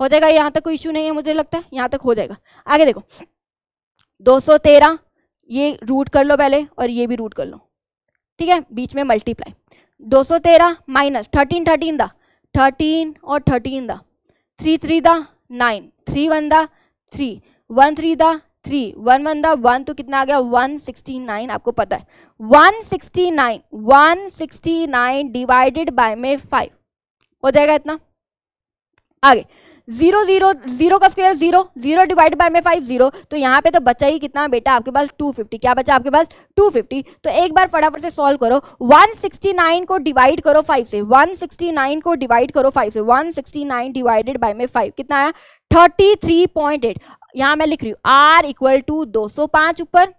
हो जाएगा यहाँ तक कोई इश्यू नहीं है मुझे लगता है यहाँ तक हो जाएगा आगे देखो 213 ये रूट कर लो पहले और ये भी रूट कर लो ठीक है बीच में मल्टीप्लाई 213 माइनस थर्टीन थर्टीन दा थर्टीन और थर्टीन दा थ्री थ्री दा नाइन थ्री वन दा थ्री वन थ्री दा थ्री वन वन दा वन तो कितना आ गया वन सिक्सटी नाइन आपको पता है one sixty nine one sixty nine divided by में फाइव हो जाएगा इतना आगे जीरो जीरो जीरो का square zero zero divide by में फाइव जीरो तो यहाँ पे तो बचा ही कितना बेटा आपके पास टू फिफ्टी क्या बचा आपके पास टू फिफ्टी तो एक बार फटाफट से सॉल्व करो वन सिक्सटी नाइन को डिवाइड करो फाइव से वन सिक्सटी नाइन को डिवाइड करो फाइव से one sixty nine divided by में फाइव कितना आया थर्टी थ्री पॉइंट एट यहाँ मैं लिख रही हूँ आर इक्वल टू दो सौ पाँच ऊपर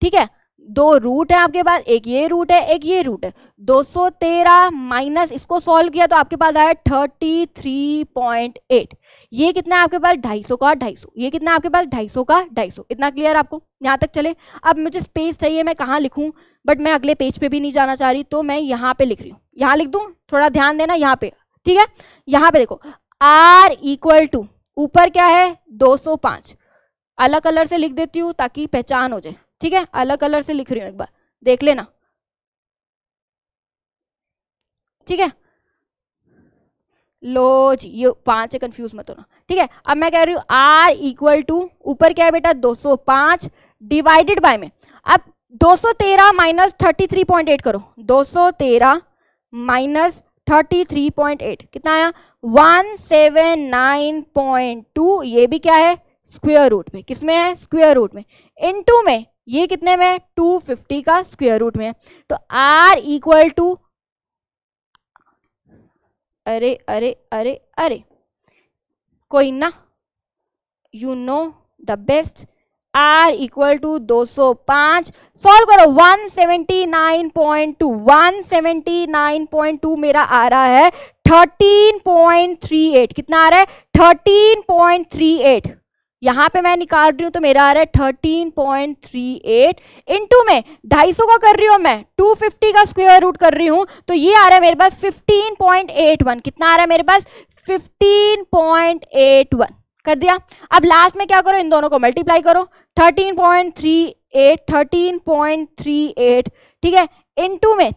ठीक है दो रूट है आपके पास एक ये रूट है एक ये रूट है 213 माइनस इसको सॉल्व किया तो आपके पास आया 33.8 ये कितना है आपके पास 250 का 250 ये कितना आपके पास 250 का 250 इतना क्लियर आपको यहाँ तक चले अब मुझे स्पेस चाहिए मैं कहाँ लिखूँ बट मैं अगले पेज पे भी नहीं जाना चाह रही तो मैं यहाँ पे लिख रही हूँ यहाँ लिख दूँ थोड़ा ध्यान देना यहाँ पे ठीक है यहाँ पे देखो आर इक्वल टू ऊपर क्या है दो अलग कलर से लिख देती हूँ ताकि पहचान हो जाए ठीक है अलग कलर से लिख रही हूँ एक बार देख लेना ठीक है लो जी ये पांच है कंफ्यूज मत होना ठीक है अब मैं कह रही हूँ आर इक्वल टू ऊपर क्या है बेटा 205 डिवाइडेड बाय में अब 213 माइनस एट करो 213 माइनस एट कितना आया 179.2 ये भी क्या है स्क्वेयर रूट में किसमें है स्क्वेयर रूट में इनटू में ये कितने में टू फिफ्टी का स्क्वेयर रूट में तो आर इक्वल टू अरे अरे अरे अरे कोई ना you know the best r equal to 205 solve करो 179.2 179.2 मेरा आ रहा है 13.38 कितना आ रहा है 13.38 यहाँ पे मैं निकाल रही हूँ तो मेरा आ रहा है 13.38 पॉइंट थ्री में ढाई सौ का कर रही हूँ मैं 250 का स्क्वायर रूट कर रही हूँ तो ये आ रहा है मेरे पास 15.81 कितना आ रहा है मेरे पास 15.81 कर दिया अब लास्ट में क्या करो इन दोनों को मल्टीप्लाई करो 13.38 13.38 ठीक है इन में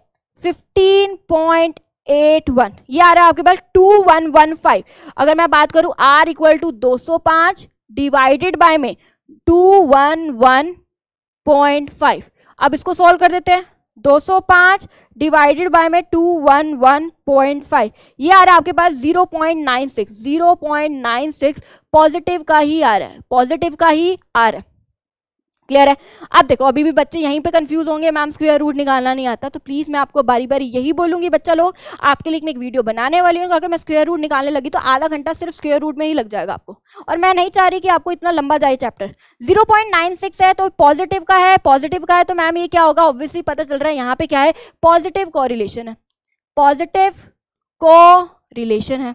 फिफ्टीन पॉइंट एट वन ये आ रहा है आपके पास टू वन वन फाइव अगर मैं बात करूं आर इक्वल टू दो सौ पाँच डिवाइडेड बाय में two one one point five अब इसको सॉल्व कर देते हैं 205 डिवाइडेड बाय में 211.5 ये आ रहा है आपके पास 0.96 0.96 पॉजिटिव का ही आ रहा है पॉजिटिव का ही आ रहा है क्लियर है अब देखो अभी भी बच्चे यहीं पे कंफ्यूज होंगे मैम स्क्वेयर रूट निकालना नहीं आता तो प्लीज़ मैं आपको बारी बारी यही बोलूँगी बच्चा लोग आपके लिए मैं एक वीडियो बनाने वाली हूँ अगर मैं स्क्वेयर रूट निकालने लगी तो आधा घंटा सिर्फ स्क्वेयर रूट में ही लग जाएगा आपको और मैं नहीं चाह रही कि आपको इतना लंबा जाए चैप्टर जीरो है तो पॉजिटिव का है पॉजिटिव का है तो मैम ये क्या होगा ऑब्वियसली पता चल रहा है यहाँ पे क्या है पॉजिटिव को है पॉजिटिव को रिलेशन है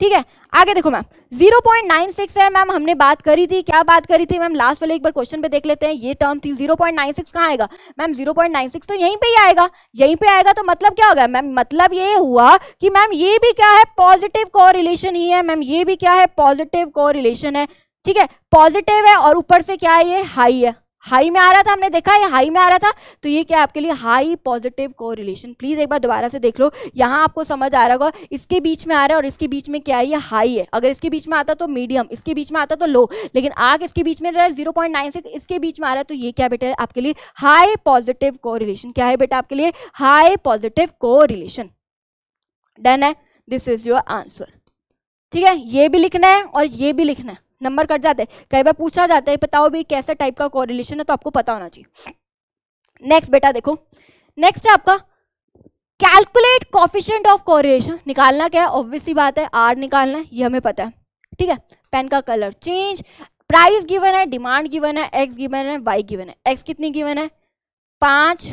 ठीक है आगे देखो मैम 0.96 है मैम हमने बात करी थी क्या बात करी थी मैम लास्ट वाले एक बार क्वेश्चन पे देख लेते हैं ये टर्म थी 0.96 कहाँ आएगा मैम 0.96 तो यहीं पे ही आएगा यहीं पे आएगा तो मतलब क्या होगा मैम मतलब ये हुआ कि मैम ये भी क्या है पॉजिटिव कोरिलेशन ही है मैम ये भी क्या है पॉजिटिव कोरिलेशन है ठीक है पॉजिटिव है और ऊपर से क्या है ये हाई है हाई में आ रहा था हमने देखा ये हाई में आ रहा था तो ये क्या आपके लिए हाई पॉजिटिव को रिलेशन प्लीज़ एक बार दोबारा से देख लो यहाँ आपको समझ आ रहा होगा इसके बीच में आ रहा है और इसके बीच में क्या है ये हाई है अगर इसके बीच में आता तो मीडियम इसके बीच में आता तो लो लेकिन आग इसके बीच में रहा है जीरो इसके बीच में आ रहा है तो ये क्या बेटा है आपके लिए हाई पॉजिटिव को क्या है बेटा आपके लिए हाई पॉजिटिव को रिलेशन डन है दिस इज योर आंसर ठीक है ये भी लिखना है और ये भी लिखना है नंबर कट जाते हैं कई बार पूछा जाता है बताओ भी कैसे टाइप का कोरिलेशन है तो आपको पता होना चाहिए नेक्स्ट बेटा देखो नेक्स्ट है आपका कैलकुलेट कॉफिशेंट ऑफ कोरिलेशन निकालना क्या है ऑब्वियसली बात है आर निकालना है ये हमें पता है ठीक है पेन का कलर चेंज प्राइस गिवन है डिमांड गिवन है एक्स गिवन है वाई गिवन है एक्स कितनी गिवन है पाँच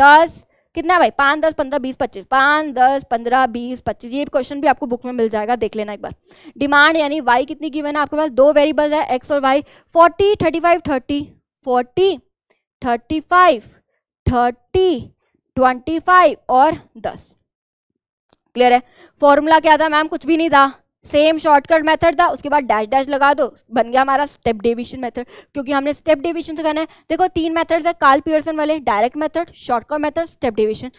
दस कितना है भाई पाँच दस पंद्रह बीस पच्चीस पाँच दस पंद्रह बीस पच्चीस ये क्वेश्चन भी आपको बुक में मिल जाएगा देख लेना एक बार डिमांड यानी वाई कितनी गिवन है आपके पास दो वेरिएबल्स है एक्स और y forty thirty five thirty forty thirty five thirty twenty five और दस क्लियर है फॉर्मूला क्या था मैम कुछ भी नहीं था सेम शॉर्टकट मेथड था उसके बाद डैश डैश लगा दो बन गया हमारा स्टेप डिवीजन मेथड क्योंकि हमने स्टेप डिवीजन से करना है देखो तीन मेथड्स है कार्ल पियर्सन वाले direct method shortcut method step division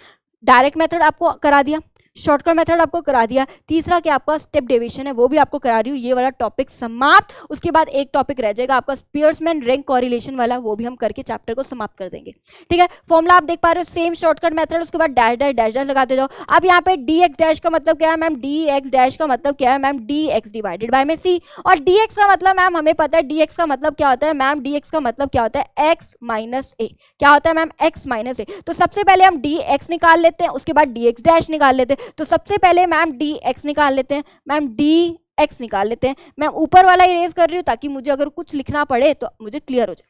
direct method आपको करा दिया शॉर्टकट मेथड आपको करा दिया तीसरा क्या आपका स्टेप डेविशन है वो भी आपको करा रही हूँ ये वाला टॉपिक समाप्त उसके बाद एक टॉपिक रह जाएगा आपका स्पीयर्समैन रैंक कॉरिलेशन वाला वो भी हम करके चैप्टर को समाप्त कर देंगे ठीक है फॉर्मुला आप देख पा रहे हो सेम शॉर्टकट मैथड उसके बाद डैश डैश डैश डैश लगाते जाओ अब यहाँ पे डी एक्स डैश का मतलब क्या है मैम डी एक्स डैश का मतलब क्या है ma'am D x divided by में सी और डी एक्स का मतलब मैम हमें पता है डी एक्स का मतलब क्या होता है मैम डी एक्स का मतलब क्या होता है एक्स माइनस ए क्या होता है मैम एक्स माइनस ए तो सबसे पहले हम डी एक्स निकाल लेते हैं उसके बाद डी एक्स डैश निकाल लेते हैं तो सबसे पहले मैम डी एक्स निकाल लेते हैं मैम डी एक्स निकाल लेते हैं मैम ऊपर वाला इरेज कर रही हूँ ताकि मुझे अगर कुछ लिखना पड़े तो मुझे क्लियर हो जाए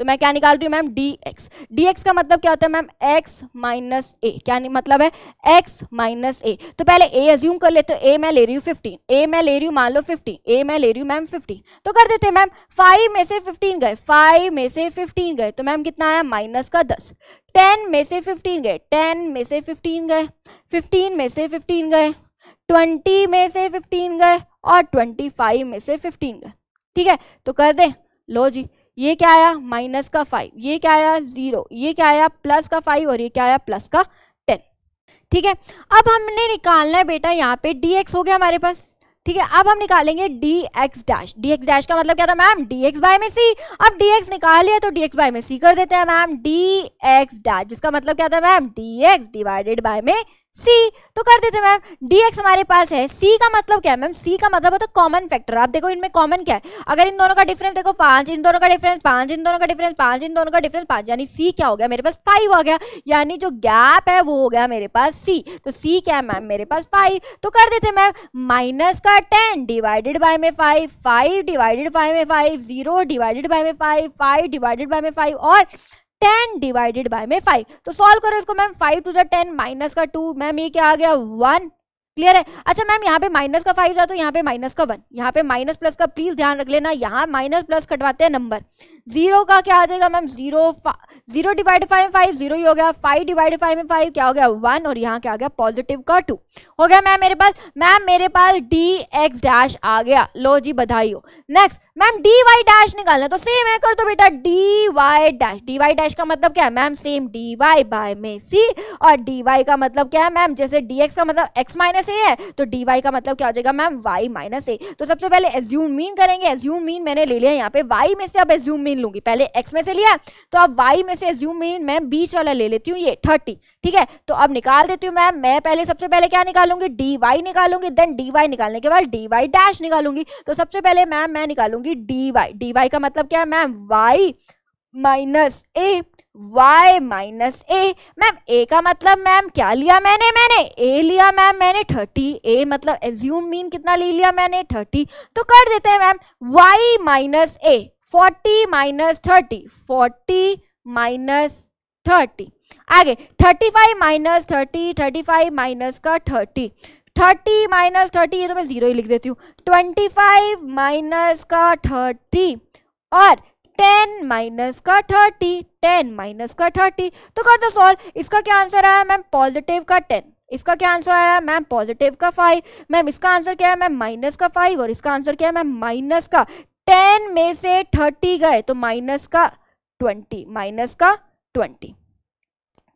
तो मैं क्या निकाल रही हूँ ma'am D x d x का मतलब क्या होता है मैम एक्स माइनस ए क्या मतलब है एक्स माइनस ए तो पहले ए एज्यूम कर ले तो ए मैं ले रही हूँ फिफ्टीन ए मैं ले रही हूँ मान लो फिफ्टीन ए मैं ले रही हूँ मैम फिफ्टीन तो कर देते मैम फाइव में से फिफ्टीन गए फाइव में से फिफ्टीन गए तो मैम कितना आया माइनस का दस टेन में से फिफ्टीन गए टेन में से फिफ्टीन गए फिफ्टीन में से फिफ्टीन गए ट्वेंटी में से फिफ्टीन गए और ट्वेंटी फाइव में से फिफ्टीन गए ठीक है तो कर दे लो जी ये क्या आया माइनस का फाइव ये क्या आया जीरो ये क्या आया प्लस का फाइव और ये क्या आया प्लस का टेन ठीक है अब हमने निकालना है बेटा यहाँ पे डी एक्स हो गया हमारे पास ठीक है अब हम निकालेंगे d x dash d x dash का मतलब क्या था मैम डी एक्स बाय में सी अब डी एक्स निकाल लिया तो डी एक्स बाय में सी कर देते हैं मैम डी एक्स डैश जिसका मतलब क्या था ma'am D x divided by में सी तो कर देते मैम डी एक्स हमारे पास है सी का मतलब क्या है मैम सी का मतलब होता है कॉमन तो फैक्टर आप देखो इनमें कॉमन क्या है अगर इन दोनों का डिफरेंस देखो पांच इन दोनों का डिफरेंस पांच इन दोनों का डिफरेंस पांच इन दोनों का डिफरेंस पांच यानी सी क्या हो गया मेरे पास फाइव आ गया यानी जो गैप है वो हो गया मेरे पास सी तो सी क्या है मैम मेरे पास फाइव तो कर देते मैम माइनस का टेन डिवाइडेड बाय में फाइव फाइव डिवाइडेड बाय में फाइव जीरो डिवाइडेड बाय में फाइव फाइव डिवाइडेड बाय में फाइव और टेन डिवाइडेड बाय में फाइव तो सॉल्व करो इसको ma'am five two the ten minus का टू मैम ये क्या आ गया वन क्लियर है अच्छा मैम यहाँ पे माइनस का फाइव जाता तो यहाँ पे माइनस का वन यहाँ पे माइनस प्लस का प्लीज ध्यान रख लेना यहाँ माइनस प्लस कटवाते हैं नंबर जीरो का क्या आ जाएगा ma'am zero zero divide five five zero ही हो गया फाइव डिवाइड फाइव में फाइव क्या हो गया वन और यहाँ क्या आ गया पॉजिटिव का टू हो गया मैम मेरे पास मैम मेरे पास डी डैश आ गया लो जी बधाई हो next ma'am D Y dash निकालना तो सेम है कर दो बेटा d Y dash D Y dash का मतलब क्या है ma'am same d y by में सी और डी वाई का मतलब क्या है मैम जैसे डी एक्स का मतलब एक्स माइनस ए है तो डी वाई का मतलब क्या हो जाएगा मैम वाई माइनस ए तो सबसे पहले एज्यूम मीन करेंगे एज्यूम मीन मैंने ले लिया यहाँ पे वाई में से अब एज्यूम मीन लूंगी पहले एक्स में से लिया तो अब वाई में से एज्यूम मीन मैं बीच वाला ले लेती हूँ ये थर्टी ठीक है तो अब निकाल देती हूँ मैम मैं पहले सबसे पहले क्या निकालूंगी डी वाई निकालूंगी देन डी वाई निकालने के बाद डी वाई डैश निकालूंगी तो सबसे पहले मैम मैं निकालूंगी जाएगी डी वाई डी वाई का मतलब क्या है ma'am y minus A y minus A ma'am A का मतलब मैम क्या लिया मैंने मैंने ए लिया मैम मैंने थर्टी ए मतलब एज्यूम मीन कितना ले लिया मैंने थर्टी तो कर देते हैं ma'am y minus A forty minus thirty forty minus thirty आगे thirty five minus thirty thirty five minus का थर्टी थर्टी माइनस थर्टी ये तो मैं जीरो ही लिख देती हूँ ट्वेंटी फाइव माइनस का थर्टी और टेन माइनस का थर्टी टेन माइनस का थर्टी तो कर दो सॉल्व इसका क्या आंसर आया मैम पॉजिटिव का टेन इसका क्या आंसर आया मैम पॉजिटिव का फाइव मैम इसका आंसर क्या है मैम माइनस का फाइव और इसका आंसर क्या है मैम माइनस का टेन में से थर्टी गए तो माइनस का ट्वेंटी माइनस का ट्वेंटी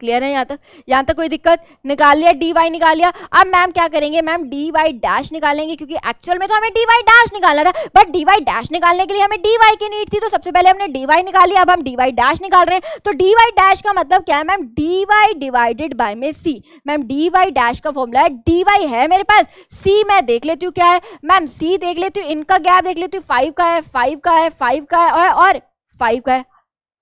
क्लियर है यहाँ तक यहाँ तक कोई दिक्कत निकाल लिया डी वाई निकाल लिया अब मैम क्या करेंगे मैम डी वाई डैश निकालेंगे क्योंकि एक्चुअल में तो हमें डी वाई डैश निकालना था बट डी वाई डैश निकालने के लिए हमें डी वाई की नीड थी तो सबसे पहले हमने डी वाई निकाली अब हम डी वाई डैश निकाल रहे हैं तो डी वाई डैश का मतलब क्या है ma'am D y divided by में c ma'am D Y dash का फॉर्मूला है डी वाई है मेरे पास सी मैं देख लेती हूँ क्या है मैम सी देख लेती हूँ इनका गैप देख लेती हूँ फाइव का है फाइव का है फाइव का है और फाइव का है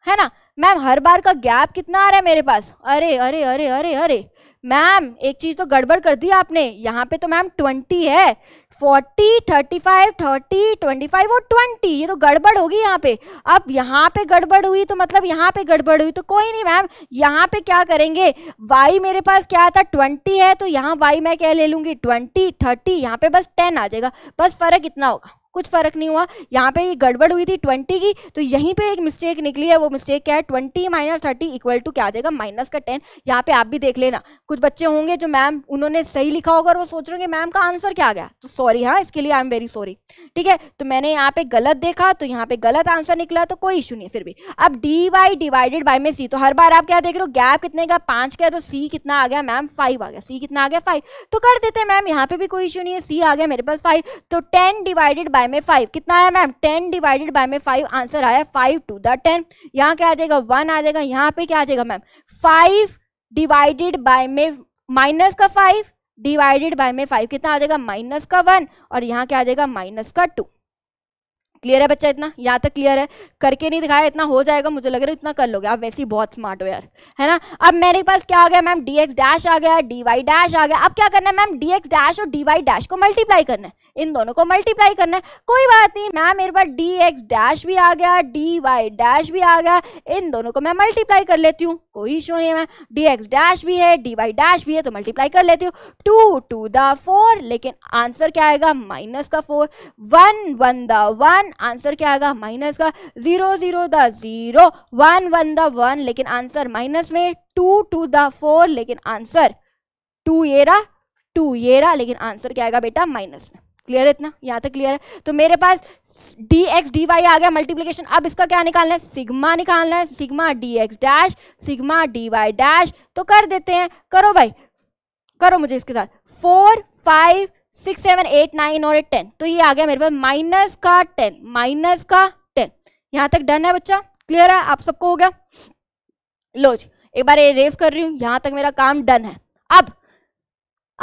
है ना मैम हर बार का गैप कितना आ रहा है मेरे पास अरे अरे अरे अरे अरे मैम एक चीज़ तो गड़बड़ कर दी आपने यहाँ पे तो मैम ट्वेंटी है forty thirty five thirty twenty five और ट्वेंटी ये तो गड़बड़ होगी यहाँ पे अब यहाँ पे गड़बड़ हुई तो मतलब यहाँ पे गड़बड़ हुई तो कोई नहीं मैम यहाँ पे क्या करेंगे वाई मेरे पास क्या था ट्वेंटी है तो यहाँ वाई मैं क्या ले लूँगी ट्वेंटी थर्टी यहाँ पे बस टेन आ जाएगा बस फ़र्क इतना होगा कुछ फ़र्क नहीं हुआ यहाँ पे ये गड़बड़ हुई थी ट्वेंटी की तो यहीं पे एक मिस्टेक निकली है वो मिस्टेक क्या है twenty minus thirty equal to क्या आ जाएगा माइनस का टेन यहाँ पे आप भी देख लेना कुछ बच्चे होंगे जो मैम उन्होंने सही लिखा होगा और वो सोच रहे होंगे मैम का आंसर क्या आ गया तो सॉरी हाँ इसके लिए आई एम वेरी सॉरी ठीक है तो मैंने यहाँ पे गलत देखा तो यहाँ पे गलत आंसर निकला तो कोई इशू नहीं फिर भी अब डी वाई डिवाइडेड बाई में सी तो हर बार आप क्या देख रहे हो गैप कितने का पाँच का तो सी कितना आ गया मैम फाइव आ गया सी कितना आ गया फाइव तो कर देते मैम यहाँ पे भी कोई इशू नहीं है सी आ गया मेरे पास फाइव तो टेन डिवाइडेड बाई बाय में फाइव कितना आया मैम टेन डिवाइडेड बाय में फाइव आंसर आया फाइव टू द टेन यहाँ क्या आ जाएगा वन आ जाएगा यहाँ पे क्या आ जाएगा मैम फाइव डिवाइडेड बाय में माइनस का फाइव डिवाइडेड बाय में फाइव कितना आ जाएगा माइनस का वन और यहाँ क्या आ जाएगा माइनस का टू क्लियर है बच्चा इतना यहाँ तक क्लियर है करके नहीं दिखाया इतना हो जाएगा मुझे लग रहा है इतना कर लोगे आप वैसे ही बहुत स्मार्ट हो यार है ना अब मेरे पास क्या आ गया मैम डी एक्स डैश आ गया डी वाई डैश आ गया अब क्या करना है मैम डी एक्स डैश और डी वाई डैश को मल्टीप्लाई करना है इन दोनों को मल्टीप्लाई करना है कोई बात नहीं मैम मेरे पास डी एक्स डैश भी आ गया डी वाई डैश भी आ गया इन दोनों को मैं मल्टीप्लाई कर लेती हूँ कोई इशू नहीं है मैं डी एक्स डैश भी है डी वाई डैश भी है तो मल्टीप्लाई कर लेती हूँ टू टू द फोर लेकिन आंसर क्या आएगा माइनस का four one one the one answer क्या आएगा माइनस का zero zero the zero one one the one लेकिन आंसर माइनस में टू टू द फोर लेकिन आंसर टू ये रहा टू ये रहा लेकिन आंसर क्या आएगा बेटा माइनस में क्लियर है इतना यहाँ तक क्लियर है तो मेरे पास डी एक्स डी वाई आ गया मल्टीप्लीकेशन अब इसका क्या निकालना है सिग्मा निकालना है sigma D x dash sigma D Y dash तो कर देते हैं करो भाई करो मुझे इसके साथ four five six seven eight nine और एट टेन तो ये आ गया मेरे पास माइनस का टेन माइनस का टेन यहाँ तक डन है बच्चा क्लियर है आप सबको हो गया लो जी एक बार ये रेस कर रही हूँ यहाँ तक मेरा काम डन है अब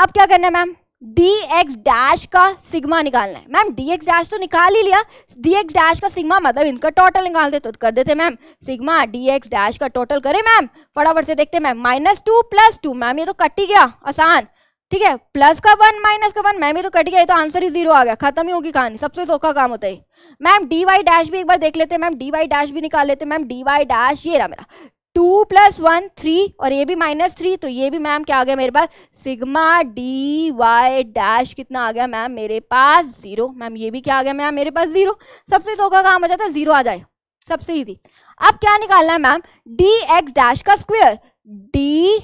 अब क्या करना है मैम डी एक्स डैश का सिग्मा निकालना है मैम डी एक्स डैश तो निकाल ही लिया डी एक्स डैश का सिग्मा मतलब इनका टोटल निकाल दे तो कर देते ma'am sigma D x dash का टोटल करें मैम फटाफट से देखते ma'am minus two plus two ma'am ये तो कट ही गया आसान ठीक है प्लस का वन माइनस का वन मैम ये तो कट गया ये तो आंसर ही जीरो आ गया खत्म ही होगी कहानी सबसे सौखा काम होता है मैम डी वाई डैश भी एक बार देख लेते हैं मैम डी वाई डैश भी निकाल लेते हैं मैम डी वाई डैश ये रहा मेरा टू प्लस वन थ्री और ये भी माइनस थ्री तो ये भी मैम क्या आ गया मेरे पास सिग्मा डी वाई डैश कितना आ गया मैम मेरे पास जीरो मैम ये भी क्या आ गया मैम मेरे पास जीरो सबसे सोखा काम हो जाता है जीरो आ जाए सबसे ईजी अब क्या निकालना है मैम डी एक्स डैश का स्क्वेयर डी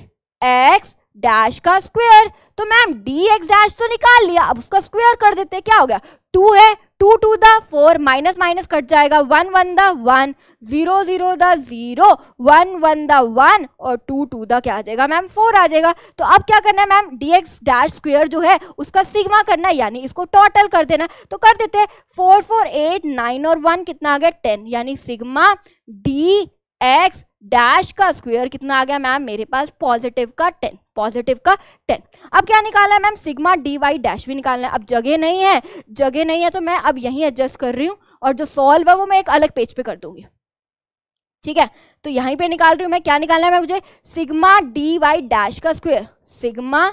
एक्स डैश का स्क्वेयर तो मैम डी एक्स डैश तो निकाल लिया अब उसका स्क्वेयर कर देते क्या हो गया टू है two two the four minus minus cut जाएगा one one the one zero zero the zero one one the one और टू टू द क्या आ जाएगा मैम फोर आ जाएगा तो अब क्या करना है ma'am D x dash square जो है उसका सिग्मा करना है यानी इसको टोटल कर देना तो कर देते हैं फोर फोर एट नाइन और वन कितना आ गया टेन यानी सिग्मा डी एक्स डैश का स्क्वेयर कितना आ गया मैम मेरे पास पॉजिटिव का टेन पॉजिटिव का टेन अब क्या निकालना है ma'am sigma D Y dash भी निकालना है अब जगह नहीं है जगह नहीं है तो मैं अब यहीं एडजस्ट कर रही हूँ और जो सॉल्व है वो मैं एक अलग पेज पे कर दूंगी ठीक है तो यहीं पे निकाल रही हूँ मैं क्या निकालना है मैं मुझे सिग्मा डी वाई डैश का square sigma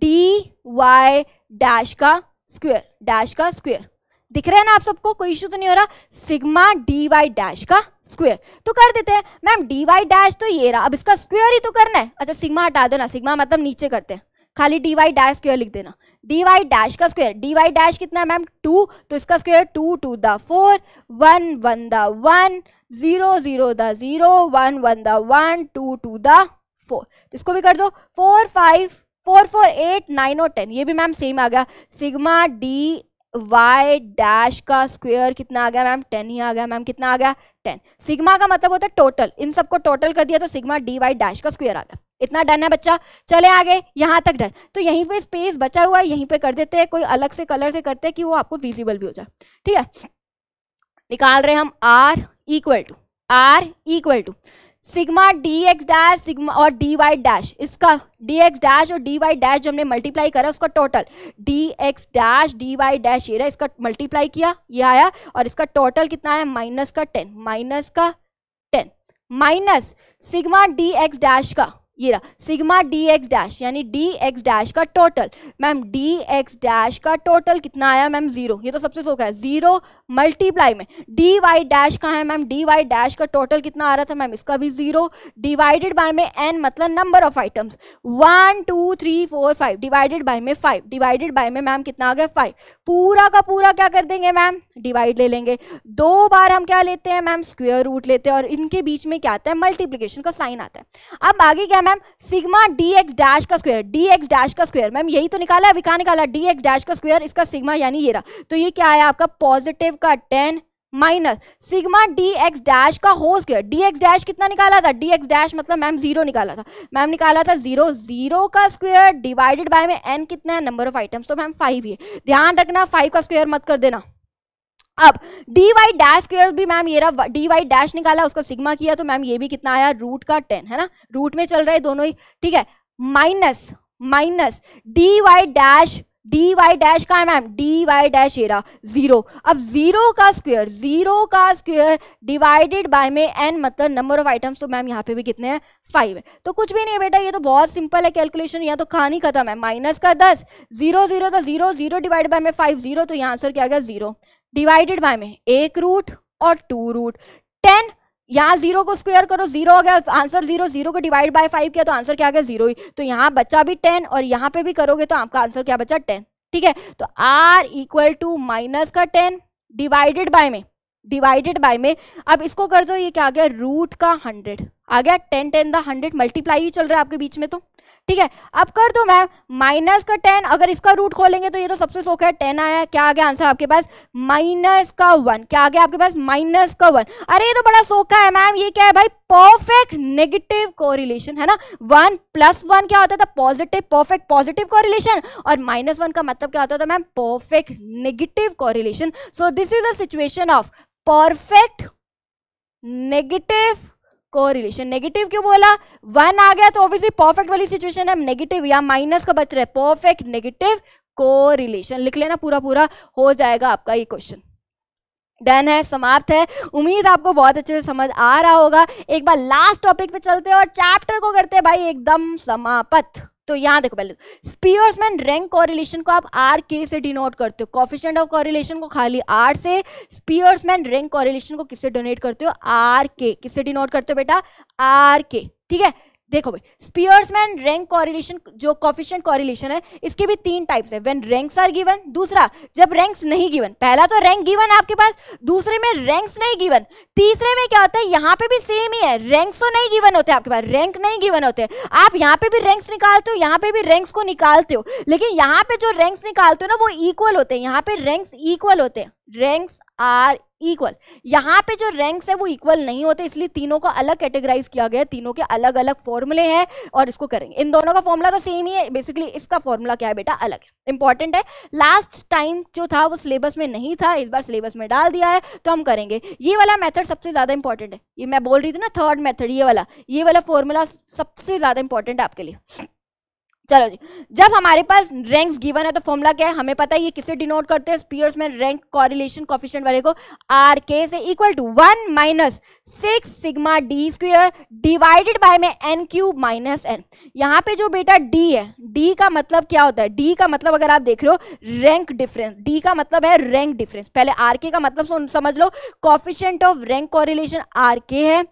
D Y dash का स्क्वेयर डैश का स्क्वेयर दिख रहा है ना आप सबको कोई इशू तो नहीं हो रहा सिग्मा डी वाई डैश का स्क्वेयर तो कर देते हैं मैम डी वाई डैश तो ये रहा अब इसका स्क्वेयर ही तो करना है अच्छा सिग्मा हटा दो ना सिग्मा मतलब नीचे करते हैं खाली डी वाई डैश स्क्र लिख देना डी वाई डैश का स्क्वेयर डी वाई डैश कितना है मैम टू तो इसका square two two the four one one the one zero zero the zero one one the one two two the four इसको भी कर दो four five four four eight nine और ten ये भी मैम सेम आ गया सिग्मा डी वाई डैश का स्क्वेयर कितना आ गया मैम टेन ही आ गया मैम कितना आ गया टेन सिग्मा का मतलब होता है टोटल इन सबको टोटल कर दिया तो सिग्मा डी वाई डैश का स्क्वेयर आ गया इतना डन है बच्चा चले आगे यहाँ तक डन तो यहीं पे स्पेस बचा हुआ है यहीं पे कर देते हैं कोई अलग से कलर से करते हैं कि वो आपको विजिबल भी हो जाए ठीक है निकाल रहे हम R equal to R equal to sigma D x dash sigma और डी वाई डैश इसका डी एक्स डैश और डी वाई डैश जो हमने मल्टीप्लाई करा उसका total D x dash D Y dash ये रहा इसका मल्टीप्लाई किया ये आया और इसका टोटल कितना है माइनस का टेन माइनस का ten minus sigma D x dash का ये रहा सिग्मा डी एक्स डैश यानी डी एक्स डैश का total ma'am D x dash का टोटल कितना आया मैम जीरो ये तो सबसे सोखा है जीरो मल्टीप्लाई में डी वाई डैश का है मैम डी वाई डैश का टोटल कितना आ रहा था मैम इसका भी जीरो डिवाइडेड बाय में एन मतलब number of items one two three four five divided by में फाइव डिवाइडेड बाय में मैम कितना आ गया फाइव पूरा का पूरा क्या कर देंगे मैम डिवाइड ले लेंगे दो बार हम क्या लेते हैं मैम स्क्वेयर रूट लेते हैं और इनके बीच में क्या आता है मल्टीप्लीकेशन का साइन आता है अब आगे क्या ma'am sigma D x dash का स्क्वायर डी एक्स डैश का स्क्वायर मैम यही तो निकाला है अभी कहा निकाला डी एक्स डैश का स्क्वायर इसका सिग्मा यानी ये रहा तो ये क्या है आपका पॉजिटिव का ten minus sigma D x dash का हो स्क्वायर डी एक्स डैश कितना निकाला था डी एक्स डैश मतलब मैम जीरो निकाला था मैम निकाला था जीरो जीरो का स्क्वायर डिवाइडेड बाय में एन कितना है नंबर ऑफ आइटम्स तो मैम फाइव ही है ध्यान रखना फाइव का स्क्वायर मत कर देना अब डी वाई डैश स्क्र भी मैम ये रहा डी वाई डैश निकाला उसका सिग्मा किया तो मैम ये भी कितना आया रूट का टेन है ना रूट में चल रहा है दोनों ही ठीक है minus minus D Y dash D Y dash का है मैम डी वाई डैश एरा जीरो अब जीरो का स्क्वेयर जीरो का स्क्वेयर डिवाइडेड बाय में एन मतलब नंबर ऑफ आइटम्स तो मैम यहाँ पे भी कितने हैं फाइव है तो कुछ भी नहीं है बेटा ये तो बहुत सिंपल है कैलकुलेशन यहाँ तो खानी खत्म है माइनस का दस जीरो जीरो तो जीरो जीरो डिवाइड बाय में फाइव जीरो तो यहाँ आंसर क्या गया जीरो डिवाइडेड बाय में एक रूट और टू रूट टेन यहाँ जीरो को स्क्वायर करो जीरो हो गया आंसर जीरो जीरो को डिवाइड बाय फाइव किया तो आंसर क्या गया जीरो ही तो यहाँ बच्चा भी टेन और यहाँ पे भी करोगे तो आपका आंसर क्या बच्चा टेन ठीक है तो आर इक्वल टू माइनस का टेन डिवाइडेड बाय में डिवाइडेड बाय में अब इसको कर दो ये क्या आ गया रूट का हंड्रेड आ गया ten ten the hundred multiply ही चल रहा है आपके बीच में तो ठीक है अब कर दो मैम माइनस का टेन अगर इसका रूट खोलेंगे तो ये तो सबसे सोख है टेन आया क्या आ गया आंसर आपके पास माइनस का वन क्या आ गया आपके पास माइनस का वन अरे ये तो बड़ा सोखा है मैम ये क्या है भाई परफेक्ट नेगेटिव कोरिलेशन है ना वन प्लस वन क्या होता था पॉजिटिव परफेक्ट पॉजिटिव कोरिलेशन और माइनस वन का मतलब क्या होता था ma'am perfect negative correlation so this is the situation of perfect negative correlation negative क्यों बोला वन आ गया तो ऑब्वियसली परफेक्ट वाली सिचुएशन है नेगेटिव या माइनस का बच रहा है परफेक्ट नेगेटिव कोरिलेशन लिख लेना पूरा पूरा हो जाएगा आपका ये क्वेश्चन डन है समाप्त है उम्मीद आपको बहुत अच्छे से समझ आ रहा होगा एक बार लास्ट टॉपिक पे चलते हैं और चैप्टर को करते हैं भाई एकदम समाप्त तो यहाँ देखो पहले स्पीयर्समैन रैंक कॉरिलेशन को आप आर के से डिनोट करते हो कॉफिशेंट ऑफ कॉरिलेशन को खाली आर से स्पीयर्समैन रैंक कॉरिलेशन को किससे डोनेट करते हो आर के किससे डिनोट करते हो बेटा आर के ठीक है देखो भाई स्पीयर्समैन रैंक कॉरिलेशन जो कॉफिशियंट कॉरिलेशन है इसके भी तीन टाइप्स है व्हेन रैंक्स आर गिवन दूसरा जब रैंक्स नहीं गिवन पहला तो रैंक गिवन आपके पास दूसरे में रैंक्स नहीं गिवन तीसरे में क्या होता है यहाँ पे भी सेम ही है रैंक्स तो नहीं गिवन होते आपके पास रैंक नहीं गिवन होते आप यहाँ पे भी रैंक्स निकालते हो यहाँ पे भी रैंक्स को निकालते हो लेकिन यहाँ पे जो रैंक्स निकालते हो ना वो इक्वल होते हैं यहाँ पे रैंक्स इक्वल होते हैं रैंक्स आर इक्वल यहाँ पे जो रैंक्स है वो इक्वल नहीं होते इसलिए तीनों को अलग कैटेगराइज किया गया है तीनों के अलग अलग फॉर्मूले हैं और इसको करेंगे इन दोनों का फॉर्मूला तो सेम ही है बेसिकली इसका फॉर्मूला क्या है बेटा अलग है इंपॉर्टेंट है लास्ट टाइम जो था वो सिलेबस में नहीं था इस बार सिलेबस में डाल दिया है तो हम करेंगे ये वाला मैथड सबसे ज़्यादा इंपॉर्टेंट है ये मैं बोल रही थी ना थर्ड मैथड ये वाला ये वाला फॉर्मूला सबसे ज़्यादा इंपॉर्टेंट है आपके लिए चलो जी जब हमारे पास रैंक्स गिवन है तो फॉर्मूला क्या है हमें पता है ये किसे डिनोट करते हैं स्पीयर्स में रैंक कॉरिलेशन कॉफिशियंट वाले को आर के से equal to one minus six sigma D square divided by में एन क्यूब माइनस एन यहाँ पे जो बेटा डी है डी का मतलब क्या होता है डी का मतलब अगर आप देख रहे हो रैंक डिफरेंस डी का मतलब है रैंक डिफरेंस पहले आर के का मतलब समझ लो coefficient of rank correlation R K है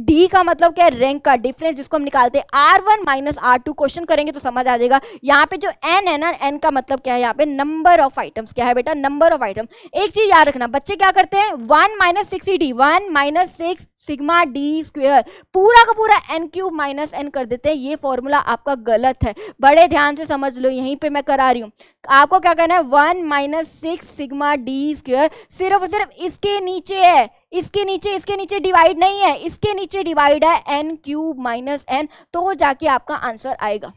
डी का मतलब क्या है रैंक का डिफरेंस जिसको हम निकालते हैं R one minus R two question करेंगे तो समझ आ जाएगा यहाँ पे जो एन है ना एन का मतलब क्या है यहाँ पे नंबर ऑफ आइटम्स क्या है बेटा नंबर ऑफ आइटम एक चीज याद रखना बच्चे क्या करते हैं one minus six D one minus six sigma D square पूरा का पूरा एन क्यूब माइनस एन कर देते हैं ये फॉर्मूला आपका गलत है बड़े ध्यान से समझ लो यहीं पे मैं करा रही हूँ आपको क्या करना है one minus six sigma D square सिर्फ और सिर्फ इसके नीचे है इसके नीचे इसके नीचे डिवाइड नहीं है इसके नीचे डिवाइड है एन क्यूब माइनस एन तो जाके आपका आंसर आएगा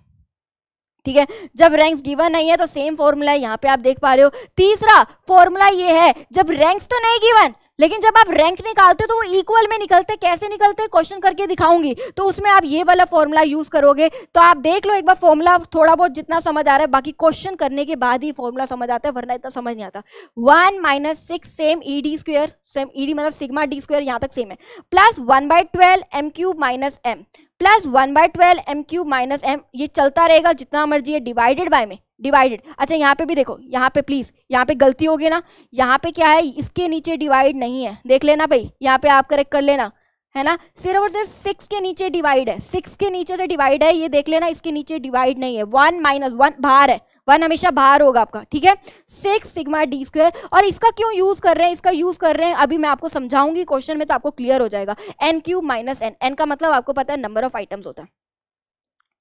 ठीक है जब रैंक्स गिवन नहीं है तो सेम फॉर्मूला यहाँ पे आप देख पा रहे हो तीसरा फॉर्मूला ये है जब रैंक्स तो नहीं गिवन लेकिन जब आप रैंक निकालते हो तो वो इक्वल में निकलते कैसे निकलते क्वेश्चन करके दिखाऊंगी तो उसमें आप ये वाला फॉर्मूला यूज करोगे तो आप देख लो एक बार फॉर्मूला थोड़ा बहुत जितना समझ आ रहा है बाकी क्वेश्चन करने के बाद ही फॉर्मूला समझ आता है वरना इतना समझ नहीं आता one minus six same E D square same E D मतलब सिग्मा डी स्क्वेयर यहाँ तक सेम है plus one by twelve M cube minus M plus one by twelve M cube minus M ये चलता रहेगा जितना मर्जी है डिवाइडेड बाय में डिवाइडेड अच्छा यहाँ पे भी देखो यहाँ पे प्लीज़ यहाँ पे गलती होगी ना यहाँ पे क्या है इसके नीचे डिवाइड नहीं है देख लेना भाई यहाँ पे आप करेक्ट कर लेना है ना सिर्फ और सिर्फ सिक्स के नीचे डिवाइड है सिक्स के नीचे से डिवाइड है ये देख लेना इसके नीचे डिवाइड नहीं है वन माइनस वन बाहर है वन हमेशा बाहर होगा आपका ठीक है सिक्स सिग्मा डी स्क्वेयर और इसका क्यों यूज कर रहे हैं इसका यूज कर रहे हैं अभी मैं आपको समझाऊंगी क्वेश्चन में तो आपको क्लियर हो जाएगा N cube minus N N का मतलब आपको पता है नंबर ऑफ आइटम्स होता है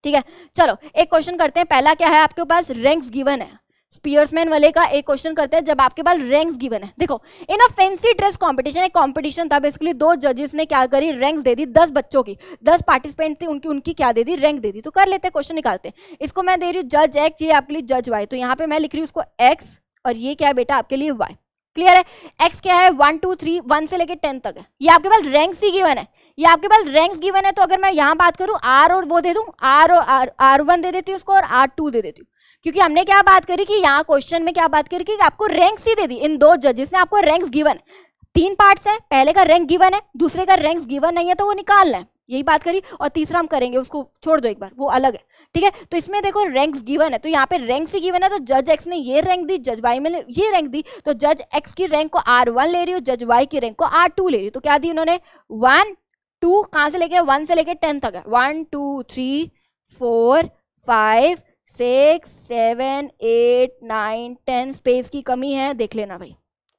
ठीक है चलो एक क्वेश्चन करते हैं पहला क्या है आपके पास रैंक्स गिवन है स्पीयर्समैन वाले का एक क्वेश्चन करते हैं जब आपके पास रैंक्स गिवन है देखो in a fancy dress competition एक कंपटीशन था बेसिकली दो जजेस ने क्या करी रैंक्स दे दी दस बच्चों की दस पार्टिसिपेंट थी उनकी उनकी क्या दे दी रैंक दे दी तो कर लेते हैं क्वेश्चन निकालते हैं इसको मैं दे रही हूँ जज एक्स ये आपके लिए जज वाई तो यहाँ पे मैं लिख रही हूँ उसको एक्स और ये क्या है बेटा आपके लिए वाई क्लियर है एक्स क्या है वन टू थ्री वन से लेकर टेन तक है ये आपके पास रैंक्स ही गिवन है ये आपके पास रैंक्स गिवन है तो अगर मैं यहाँ बात करूँ आर और वो दे दूँ आर और आर आर वन दे देती हूँ उसको और आर टू दे देती हूँ क्योंकि हमने क्या बात करी कि यहाँ क्वेश्चन में क्या बात करी कि आपको रैंक्स ही दे दी इन दो जजेस ने आपको रैंक्स गिवन तीन पार्ट्स हैं पहले का रैंक गिवन है दूसरे का रैंक्स गिवन नहीं है तो वो निकालना है यही बात करी और तीसरा हम करेंगे उसको छोड़ दो एक बार वो अलग है ठीक है तो इसमें देखो रैंक्स गिवन है तो यहाँ पे रैंक्स ही गिवन है तो जज एक्स ने ये रैंक दी जज वाई में ये रैंक दी तो जज एक्स की रैंक को आर वन ले रही हो जज वाई की रैंक को आर टू ले रही हो तो क्या दी उन्होंने वन टू कहाँ से लेके वन से लेके टेन तक है one two three four five six seven eight nine ten space की कमी है देख लेना भाई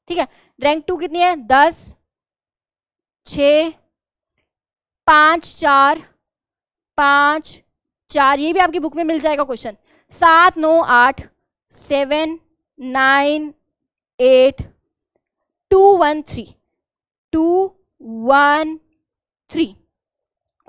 ठीक है रैंक टू कितनी है दस छ पाँच चार पाँच चार ये भी आपकी बुक में मिल जाएगा क्वेश्चन सात नौ आठ seven nine eight two one three two one three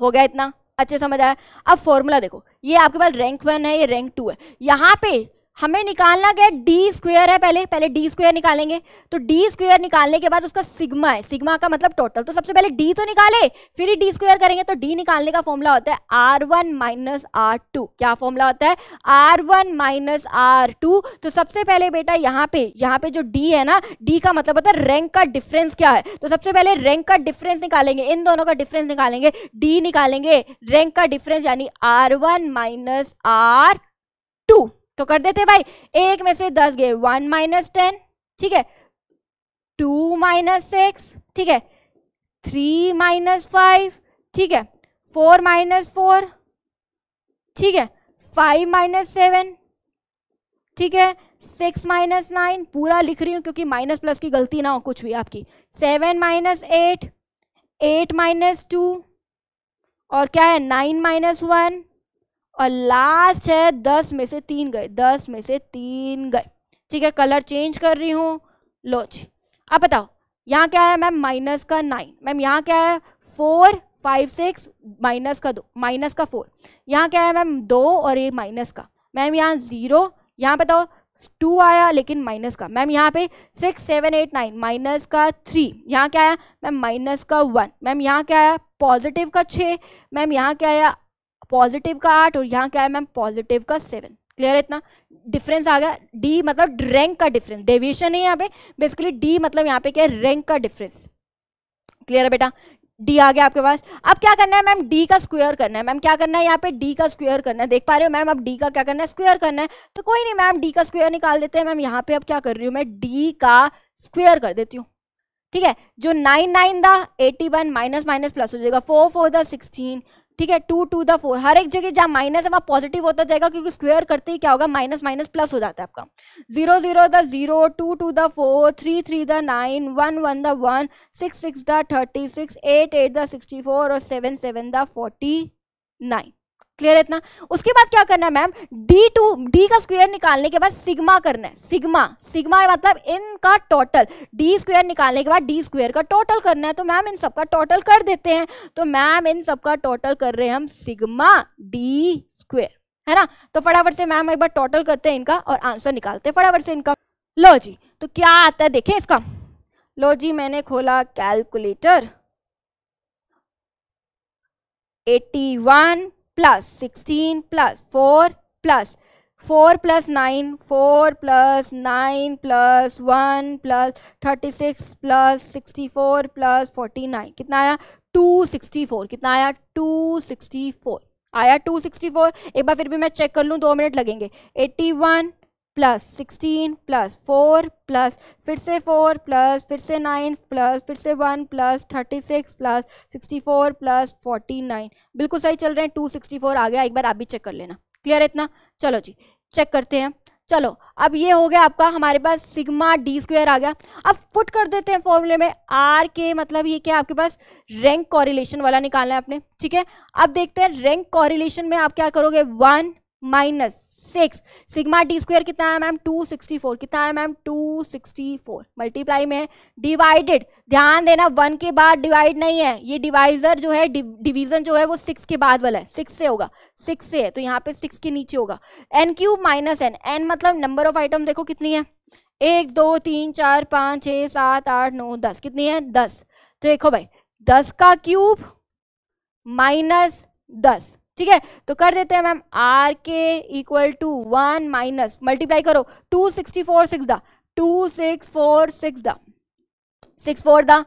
हो गया इतना अच्छे समझ आया अब फॉर्मूला देखो ये आपके पास रैंक वन है ये रैंक टू है यहाँ पे हमें निकालना क्या है डी स्क्वेयर है पहले पहले डी स्क्वेयर निकालेंगे तो डी स्क्वेयर निकालने के बाद उसका सिग्मा है सिग्मा का मतलब टोटल तो सबसे पहले डी तो निकाले फिर ही डी स्क्वेयर करेंगे तो डी निकालने का फॉर्मूला होता है R one minus R two क्या फॉर्मूला होता है R one minus R two तो सबसे पहले बेटा यहाँ पे यहाँ पे जो डी है ना डी का मतलब होता है रैंक का डिफरेंस क्या है तो सबसे पहले रैंक का डिफरेंस निकालेंगे इन दोनों का डिफरेंस निकालेंगे डी निकालेंगे रैंक का डिफरेंस यानी R one minus R two तो कर देते भाई एक में से दस गए वन माइनस टेन ठीक है टू माइनस सिक्स ठीक है थ्री माइनस फाइव ठीक है फोर माइनस फोर ठीक है फाइव माइनस सेवन ठीक है सिक्स माइनस नाइन पूरा लिख रही हूँ क्योंकि माइनस प्लस की गलती ना हो कुछ भी आपकी seven minus eight eight minus two और क्या है नाइन माइनस वन और लास्ट है दस में से तीन गए दस में से तीन गए ठीक है कलर चेंज कर रही हूँ लो जी अब बताओ यहाँ क्या है मैम माइनस का नाइन मैम यहाँ क्या है फोर फाइव सिक्स माइनस का दो माइनस का फोर यहाँ क्या है मैम दो और ये माइनस का मैम यहाँ ज़ीरो यहाँ बताओ टू आया लेकिन माइनस का मैम यहाँ पे six seven eight nine minus का थ्री यहाँ क्या आया मैम माइनस का वन मैम यहाँ क्या आया पॉजिटिव का छः मैम यहाँ क्या आया पॉजिटिव का आठ और यहाँ क्या है मैम पॉजिटिव का सेवन क्लियर है इतना डिफरेंस आ गया डी मतलब रैंक का डिफरेंस डेविएशन है यहाँ पे बेसिकली डी मतलब यहाँ पे क्या है रैंक का डिफरेंस क्लियर है बेटा डी आ गया आपके पास अब क्या करना है मैम डी का स्क्वायर करना है मैम क्या करना है यहाँ पे डी का स्क्वायर करना है देख पा रहे हो मैम अब डी का क्या करना है स्क्वायर करना है तो कोई नहीं मैम डी का स्क्वायर निकाल देते हैं मैम यहाँ पे अब क्या कर रही हूँ मैं डी का स्क्वायर कर देती हूँ ठीक है जो nine nine the eighty one minus minus plus हो जाएगा फोर फोर दा सिक्सटीन ठीक है टू टू द फोर हर एक जगह जहाँ माइनस है वहाँ पॉजिटिव होता जाएगा क्योंकि स्क्वेयर करते ही क्या होगा माइनस माइनस प्लस हो जाता है आपका zero zero the zero two two the four three three the nine one one the one six six the thirty six eight eight the sixty four और seven seven the forty nine clear है इतना उसके बाद क्या करना है ma'am D two D का square निकालने के बाद सिग्मा करना है सिग्मा सिग्मा मतलब इनका टोटल डी स्क्वायर निकालने के बाद डी स्क्वायर का टोटल करना है तो मैम इन सबका टोटल कर देते हैं तो मैम इन सबका टोटल कर रहे हैं हम सिग्मा डी स्क्वायर है ना तो फटाफट से मैम एक बार टोटल करते हैं इनका और आंसर निकालते हैं फटाफट से इनका लो जी तो क्या आता है देखें इसका लो जी मैंने खोला calculator eighty one plus sixteen plus four plus four plus nine four plus nine plus one plus thirty six plus sixty four plus forty nine कितना आया टू सिक्सटी फोर कितना आया टू सिक्सटी फोर आया two sixty four एक बार फिर भी मैं चेक कर लूँ दो मिनट लगेंगे eighty one plus sixteen plus four plus फिर से फोर प्लस फिर से नाइन प्लस फिर से one plus thirty six plus sixty four plus forty nine बिल्कुल सही चल रहे हैं टू सिक्सटी फोर आ गया एक बार आप भी चेक कर लेना क्लियर है इतना चलो जी चेक करते हैं चलो अब ये हो गया आपका हमारे पास सिग्मा डी स्क्वेयर आ गया अब फुट कर देते हैं फॉर्मूले में आर के मतलब ये क्या आपके पास रैंक कॉरिलेशन वाला निकालना है आपने ठीक है अब देखते हैं रैंक कॉरिलेशन में आप क्या करोगे one minus six sigma D square कितना है मैम टू सिक्सटी फोर कितना है ma'am two sixty four multiply में डिवाइडेड ध्यान देना वन के बाद डिवाइड नहीं है ये डिवाइजर जो है डिवीजन जो है वो सिक्स के बाद वाला है सिक्स से होगा सिक्स से है तो यहाँ पे सिक्स के नीचे होगा N cube minus N N मतलब नंबर ऑफ आइटम देखो कितनी है एक दो तीन चार पाँच छः सात आठ नौ दस कितनी है दस तो देखो भाई दस का क्यूब माइनस दस ठीक है तो कर देते हैं मैम आर के equal to one minus multiply करो two sixty four six the two six four six the six four the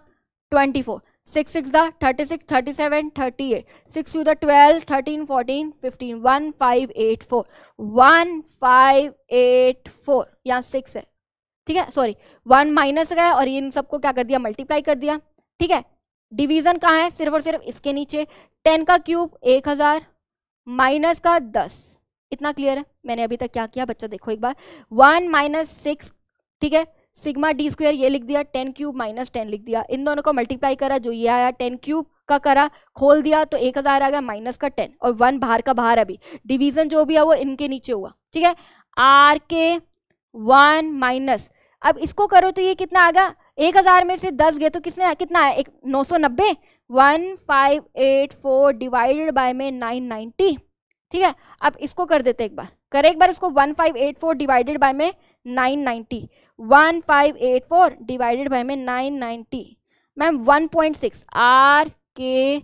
twenty four six six the thirty six thirty seven thirty eight six two the twelve thirteen fourteen fifteen one five eight four one five eight four यहाँ six है ठीक है sorry one minus गया और इन सबको क्या कर दिया मल्टीप्लाई कर दिया ठीक है डिवीजन कहाँ है सिर्फ और सिर्फ इसके नीचे टेन का क्यूब एक हज़ार माइनस का दस इतना क्लियर है मैंने अभी तक क्या किया बच्चा देखो एक बार वन माइनस सिक्स ठीक है सिग्मा डी स्क्वेयर ये लिख दिया टेन क्यूब माइनस टेन लिख दिया इन दोनों को मल्टीप्लाई करा जो ये आया टेन क्यूब का करा खोल दिया तो एक हज़ार आ गया माइनस का टेन और वन बाहर का बाहर अभी डिवीजन जो भी है वो इनके नीचे हुआ ठीक है आर के वन माइनस अब इसको करो तो ये कितना आ गया एक हज़ार में से दस गए तो किसने कितना आया एक नौ सौ नब्बे one five eight four divided by में नाइन नाइन्टी ठीक है अब इसको कर देते एक बार करें एक बार इसको one five eight four divided by में nine ninety one five eight four divided by में nine ninety ma'am one point six R के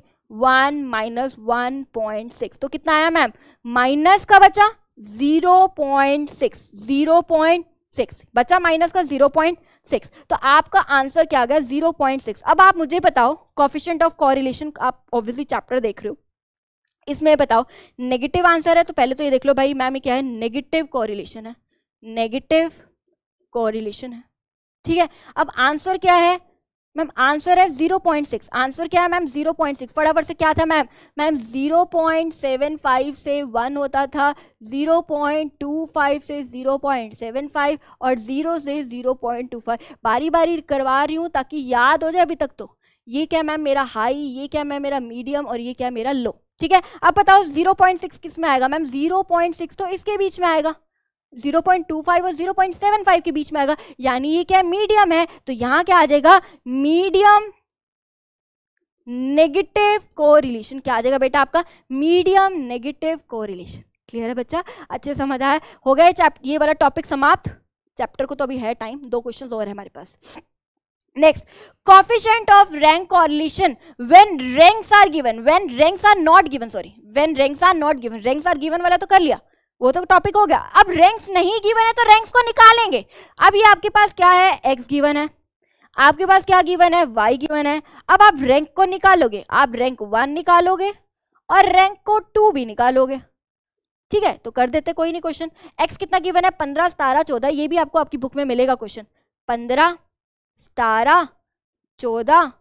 one minus one point six तो कितना आया मैम माइनस का बचा zero point six zero point six बचा minus का जीरो पॉइंट सिक्स तो आपका आंसर क्या आ गया जीरो पॉइंट सिक्स अब आप मुझे बताओ कॉफिशेंट ऑफ कॉरिलेशन आप ऑब्वियसली चैप्टर देख रहे हो इसमें बताओ नेगेटिव आंसर है तो पहले तो ये देख लो भाई मैम ये क्या है नेगेटिव कॉरिलेशन है नेगेटिव कॉरिलेशन है ठीक है अब आंसर क्या है मैम आंसर है 0.6 आंसर क्या है मैम 0.6 फटाफट से क्या था मैम मैम 0.75 से 1 होता था 0.25 से 0.75 और 0 से 0.25 बारी बारी करवा रही हूँ ताकि याद हो जाए अभी तक तो ये क्या मैम मेरा हाई ये क्या मैम मेरा मीडियम और ये क्या मेरा लो ठीक है अब बताओ 0.6 किस में आएगा मैम 0.6 तो इसके बीच में आएगा 0.25 और 0.75 के बीच में आएगा यानी ये क्या मीडियम है तो यहाँ क्या आ जाएगा मीडियम नेगेटिव कोरिलेशन क्या आ जाएगा बेटा आपका मीडियम नेगेटिव कोरिलेशन क्लियर है बच्चा अच्छे समझ आया हो गया चैप्टर ये वाला टॉपिक समाप्त चैप्टर को तो अभी है टाइम दो क्वेश्चन और है हमारे पास next coefficient of rank correlation when ranks are given when ranks are not given sorry when ranks are not given ranks are given वाला तो कर लिया वो तो टॉपिक हो गया अब रैंक्स नहीं गिवन है तो रैंक्स को निकालेंगे अब ये आपके पास क्या है एक्स गिवन है आपके पास क्या गिवन है वाई गिवन है अब आप रैंक को निकालोगे आप रैंक वन निकालोगे और रैंक को टू भी निकालोगे ठीक है तो कर देते कोई नहीं क्वेश्चन एक्स कितना गिवन है पंद्रह सतारह चौदह ये भी आपको आपकी बुक में मिलेगा क्वेश्चन पंद्रह सतारह चौदह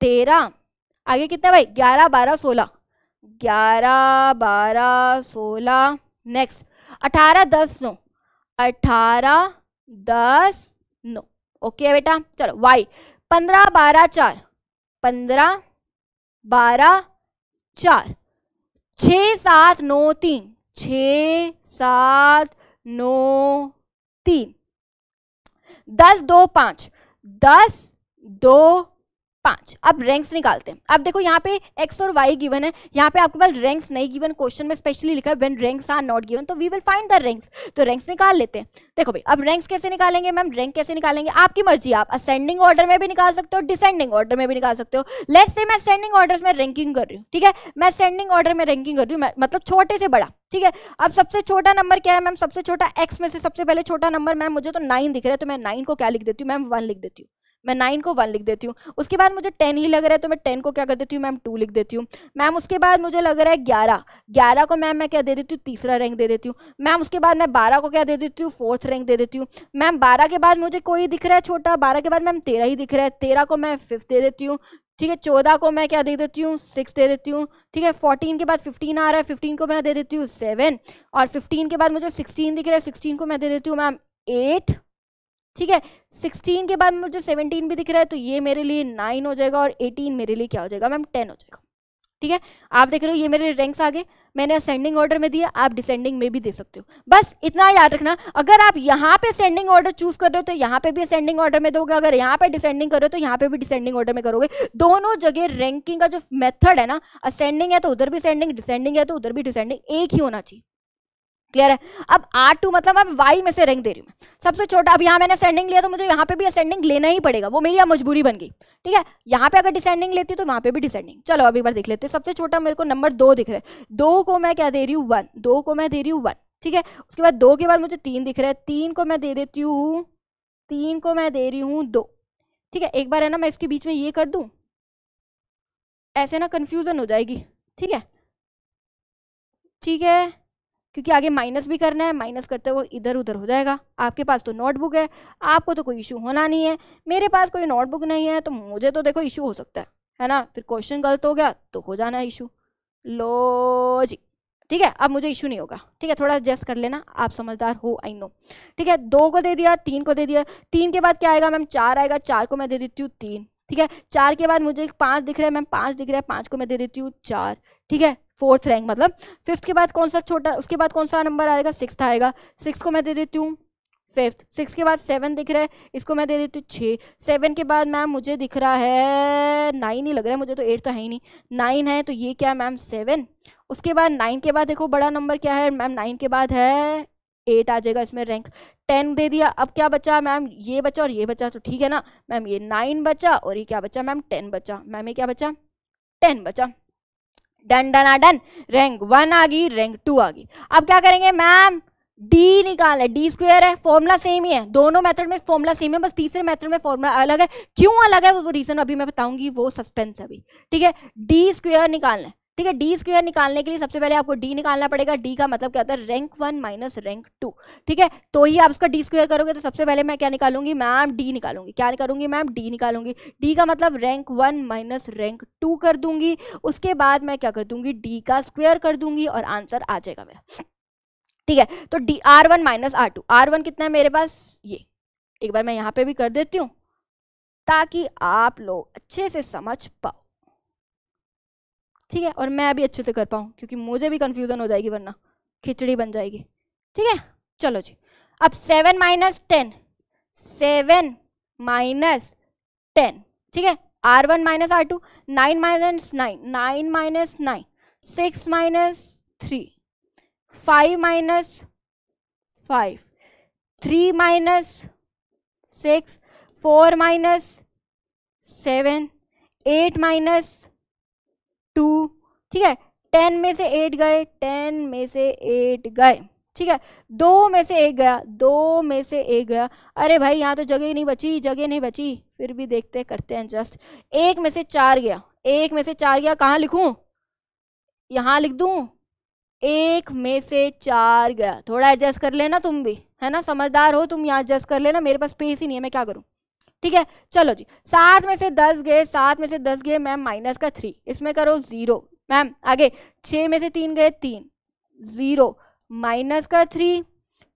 तेरह आगे कितना भाई ग्यारह बारह सोलह ग्यारह बारह सोलह नेक्स्ट अठारह दस नो अठारह दस नो ओके बेटा चलो वाई पंद्रह बारह चार पंद्रह बारह चार छ सात नौ तीन छ सात नौ तीन दस दो पाँच दस दो पांच अब रैंक्स निकालते हैं अब देखो यहाँ पे एक्स और वाई गिवन है यहाँ पे आपके पास रैंक्स नहीं गिवन क्वेश्चन में स्पेशली लिखा है when ranks are not given तो we will find the ranks तो रैंक्स निकाल लेते हैं देखो भाई अब रैंक्स कैसे निकालेंगे मैम रैंक कैसे निकालेंगे आपकी मर्जी आप असेंडिंग ऑर्डर में भी निकाल सकते हो डिसेंडिंग ऑर्डर में भी निकाल सकते हो लेस से मैं असेंडिंग ऑर्डर में रैंकिंग कर रही हूँ ठीक है मैं असेंडिंग ऑर्डर में रैंकिंग कर रही हूँ मतलब छोटे से बड़ा ठीक है अब सबसे छोटा नंबर क्या है मैम सबसे छोटा एक्स में से सबसे पहले छोटा नंबर मैम मुझे तो नाइन दिख रहा है तो मैं नाइन को क्या लिख देती हूँ मैम वन लिख देती हूँ मैं नाइन को वन लिख देती हूँ उसके बाद मुझे टेन ही लग रहा है तो मैं टेन को क्या कर देती हूँ मैम टू लिख देती हूँ मैम उसके बाद मुझे लग रहा है ग्यारह ग्यारह को मैम मैं क्या दे देती हूँ तीसरा रैंक दे देती हूँ मैम उसके बाद मैं बारह को क्या दे देती हूँ फोर्थ रैंक दे देती हूँ मैम बारह के बाद मुझे कोई दिख रहा है छोटा बारह के बाद मैम तेरह ही दिख रहा है तेरह को मैं फिफ्थ दे देती हूँ ठीक है चौदह को मैं क्या दे देती हूँ सिक्स दे देती हूँ ठीक है फोर्टीन के बाद फिफ्टीन आ रहा है फिफ्टीन को मैं दे देती हूँ सेवन और फिफ्टीन के बाद मुझे सिक्सटीन दिख रहा है सिक्सटीन को मैं दे देती हूँ मैम एट ठीक है सिक्सटीन के बाद मुझे सेवनटीन भी दिख रहा है तो ये मेरे लिए नाइन हो जाएगा और एटीन मेरे लिए क्या हो जाएगा मैम टेन हो जाएगा ठीक है आप देख रहे हो ये मेरे रैंक्स आगे मैंने असेंडिंग ऑर्डर में दिया आप डिसेंडिंग में भी दे सकते हो बस इतना याद रखना अगर आप यहाँ पे असेंडिंग ऑर्डर चूज कर रहे हो तो यहाँ पे भी असेंडिंग ऑर्डर में दोगे अगर यहाँ पे डिसेंडिंग कर रहे हो तो यहाँ पे भी डिसेंडिंग ऑर्डर में करोगे दोनों जगह रैंकिंग का जो मेथड है ना असेंडिंग है तो उधर भी असेंडिंग डिसेंडिंग है तो उधर भी डिसेंडिंग एक ही होना चाहिए क्लियर है अब आर टू मतलब मैं वाई में से रैंक दे रही हूँ सबसे छोटा अब यहाँ मैंने असेंडिंग लिया तो मुझे यहाँ पे भी असेंडिंग लेना ही पड़ेगा वो मेरी मजबूरी बन गई ठीक है यहाँ पे अगर डिसेंडिंग लेती तो वहाँ पे भी डिसेंडिंग चलो अभी बार देख लेते हैं सबसे छोटा मेरे को नंबर दो दिख रहा है दो को मैं क्या दे रही हूँ वन दो को मैं दे रही हूँ वन ठीक है उसके बाद दो के बाद मुझे तीन दिख रहा है तीन को मैं दे देती हूँ तीन को मैं दे रही हूँ दो ठीक है एक बार है ना मैं इसके बीच में ये कर दूँ ऐसे ना कन्फ्यूज़न हो जाएगी ठीक है ठीक है क्योंकि आगे माइनस भी करना है माइनस करते हुए इधर उधर हो जाएगा आपके पास तो नोटबुक है आपको तो कोई इशू होना नहीं है मेरे पास कोई नोटबुक नहीं है तो मुझे तो देखो इशू हो सकता है है ना फिर क्वेश्चन गलत हो गया तो हो जाना इशू लो जी ठीक है अब मुझे इशू नहीं होगा ठीक है थोड़ा एडजस्ट कर लेना आप समझदार हो आई नो ठीक है दो को दे दिया तीन को दे दिया तीन के बाद क्या आएगा मैम चार आएगा चार को मैं दे देती हूँ तीन ठीक है चार के बाद मुझे पाँच दिख रहा है मैम पाँच दिख रहा है पाँच को मैं दे देती हूँ चार ठीक है फोर्थ रैंक मतलब फिफ्थ के बाद कौन सा छोटा उसके बाद कौन सा नंबर आएगा सिक्स आएगा सिक्स को मैं दे देती हूँ फिफ्थ सिक्स के बाद सेवन दिख रहा है इसको मैं दे देती हूँ छः सेवन के बाद मैम मुझे दिख रहा है नाइन ही लग रहा है मुझे तो एट तो है ही नहीं नाइन है तो ये क्या है मैम सेवन उसके बाद नाइन के बाद देखो बड़ा नंबर क्या है मैम नाइन के बाद है एट आ जाएगा इसमें रैंक टेन दे दिया अब क्या बचा मैम ये बचा और ये बचा तो ठीक है ना मैम ये नाइन बचा और ये क्या बचा मैम टेन बचा मैम ये क्या बचा टेन बचा डन डन आ डन रैंक वन आ गई रैंक टू आ गई अब क्या करेंगे मैम डी निकाले डी स्क्वेयर है फॉर्मूला सेम ही है दोनों मेथड में फॉर्मूला सेम है बस तीसरे मेथड में फॉर्मूला अलग है क्यों अलग है वो रीज़न अभी मैं बताऊंगी वो सस्पेंस अभी ठीक है डी स्क्वेयर निकालना है ठीक है डी स्क्वेयर निकालने के लिए सबसे पहले आपको डी निकालना पड़ेगा डी का मतलब क्या होता है rank one minus rank two ठीक है तो ही आप उसका डी स्क्वेयर करोगे तो सबसे पहले मैं क्या निकालूंगी मैम डी निकालूंगी क्या करूंगी मैम डी निकालूंगी डी का मतलब rank one minus rank two कर दूंगी उसके बाद मैं क्या कर दूंगी डी का स्क्वेयर कर दूंगी और आंसर आ जाएगा मेरा ठीक है तो D R one minus R two R one कितना है मेरे पास ये एक बार मैं यहाँ पे भी कर देती हूँ ताकि आप लोग अच्छे से समझ पाओ ठीक है और मैं भी अच्छे से कर पाऊँ क्योंकि मुझे भी कन्फ्यूज़न हो जाएगी वरना खिचड़ी बन जाएगी ठीक है चलो जी अब seven minus ten seven minus ten ठीक है R one minus R two nine minus nine nine minus nine six minus three five minus five three minus six four minus seven eight minus two ठीक है ten में से eight गए ten में से eight गए ठीक है दो में से एक गया दो में से एक गया अरे भाई यहाँ तो जगह नहीं बची जगह नहीं बची फिर भी देखते करते हैं जस्ट एक में से चार गया एक में से चार गया कहाँ लिखूँ यहाँ लिख दूँ एक में से चार गया थोड़ा एडजस्ट कर लेना तुम भी है ना समझदार हो तुम यहाँ एडजस्ट कर लेना मेरे पास स्पेस ही नहीं है मैं क्या करूँ ठीक है चलो जी सात में से दस गए सात में से दस गए मैम माइनस का थ्री इसमें करो जीरो मैम आगे छः में से तीन गए तीन जीरो माइनस का थ्री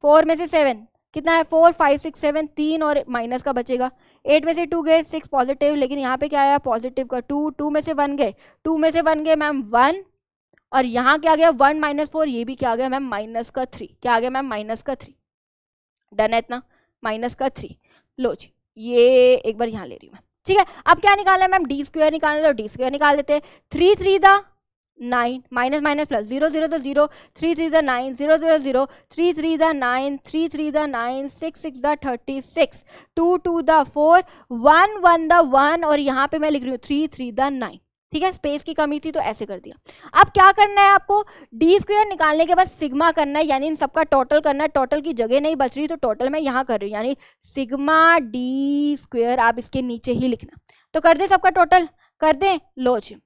फोर में से सेवन कितना है फोर फाइव सिक्स सेवन तीन और माइनस का बचेगा एट में से टू गए सिक्स पॉजिटिव लेकिन यहाँ पे क्या आया पॉजिटिव का टू टू में से वन गए टू में से वन गए मैम वन और यहाँ क्या आ गया वन माइनस फोर ये भी क्या आ गया मैम माइनस का थ्री क्या आ गया मैम माइनस का थ्री डन है इतना माइनस का थ्री लो जी ये एक बार यहाँ ले रही हूँ मैं ठीक है अब क्या निकालना है मैम डी स्क्वेयर निकालना तो डी स्क्वेयर निकाल देते हैं three three the nine minus minus plus zero zero तो zero three three the nine zero zero zero three three the nine three three the nine six six the thirty six two two the four one one the one और यहाँ पे मैं लिख रही हूँ three three the nine ठीक है space की कमी थी तो ऐसे कर दिया अब क्या करना है आपको डी स्क्वेयर निकालने के बाद सिग्मा करना है यानी इन सबका टोटल करना है टोटल की जगह नहीं बच रही तो टोटल मैं यहाँ कर रही हूँ यानी सिग्मा डी स्क्वेयर आप इसके नीचे ही लिखना तो कर दें सबका टोटल कर दें जी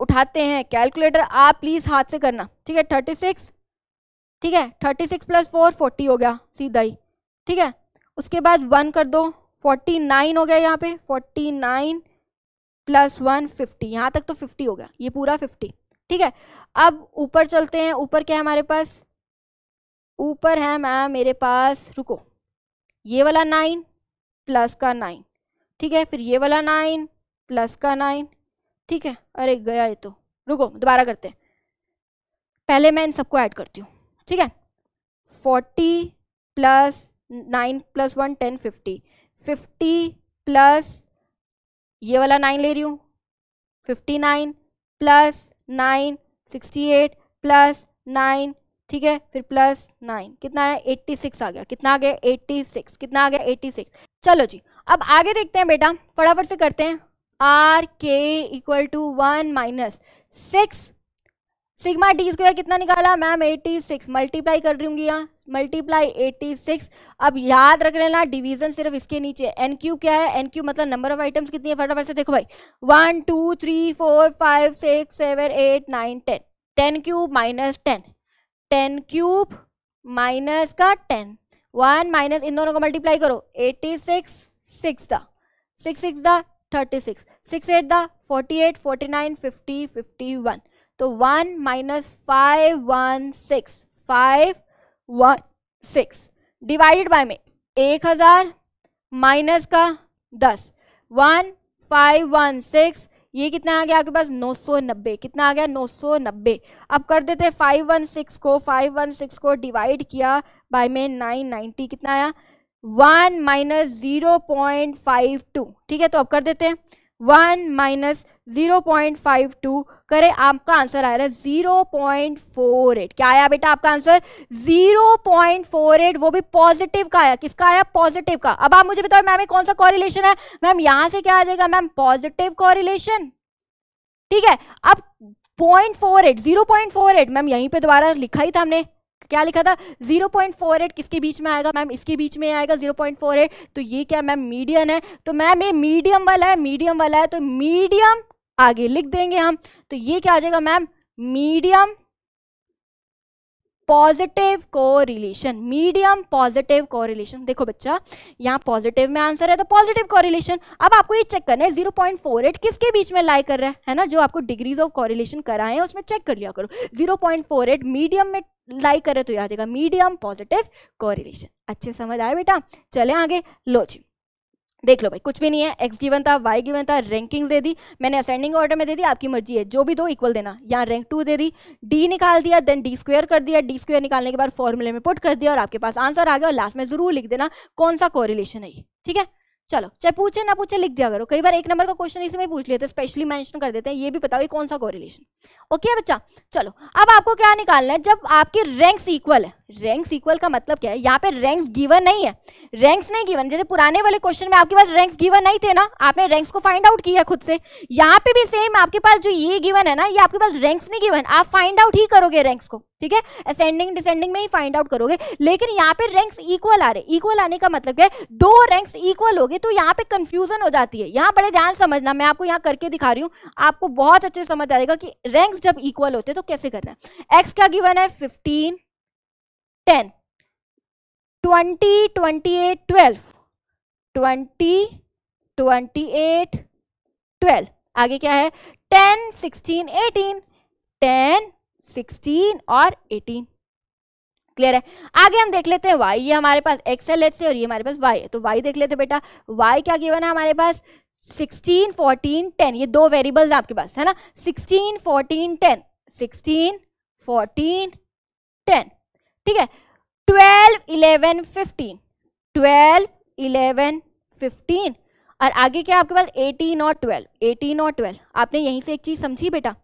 उठाते हैं कैलकुलेटर आप प्लीज़ हाथ से करना ठीक है थर्टी सिक्स ठीक है thirty six plus four forty हो गया सीधा ही ठीक है उसके बाद वन कर दो फोर्टी नाइन हो गया यहाँ पे forty nine plus one fifty यहाँ तक तो फिफ्टी हो गया ये पूरा फिफ्टी ठीक है अब ऊपर चलते हैं ऊपर क्या है हमारे पास ऊपर है मैम मेरे पास रुको ये वाला नाइन प्लस का नाइन ठीक है फिर ये वाला नाइन प्लस का नाइन ठीक है अरे गया ये तो रुको दोबारा करते हैं पहले मैं इन सबको ऐड करती हूँ ठीक है forty plus nine plus one ten fifty fifty plus ये वाला नाइन ले रही हूँ fifty nine plus nine sixty eight plus nine ठीक है फिर प्लस नाइन कितना है एट्टी सिक्स आ गया कितना आ गया एट्टी सिक्स कितना आ गया एट्टी सिक्स चलो जी अब आगे देखते हैं बेटा फटाफट से करते हैं आर के equal to one minus six sigma T square कितना निकाला मैम एट्टी सिक्स मल्टीप्लाई कर रही हूँ यहाँ मल्टीप्लाई एटी सिक्स अब याद रख लेना डिवीजन सिर्फ इसके नीचे एन क्यू क्या है एन क्यू मतलब नंबर ऑफ आइटम्स कितनी है फटाफट से देखो भाई one two three four five six seven eight nine ten ten cube minus ten ten cube minus का टेन वन माइनस इन दोनों को मल्टीप्लाई करो eighty six six the six six the thirty six six eight the forty eight forty nine fifty fifty one तो one minus five one six five one six divided by में एक हज़ार minus का दस one five one six ये कितना आ गया आपके पास नौ सौ नब्बे कितना आ गया नौ सौ नब्बे अब कर देते फाइव वन सिक्स को फाइव वन सिक्स को डिवाइड किया बाय में नाइन नाइन्टी कितना आया one minus zero point five two ठीक है तो अब कर देते हैं one minus zero point five two करें आपका आंसर आ रहा है 0.48 क्या आया बेटा आपका आंसर 0.48 वो भी पॉजिटिव का आया किसका आया पॉजिटिव का अब आप मुझे बताओ मैम ये कौन सा कॉरिलेशन है मैम यहां से क्या आ जाएगा मैम पॉजिटिव कॉरिलेशन ठीक है अब point four eight zero point four eight ma'am यहीं पे दोबारा लिखा ही था हमने क्या लिखा था जीरो पॉइंट फोर एट किसके बीच में आएगा मैम इसके बीच में आएगा जीरो पॉइंट फोर एट तो ये क्या मैम मीडियम है तो मैम ये मीडियम वाला है मीडियम वाला है तो मीडियम आगे लिख देंगे हम तो ये क्या आ जाएगा ma'am medium positive correlation medium positive correlation देखो बच्चा यहाँ पॉजिटिव में आंसर है तो पॉजिटिव कोरिलेशन अब आपको ये चेक करना है जीरो पॉइंट फोर एट किसके बीच में लाई कर रहा है है ना जो आपको डिग्रीज ऑफ कोरिलेशन कराए हैं उसमें चेक कर लिया करो zero point four eight medium में लाई कर रहे तो याद आएगा मीडियम पॉजिटिव कोरिलेशन अच्छे समझ आए बेटा चले आगे लो जी देख लो भाई कुछ भी नहीं है एक्स गिवन था वाई गिवन था रैंकिंग दे दी मैंने असेंडिंग ऑर्डर में दे दी आपकी मर्जी है जो भी दो इक्वल देना यहाँ रैंक टू दे दी डी निकाल दिया देन डी स्क्वेयर कर दिया डी स्क्वेयर निकालने के बाद फॉर्मूले में पुट कर दिया और आपके पास आंसर आ गया और लास्ट में जरूर लिख देना कौन सा कोरिलेशन है ठीक है चलो चाहे पूछे ना पूछे लिख दिया करो कई बार एक नंबर का क्वेश्चन इसी में पूछ लेते हैं स्पेशली मेंशन कर देते हैं ये भी बताओ ये कौन सा कोरिलेशन ओके बच्चा चलो अब आपको क्या निकालना है जब आपकी रैंक्स इक्वल है रैंक्स इक्वल का मतलब क्या है यहाँ पे रैंक्स गिवन नहीं है रैंक्स नहीं गिवन जैसे पुराने वाले क्वेश्चन में आपके पास रैंक्स गिवन नहीं थे ना आपने रैंक्स को फाइंड आउट किया खुद से यहाँ पे भी सेम आपके पास जो ये गिवन है ना ये आपके पास रैंक्स नहीं गिवन आप फाइंड आउट ही करोगे रैंक्स को ठीक है असेंडिंग डिसेंडिंग में ही फाइंड आउट करोगे लेकिन यहाँ पे रैंक्स इक्वल आ रहे इक्वल आने का मतलब क्या है दो रैंक्स इक्वल हो गए तो यहाँ पे कंफ्यूजन हो जाती है यहाँ बड़े ध्यान समझना मैं आपको यहाँ करके दिखा रही हूँ आपको बहुत अच्छे समझ आएगा कि रैंक्स जब इक्वल होते हैं तो कैसे करना है एक्स का गिवन है fifteen ten twenty twenty eight twelve twenty twenty eight twelve आगे क्या है ten sixteen eighteen ten sixteen और एटीन क्लियर है आगे हम देख लेते हैं वाई ये हमारे पास एक्स एल एच से और ये हमारे पास वाई है तो वाई देख लेते बेटा वाई क्या गिवन है हमारे पास सिक्सटीन फोर्टीन टेन ये दो वेरिएबल्स आपके पास है ना sixteen fourteen ten sixteen fourteen ten ठीक है twelve eleven fifteen twelve eleven fifteen और आगे क्या आपके पास एटीन और ट्वेल्व एटीन और ट्वेल्व आपने यहीं से एक चीज़ समझी बेटा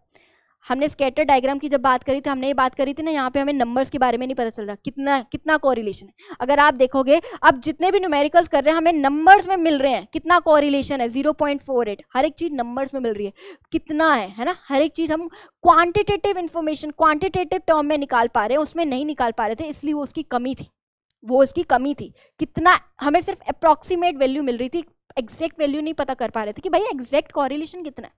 हमने स्केटर डायग्राम की जब बात करी थी हमने ये बात करी थी ना यहाँ पे हमें नंबर्स के बारे में नहीं पता चल रहा कितना कितना कोरिलेशन है अगर आप देखोगे अब जितने भी न्यूमेरिकल्स कर रहे हैं हमें नंबर्स में मिल रहे हैं कितना कोरिलेशन है जीरो पॉइंट फोर एट हर एक चीज़ नंबर्स में मिल रही है कितना है है ना हर एक चीज़ हम क्वान्टिटेटिव इन्फॉर्मेशन क्वान्टिटेटिव टर्म में निकाल पा रहे हैं उसमें नहीं निकाल पा रहे थे इसलिए वो उसकी कमी थी वो उसकी कमी थी कितना हमें सिर्फ अप्रॉक्सीमेट वैल्यू मिल रही थी एग्जैक्ट वैल्यू नहीं पता कर पा रहे थे कि भाई एग्जैक्ट कॉरिलेशन कितना है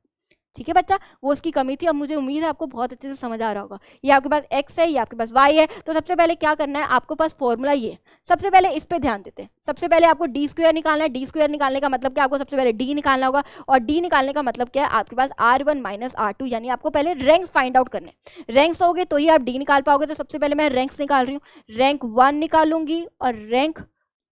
ठीक है बच्चा वो उसकी कमी थी अब मुझे उम्मीद है आपको बहुत अच्छे से समझ आ रहा होगा ये आपके पास एक्स है ये आपके पास वाई है तो सबसे पहले क्या करना है आपके पास फॉर्मूला ये सबसे पहले इस पर ध्यान देते हैं सबसे पहले आपको डी स्क्वेयर निकालना है डी स्क्वेयर निकालने का मतलब क्या आपको सबसे पहले डी निकालना होगा और डी निकालने का मतलब क्या है आपके पास R one minus R two यानी आपको पहले रैंक्स फाइंड आउट करने रैंक्स गए तो ही आप डी निकाल पाओगे तो सबसे पहले मैं रैंक्स निकाल रही हूँ रैंक वन निकालूंगी और रैंक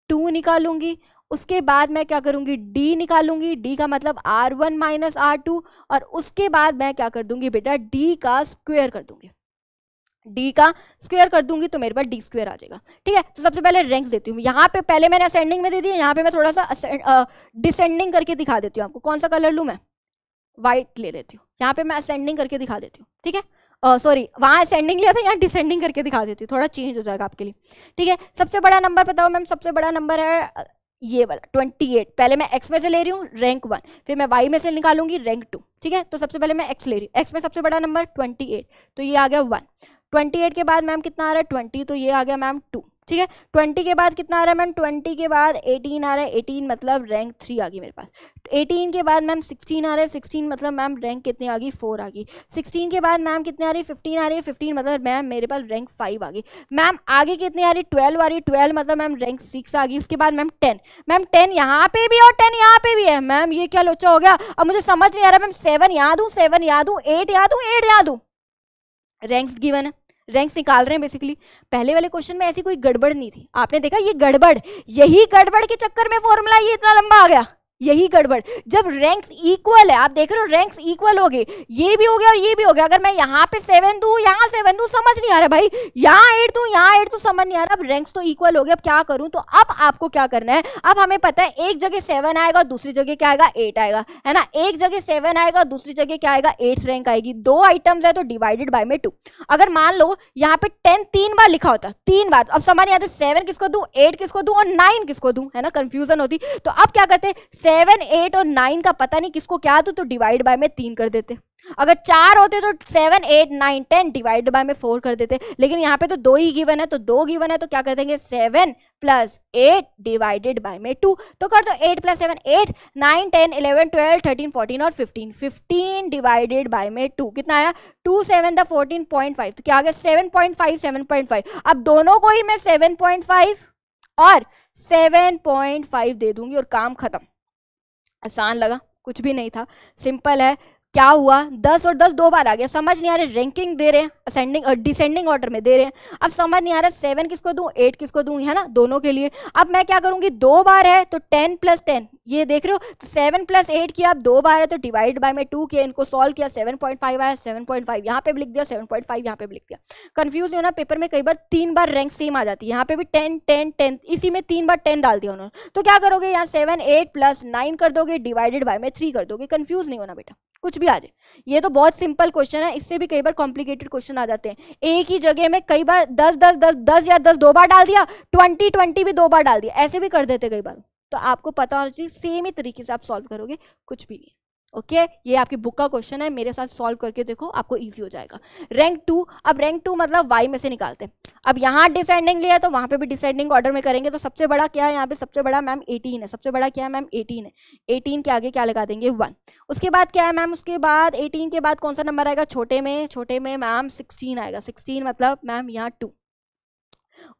टू निकालूंगी उसके बाद मैं क्या करूंगी डी निकालूंगी डी का मतलब R one minus R two और उसके बाद मैं क्या कर दूंगी बेटा डी का स्क्वेयर कर दूंगी डी का स्क्वेयर कर दूंगी तो मेरे पास डी स्क्वायर आ जाएगा ठीक है तो सबसे पहले रैंक्स देती हूँ यहाँ पे पहले मैंने असेंडिंग में दे दी यहाँ पे मैं थोड़ा सा डिसेंडिंग करके दिखा देती हूँ आपको कौन सा कलर लूँ मैं व्हाइट ले लेती हूँ यहाँ पे मैं असेंडिंग करके दिखा देती हूँ ठीक है सॉरी वहाँ असेंडिंग लिया था यहाँ डिसेंडिंग करके दिखा देती हूँ थोड़ा चेंज हो जाएगा आपके लिए ठीक है सबसे बड़ा नंबर बताओ मैम सबसे बड़ा नंबर है ये वाला ट्वेंटी एट पहले मैं एक्स में से ले रही हूँ रैंक वन फिर मैं वाई में से निकालूंगी रैंक टू ठीक है तो सबसे पहले मैं एक्स ले रही हूँ एक्स में सबसे बड़ा नंबर ट्वेंटी एट तो ये आ गया वन ट्वेंटी एट के बाद मैम कितना आ रहा है ट्वेंटी तो ये आ गया मैम टू ठीक है ट्वेंटी के बाद कितना आ रहा है मैम ट्वेंटी के बाद एटीन आ रहा है एटीन मतलब रैंक थ्री आ गई मेरे पास तो एटीन के बाद मैम सिक्सटीन आ रहा है सिक्सटीन मतलब मैम रैंक कितनी आ गई फोर आ गई सिक्सटीन के बाद मैम कितनी आ रही फिफ्टीन आ रही है फिफ्टीन मतलब मैम मेरे पास रैंक फाइव आ गई मैम आगे कितनी आ रही ट्वेल्व आ रही ट्वेल्व मतलब मैम रैंक सिक्स आ गई उसके बाद मैम टेन मैम टेन यहाँ पे भी और टेन यहाँ पे भी है मैम ये क्या लोचा हो गया अब मुझे समझ नहीं आ रहा मैम सेवन याद हूँ सेवन याद हूँ एट याद हूँ एट याद हूँ रैंक्स गिवन है रैंक्स निकाल रहे हैं बेसिकली पहले वाले क्वेश्चन में ऐसी कोई गड़बड़ नहीं थी आपने देखा ये गड़बड़ यही गड़बड़ के चक्कर में फॉर्मूला ये इतना लंबा आ गया यही गड़बड़ जब रैंक्स इक्वल है आप देख रहे हो रैंक्स इक्वल हो गए ये भी हो गया और ये भी हो गया अगर मैं यहाँ पे सेवन दू यहाँ सेवन दू समझ नहीं आ रहा भाई यहाँ एट दू यहाँ एट दू समझ नहीं आ रहा अब रैंक्स तो इक्वल हो गए अब क्या करूं तो अब आपको क्या करना है अब हमें पता है एक जगह सेवन आएगा और दूसरी जगह क्या आएगा एट आएगा है ना एक जगह सेवन आएगा दूसरी जगह क्या आएगा एट रैंक आएगी दो आइटम्स है तो डिवाइडेड बाई में टू अगर मान लो यहाँ पे टेन तीन बार लिखा होता तीन बार अब समझ नहीं आता सेवन किसको दू एट किसको दू और नाइन किसको दू है ना कंफ्यूजन होती तो अब क्या करते हैं सेवन एट और नाइन का पता नहीं किसको क्या तो डिवाइड बाय में तीन कर देते अगर चार होते तो seven eight nine ten divide by में फोर कर देते लेकिन यहाँ पे तो दो ही गिवन है तो दो गिवन है तो क्या कर देंगे seven plus eight divided by में टू तो कर दो eight plus seven eight nine ten eleven twelve thirteen fourteen और फिफ्टीन फिफ्टीन डिवाइडेड बाय में टू कितना आया two seven the fourteen point five तो क्या आ गया seven point five seven point five अब दोनों को ही मैं सेवन पॉइंट फाइव और सेवन पॉइंट फाइव दे दूंगी और काम खत्म आसान लगा कुछ भी नहीं था सिंपल है क्या हुआ दस और दस दो बार आ गया समझ नहीं आ रहा रैंकिंग दे रहे हैं असेंडिंग डिसेंडिंग ऑर्डर में दे रहे हैं अब समझ नहीं आ रहा सेवन किसको दूं एट किसको दूं है ना दोनों के लिए अब मैं क्या करूंगी दो बार है तो टेन प्लस टेन ये देख रहे हो तो सेवन प्लस एट किया आप दो बार है तो डिवाइड बाय में टू किया इनको सॉल्व किया सेवन पॉइंट फाइव आया सेवन पॉइंट फाइव यहाँ पे भी लिख दिया सेवन पॉइंट फाइव यहाँ पे भी लिख दिया कन्फ्यूज नहीं होना पेपर में कई बार तीन बार रैंक सेम आ जाती है यहाँ पे भी टेन टेन टेन इसी में तीन बार टेन डाल दिया उन्होंने तो क्या करोगे यहाँ सेवन एट प्लस नाइन कर दोगे डिवाइडेड बाय में थ्री कर दोगे कन्फ्यूज नहीं होना बेटा कुछ भी आ जाए ये तो बहुत सिंपल क्वेश्चन है इससे भी कई बार कॉम्प्लिकेटेड क्वेश्चन आ जाते हैं एक ही जगह में कई बार दस दस दस दस या दस दो बार डाल दिया ट्वेंटी ट्वेंटी भी दो बार डाल दिया ऐसे भी कर देते कई बार तो आपको पता होना चाहिए सेम ही तरीके से आप सॉल्व करोगे कुछ भी नहीं ओके okay? ये आपकी बुक का क्वेश्चन है मेरे साथ सॉल्व करके देखो आपको ईजी हो जाएगा रैंक टू अब रैंक टू मतलब वाई में से निकालते हैं अब यहाँ डिसेंडिंग लिया तो वहाँ पे भी डिसेंडिंग ऑर्डर में करेंगे तो सबसे बड़ा क्या है यहाँ पे सबसे बड़ा मैम एटीन है सबसे बड़ा क्या है मैम एटीन है एटीन के आगे क्या लगा देंगे वन उसके बाद क्या है मैम उसके बाद एटीन के बाद कौन सा नंबर आएगा छोटे में छोटे में मैम सिक्सटीन आएगा सिक्सटीन मतलब मैम यहाँ टू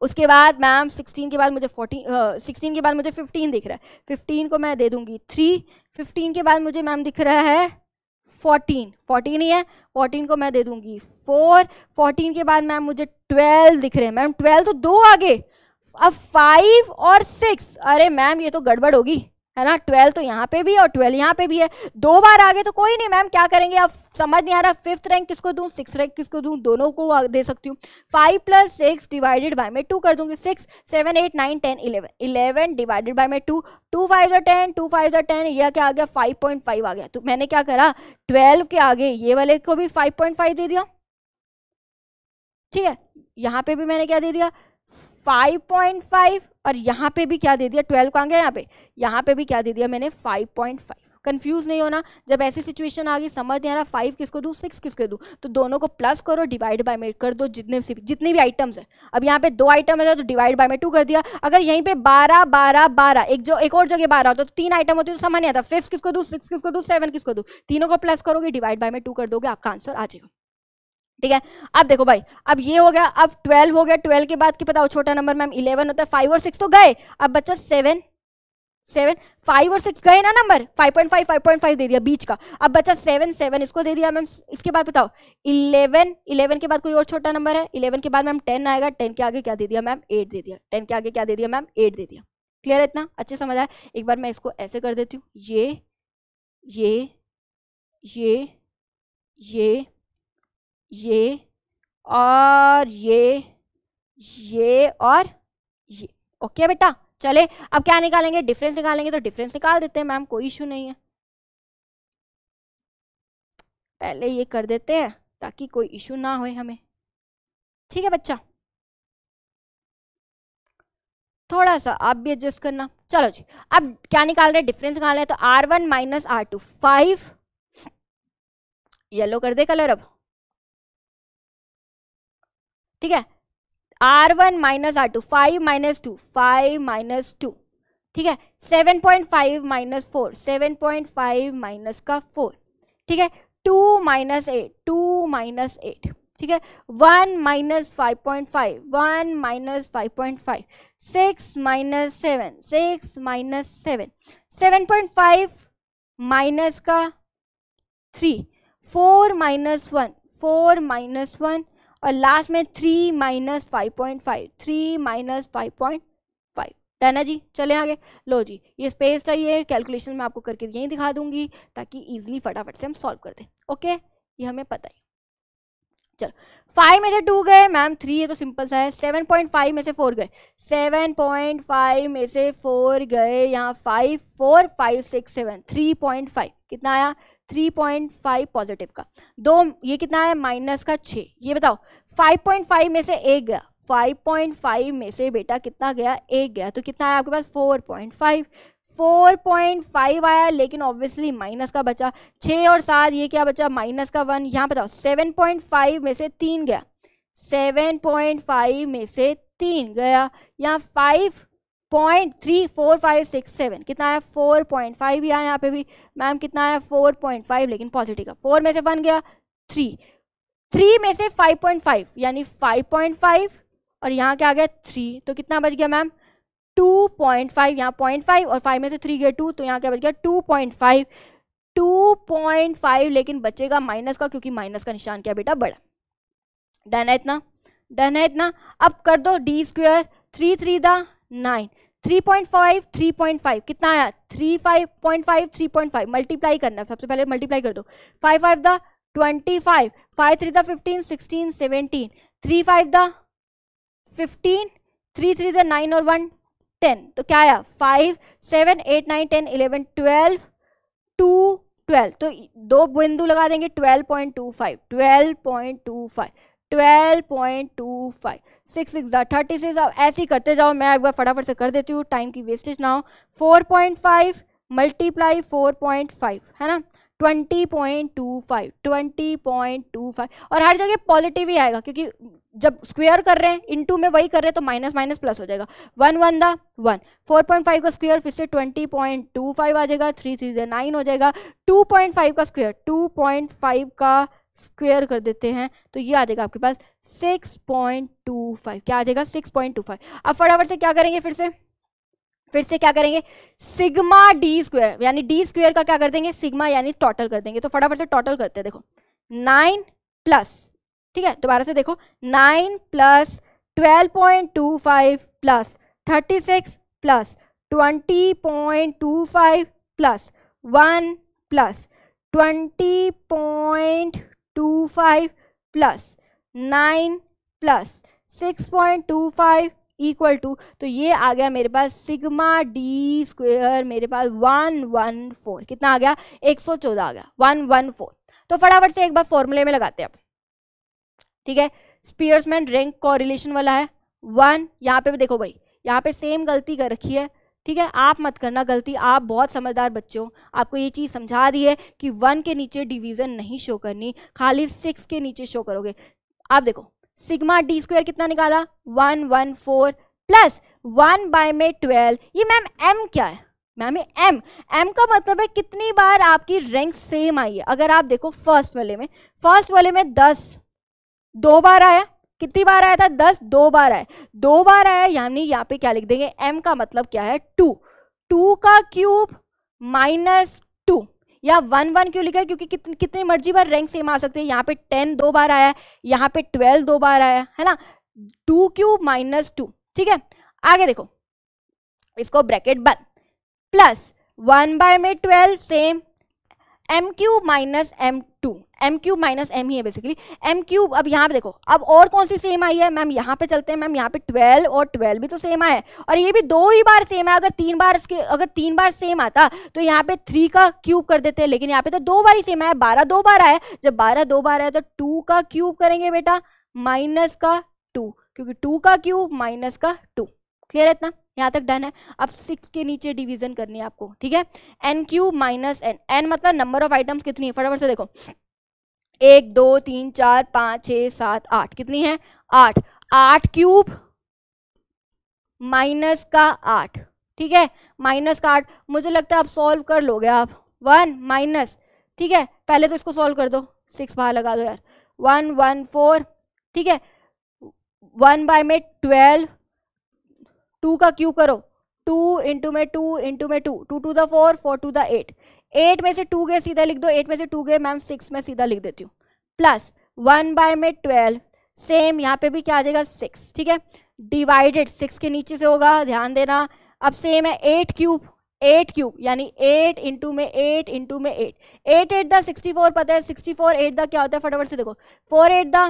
उसके बाद मैम सिक्सटीन के बाद मुझे फोर्टीन सिक्सटीन के बाद मुझे फिफ्टीन दिख रहा है फिफ्टीन को मैं दे दूँगी थ्री फिफ्टीन के बाद मुझे मैम दिख रहा है फोर्टीन फोर्टीन ही है फोर्टीन को मैं दे दूंगी फोर फोर्टीन के बाद मैम मुझे ट्वेल्व दिख रहे हैं मैम ट्वेल्व तो दो आगे अब फाइव और सिक्स अरे मैम ये तो गड़बड़ होगी है ना ट्वेल्व तो यहाँ पे भी है और ट्वेल्व यहाँ पे भी है दो बार आगे तो कोई नहीं मैम क्या करेंगे अब समझ नहीं आ रहा फिफ्थ रैंक किसको दूँ सिक्स रैंक किसको दूँ दोनों को दे सकती हूँ five plus six divided by मैं टू कर दूंगी six seven eight nine ten eleven eleven divided by मैं two two five the ten two five the ten यह क्या आ गया फाइव पॉइंट फाइव आ गया तो मैंने क्या करा ट्वेल्व के आगे ये वाले को भी फाइव पॉइंट फाइव दे दिया ठीक है यहाँ पे भी मैंने क्या दे दिया फाइव पॉइंट फाइव और यहाँ पे भी क्या दे दिया ट्वेल्व कहाँ गया यहाँ पे यहाँ पे भी क्या दे दिया मैंने फाइव पॉइंट फाइव कन्फ्यूज नहीं होना जब ऐसी सिचुएशन आ गई समझ नहीं आ रहा फाइव किसको दूँ सिक्स किसको दूँ तो दोनों को प्लस करो डिवाइड बाय में कर दो जितने से जितने भी आइटम्स है अब यहाँ पे दो आइटम है तो डिवाइड बाय में टू कर दिया अगर यहीं पे बारह बारह बारह एक जो एक और जगह बारह होता तो तीन आइटम होती तो समझ नहीं आता फिफ्थ किसको दूँ सिक्स किसको दूँ सेवन किसको दूँ तीनों को प्लस करोगे डिवाइड बाय में टू कर दोगे आपका आंसर आ जाएगा ठीक है अब देखो भाई अब ये हो गया अब ट्वेल्व हो गया ट्वेल्व के बाद की पता हो छोटा नंबर मैम इलेवन होता है फाइव और सिक्स तो गए अब बच्चा सेवन सेवन फाइव और सिक्स गए ना number five point five five point five दे दिया बीच का अब बच्चा सेवन सेवन इसको दे दिया मैम इसके बाद बताओ इलेवन इलेवन के बाद कोई और छोटा नंबर है इलेवन के बाद मैम टेन आएगा टेन के आगे क्या दे दिया मैम एट दे दिया टेन के आगे क्या दे दिया मैम एट दे दिया क्लियर है इतना अच्छे समझ आया एक बार मैं इसको ऐसे कर देती हूँ ये ये ये ये ये और ये ये और ये ओके बेटा चले अब क्या निकालेंगे डिफरेंस निकालेंगे तो डिफरेंस निकाल देते हैं मैम कोई इशू नहीं है पहले ये कर देते हैं ताकि कोई इशू ना होए हमें ठीक है बच्चा थोड़ा सा आप भी एडजस्ट करना चलो जी अब क्या निकाल रहे हैं डिफरेंस निकाल रहे हैं तो R one minus R two five yellow कर दे कलर अब ठीक है R one minus R two five minus two five minus two ठीक है seven point five minus four seven point five minus का फोर ठीक है two minus eight two minus eight ठीक है one minus five point five one minus five point five six minus seven six minus seven seven point five minus का three four minus one four minus one और last में three minus five point five three minus five point five done है जी चले आगे लो जी ये space चाहिए कैलकुलेशन मैं आपको करके यहीं दिखा दूंगी ताकि ईजिली फटाफट से हम सॉल्व कर दें ओके ये हमें पता ही चलो फाइव में से टू गए मैम थ्री ये तो सिंपल सा है सेवन पॉइंट फाइव में से फोर गए सेवन पॉइंट फाइव में से फोर गए यहाँ five four five six seven three point five कितना आया थ्री पॉइंट फाइव पॉजिटिव का दो ये कितना है माइनस का छः ये बताओ फाइव पॉइंट फाइव में से एक गया फाइव पॉइंट फाइव में से बेटा कितना गया एक गया तो कितना आया आपके पास four point five four point five आया लेकिन ऑब्वियसली माइनस का बचा छः और सात ये क्या बचा माइनस का वन यहाँ बताओ सेवन पॉइंट फाइव में से तीन गया सेवन पॉइंट फाइव में से तीन गया यहाँ five point three four five six seven कितना आया फोर पॉइंट फाइव ही आया यहाँ पे भी मैम कितना आया फोर पॉइंट फाइव लेकिन पॉजिटिव का फोर में से बन गया थ्री थ्री में से फाइव पॉइंट फाइव यानी फाइव पॉइंट फाइव और यहाँ क्या आ गया थ्री तो कितना बच गया मैम टू पॉइंट फाइव यहाँ पॉइंट फाइव और फाइव में से थ्री गया टू तो यहाँ क्या बच गया two point five two point five लेकिन बचेगा माइनस का क्योंकि माइनस का निशान क्या बेटा बड़ा डन है इतना डन है इतना अब कर दो डी स्क्वेयर थ्री थ्री दा नाइन 3.5 3.5 कितना आया 35.5 3.5 मल्टीप्लाई करना सबसे पहले मल्टीप्लाई कर दो 5 फाइव द 25 फाइव थ्री द 15 16 17 3 फाइव द 15 3 थ्री द और वन टेन तो क्या आया five seven eight nine ten eleven twelve two twelve तो दो बिंदु लगा देंगे 12.25 12.25 twelve point two five six six six ऐसे ही करते जाओ मैं एक बार फटाफट से कर देती हूँ टाइम की वेस्टेज ना हो four point five multiply four point five है ना twenty point two five twenty point two five और हर जगह पॉजिटिव ही आएगा क्योंकि जब स्क्वेयर कर रहे हैं इनटू में वही कर रहे हैं तो माइनस माइनस प्लस हो जाएगा वन वन दा वन फोर पॉइंट फाइव का स्क्वेयर फिर से ट्वेंटी पॉइंट टू फाइव आ जाएगा थ्री थ्री दा नाइन हो जाएगा टू पॉइंट फाइव का स्क्वेयर टू पॉइंट फाइव का स्क्वेयर कर देते हैं तो ये आ जाएगा आपके पास 6.25 क्या आ जाएगा 6.25 अब फटाफट से क्या करेंगे फिर से फिर से क्या करेंगे सिग्मा डी स्क्वेयर यानी डी स्क्वेयर का क्या कर देंगे सिग्मा यानी टोटल कर देंगे तो फटाफट से टोटल करते हैं देखो नाइन प्लस ठीक है दोबारा से देखो nine plus twelve point two five plus thirty six plus twenty point two five plus one plus twenty point two five plus nine plus six point two five equal to तो ये आ गया मेरे पास सिग्मा डी स्क्वेयर मेरे पास one one four कितना आ गया एक सौ चौदह आ गया वन वन फोर तो फटाफट से एक बार फॉर्मूले में लगाते हैं आप ठीक है स्पीयर्समैन रैंक कॉरिलेशन वाला है वन यहाँ पे भी देखो भाई यहाँ पे सेम गलती कर रखी है ठीक है आप मत करना गलती आप बहुत समझदार बच्चे हो आपको ये चीज़ समझा दी है कि वन के नीचे डिवीज़न नहीं शो करनी खाली सिक्स के नीचे शो करोगे आप देखो सिग्मा डी स्क्वायर कितना निकाला one one four plus one by में ट्वेल्व ये मैम एम क्या है मैम एम एम का मतलब है कितनी बार आपकी रैंक सेम आई है अगर आप देखो फर्स्ट वाले में फर्स्ट वाले में दस दो बार आया कितनी बार आया था दस दो बार आया दो बार आया यानी यहाँ पे क्या लिख देंगे एम का मतलब क्या है टू टू का क्यूब माइनस टू या वन वन क्यों लिखा है क्योंकि कित, कितनी मर्जी बार रैंक सेम आ सकते हैं यहाँ पे टेन दो बार आया है यहाँ पे ट्वेल्व दो बार आया है ना टू क्यूब माइनस टू ठीक है आगे देखो इसको ब्रैकेट बंद प्लस वन बाय में twelve same M cube minus M two M cube minus M ही है बेसिकली एम क्यूब अब यहाँ पे देखो अब और कौन सी सेम आई है मैम यहाँ पे चलते हैं मैम यहाँ पे ट्वेल्व और ट्वेल्व भी तो सेम आया है और ये भी दो ही बार सेम है अगर तीन बार इसके अगर तीन बार सेम आता तो यहाँ पे थ्री का क्यूब कर देते हैं लेकिन यहाँ पे तो दो बार ही सेम आया बारह दो बार आया जब बारह दो बार आया तो टू का क्यूब करेंगे बेटा माइनस का टू क्योंकि टू का क्यूब माइनस का टू क्लियर है इतना यहाँ तक डन है अब सिक्स के नीचे डिवीजन करनी है आपको ठीक है N cube minus N N मतलब नंबर ऑफ आइटम्स कितनी है फटाफट से देखो एक दो तीन चार पाँच छ सात आठ कितनी है आठ आठ क्यूब माइनस का आठ ठीक है माइनस का आठ मुझे लगता है आप सॉल्व कर लोगे आप वन माइनस ठीक है पहले तो इसको सॉल्व कर दो सिक्स बाहर लगा दो यार वन वन फोर ठीक है वन बाय में ट्वेल्व टू का क्यूब करो टू इंटू में टू इंटू में two two two the four four two द एट एट में से टू गए सीधा लिख दो एट में से टू गए मैम सिक्स में सीधा लिख देती हूँ प्लस वन बाय में ट्वेल्व सेम यहाँ पे भी क्या आ जाएगा सिक्स ठीक है डिवाइडेड सिक्स के नीचे से होगा ध्यान देना अब सेम है एट क्यूब एट क्यूब यानी एट इंटू में एट इंटू में eight eight eight the sixty four पता है सिक्सटी फोर एट द क्या होता है फटाफट से देखो फोर एट द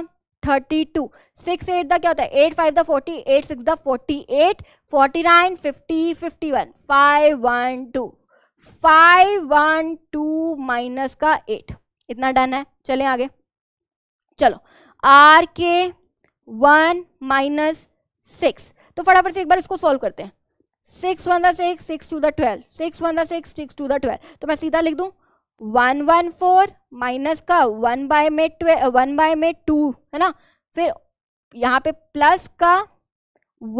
थर्टी टू सिक्स एट द क्या होता है एट फाइव द फोर्टी एट सिक्स द forty eight forty nine fifty fifty one five one two five one two minus का एट इतना डन है चले आगे चलो आर के वन माइनस सिक्स तो फटाफट से एक बार इसको सॉल्व करते हैं सिक्स वन दिक्स six two the twelve six one दिक्स सिक्स टू द ट्वेल्व तो मैं सीधा लिख दू वन वन फोर माइनस का वन बाय में ट्वे वन बाय में टू है ना फिर यहाँ पे प्लस का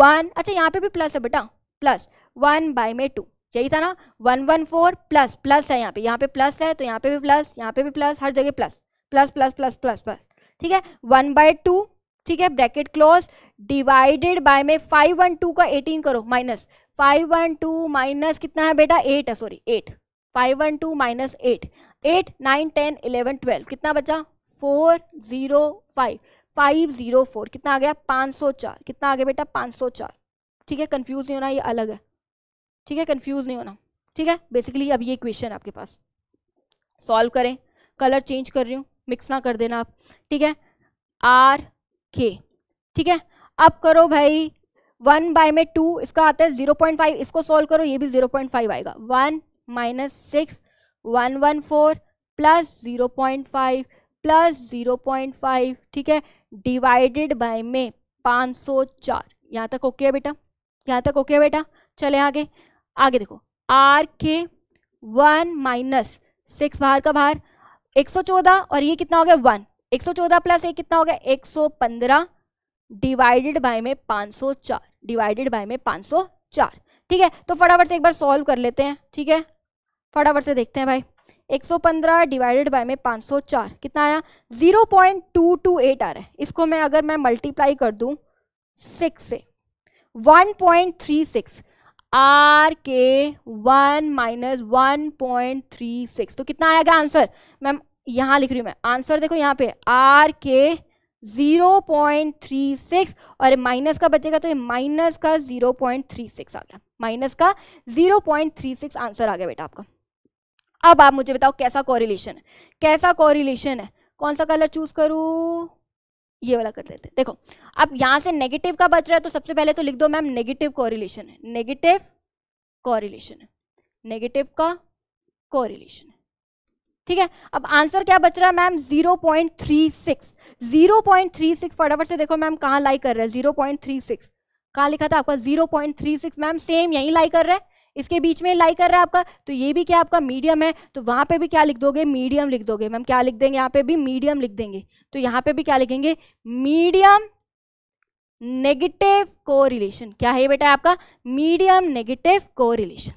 वन अच्छा यहाँ पे भी प्लस है बेटा प्लस वन बाय में टू यही था ना one one four plus plus है यहाँ पे यहाँ पे प्लस है तो यहाँ पे भी प्लस यहाँ पे भी प्लस हर जगह plus plus plus plus plus plus ठीक है वन बाय टू ठीक है ब्रैकेट क्लोज डिवाइडेड बाय में फाइव वन टू का एटीन करो minus five one two minus कितना है बेटा एट है sorry eight five one two minus eight eight nine ten eleven twelve कितना बचा four zero five five zero four कितना आ गया पाँच सौ चार कितना आ गया बेटा पाँच सौ चार ठीक है कन्फ्यूज नहीं होना ये अलग है ठीक है कन्फ्यूज़ नहीं होना ठीक है बेसिकली अब ये क्वेश्चन आपके पास सॉल्व करें कलर चेंज कर रही हूँ मिक्स ना कर देना आप ठीक है आर के ठीक है अब करो भाई वन बाय में टू इसका आता है जीरो पॉइंट फाइव इसको सॉल्व करो ये भी जीरो पॉइंट फाइव आएगा one minus six one one four plus zero point five plus zero point five ठीक है डिवाइडेड बाय में पाँच सौ चार यहाँ तक ओके है बेटा यहाँ तक ओके है बेटा चले आगे आगे देखो आर के वन माइनस सिक्स बाहर का बाहर एक सौ चौदह और ये कितना हो गया वन एक सौ चौदह प्लस एक कितना हो गया एक सौ पंद्रह डिवाइडेड बाय में पाँच सौ चार डिवाइडेड बाय में पाँच सौ चार ठीक है तो फटाफट से एक बार सॉल्व कर लेते हैं ठीक है फटाफट से देखते हैं भाई 115 डिवाइडेड बाय में 504 कितना आया 0.228 आ रहा है इसको मैं अगर मैं मल्टीप्लाई कर दूँ सिक्स से सिक्स आर के one minus one point three six तो कितना आएगा आंसर मैम यहाँ लिख रही हूँ मैं आंसर देखो यहाँ पे R K zero point three six और माइनस का बचेगा तो ये माइनस का ज़ीरो पॉइंट थ्री सिक्स आ गया माइनस का zero point three six answer आ गया बेटा आपका अब आप मुझे बताओ कैसा कॉरिलेशन है कैसा कॉरिलेशन है कौन सा कलर चूज करूँ ये वाला कर लेते हैं देखो अब यहां से नेगेटिव का बच रहा है तो सबसे पहले तो लिख दो मैम नेगेटिव कोरिलेशन है नेगेटिव कोरिलेशन है नेगेटिव का कोरिलेशन है ठीक है अब आंसर क्या बच रहा है मैम 0.36 0.36 फटाफट से देखो मैम कहाँ लाई कर रहा है 0.36 कहाँ लिखा था आपका 0.36 मैम सेम यहीं लाई कर रहे हैं इसके बीच में लाई कर रहा है आपका तो ये भी क्या आपका मीडियम है तो वहां पे भी क्या लिख दोगे मीडियम लिख दोगे मैम क्या लिख देंगे यहाँ पे भी मीडियम लिख देंगे तो यहां पे भी क्या लिखेंगे मीडियम नेगेटिव कोरिलेशन क्या है बेटा आपका मीडियम नेगेटिव कोरिलेशन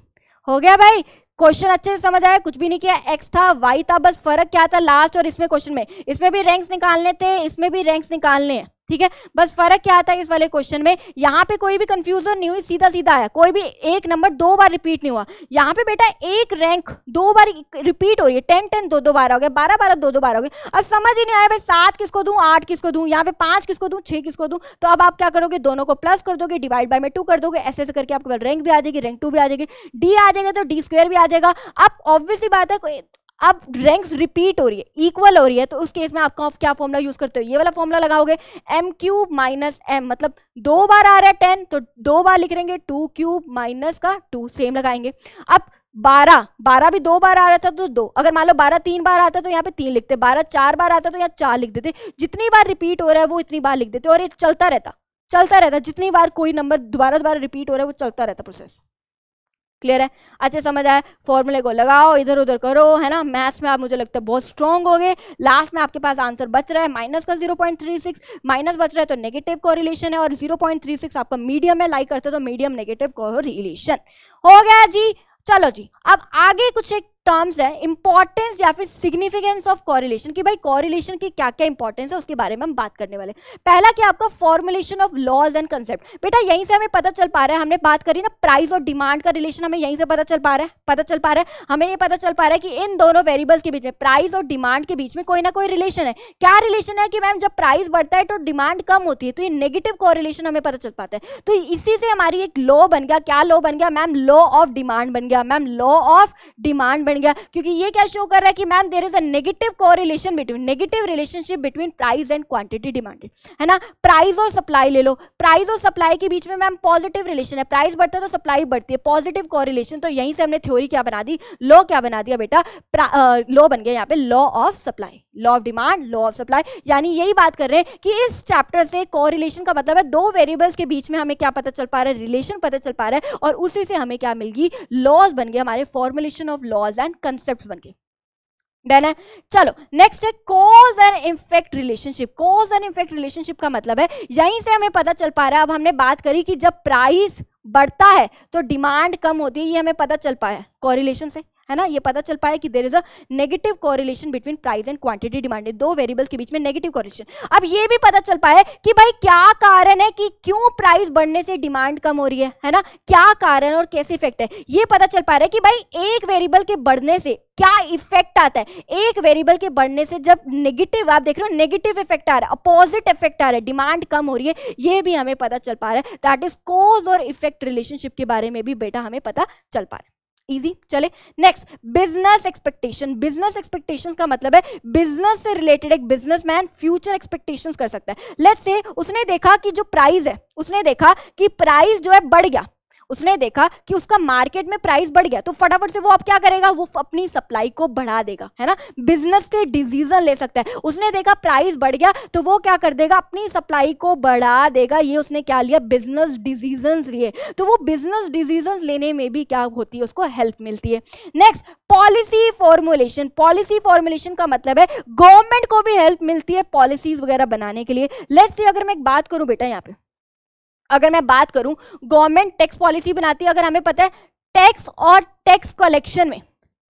हो गया भाई क्वेश्चन अच्छे से समझ आया कुछ भी नहीं किया एक्स था वाई था बस फर्क क्या था लास्ट और इसमें क्वेश्चन में इसमें भी रैंक्स निकालने थे इसमें भी रैंक्स निकालने हैं ठीक है बस फर्क क्या आता है इस वाले क्वेश्चन में यहाँ पे कोई भी कंफ्यूजन नहीं हुई सीधा सीधा आया कोई भी एक नंबर दो बार रिपीट नहीं हुआ यहाँ पे बेटा एक रैंक दो बार रिपीट हो रही है टेन टेन दो दो बारह हो गया बारह बारह दो दो बारह हो गए अब समझ ही नहीं आया भाई सात किसको दूँ आठ किसको दूँ यहाँ पे पाँच किसको दूँ छः किसको दूँ तो अब आप क्या करोगे दोनों को प्लस कर दोगे डिवाइड बाई में टू कर दोगे ऐसे ऐसे करके आपके पास रैंक भी आ जाएगी रैंक टू भी आ जाएगी डी आ जाएगा तो डी स्क्वेयर भी आ जाएगा अब ऑब्वियसली बात है अब रैंक्स रिपीट हो रही है इक्वल हो रही है तो उस केस में आपका क्या फॉर्मूला यूज करते हो ये वाला फॉर्मूला लगाओगे एम क्यूब माइनस एम मतलब दो बार आ रहा है टेन तो दो बार लिख रहे टू क्यूब माइनस का टू सेम लगाएंगे अब बारह बारह भी दो बार आ रहा था तो दो अगर मान लो बारह तीन बार आता तो यहाँ पे तीन लिखते बारह चार बार आता तो यहाँ चार लिख देते जितनी बार रिपीट हो रहा है वो इतनी बार लिख देते और ये चलता रहता चलता रहता जितनी बार कोई नंबर दोबारा दोबारा रिपीट हो रहा है वो चलता रहता प्रोसेस क्लियर है अच्छे समझ आए फॉर्मूले को लगाओ इधर उधर करो है ना मैथ्स में आप मुझे लगता है बहुत स्ट्रॉन्ग हो गए लास्ट में आपके पास आंसर बच रहा है माइनस का 0.36 माइनस बच रहा है तो नेगेटिव कोरिलेशन है और 0.36 आपका मीडियम है लाइक करते हो तो मीडियम नेगेटिव कोरिलेशन हो गया जी चलो जी अब आगे कुछ एक टर्म्स है इंपॉर्टेंस या फिर सिग्निफिकेंस ऑफ कॉरिलेशन कि भाई कॉरिलेशन की क्या क्या इंपॉर्टेंस है उसके बारे में हम बात करने वाले पहला क्या आपका formulation of laws and concept बेटा यहीं से हमें पता चल पा रहा है हमने बात करी ना प्राइस और डिमांड का रिलेशन हमें यहीं से पता चल पा रहा है पता चल पा रहा है हमें ये पता चल पा रहा है कि इन दोनों वेरिएबल्स के बीच में प्राइस और डिमांड के बीच में कोई ना कोई रिलेशन है क्या रिलेशन है कि मैम जब प्राइस बढ़ता है तो डिमांड कम होती है तो ये नेगेटिव कॉरिलेशन हमें पता चल पाता है तो इसी से हमारी एक लॉ बन गया क्या लॉ बन गया मैम लॉ ऑफ डिमांड बन गया मैम लॉ ऑफ डिमांड बन बन गया क्योंकि ये क्या शो कर रहा है कि ma'am there is a negative correlation between negative relationship between price and quantity demanded है ना प्राइस और सप्लाई ले लो प्राइस और सप्लाई के बीच में मैम पॉजिटिव रिलेशन है प्राइस बढ़ता है तो सप्लाई बढ़ती है पॉजिटिव कॉरिलेशन तो यहीं से हमने थ्योरी क्या बना दी लॉ क्या बना दिया बेटा लॉ बन गया यहाँ पे law of supply law of demand law of supply यानी यही बात कर रहे हैं कि इस चैप्टर से कॉरिलेशन का मतलब है दो वेरिएबल्स के बीच में हमें क्या पता चल पा रहा है रिलेशन पता चल पा रहा है और उसी से हमें क्या मिलगी लॉज बन गए हमारे formulation of laws and and concept बन गए देन है चलो नेक्स्ट है cause and effect relationship cause and effect relationship का मतलब है यहीं से हमें पता चल पा रहा है अब हमने बात करी कि जब प्राइस बढ़ता है तो डिमांड कम होती है ये हमें पता चल पाया कॉरिलेशन से है ना ये पता चल पाया कि there is a negative correlation between price and quantity demand दो वेरिएबल्स के बीच में नेगेटिव कॉरिलेशन अब ये भी पता चल पाया कि भाई क्या कारण है कि क्यों प्राइस बढ़ने से डिमांड कम हो रही है है ना क्या कारण और कैसे इफेक्ट है ये पता चल पा रहा है कि भाई एक वेरिएबल के बढ़ने से क्या इफेक्ट आता है एक वेरिएबल के बढ़ने से जब नेगेटिव आप देख रहे हो नेगेटिव इफेक्ट आ रहा है अपोजिट इफेक्ट आ रहा है डिमांड कम हो रही है ये भी हमें पता चल पा रहा है दैट इज कोज और इफेक्ट रिलेशनशिप के बारे में भी बेटा हमें पता चल पा रहा है इजी चले next business expectation business expectation का मतलब है बिजनेस से रिलेटेड एक बिजनेसमैन फ्यूचर एक्सपेक्टेशंस कर सकता है लेट्स से उसने देखा कि जो प्राइस है उसने देखा कि प्राइस जो है बढ़ गया उसने देखा कि उसका मार्केट में प्राइस बढ़ गया तो फटाफट से वो अब क्या करेगा वो अपनी सप्लाई को बढ़ा देगा है ना बिजनेस से डिसीजन ले सकता है उसने देखा प्राइस बढ़ गया तो वो क्या कर देगा अपनी सप्लाई को बढ़ा देगा ये उसने क्या लिया बिजनेस डिसीजन लिए तो वो बिजनेस डिसीजन लेने में भी क्या होती है उसको हेल्प मिलती है next policy formulation policy formulation का मतलब है गवर्नमेंट को भी हेल्प मिलती है पॉलिसीज वगैरह बनाने के लिए लेट्स से अगर मैं एक बात करूं बेटा यहाँ पे अगर मैं बात करूं गवर्नमेंट टैक्स पॉलिसी बनाती है अगर हमें पता है टैक्स और टैक्स कलेक्शन में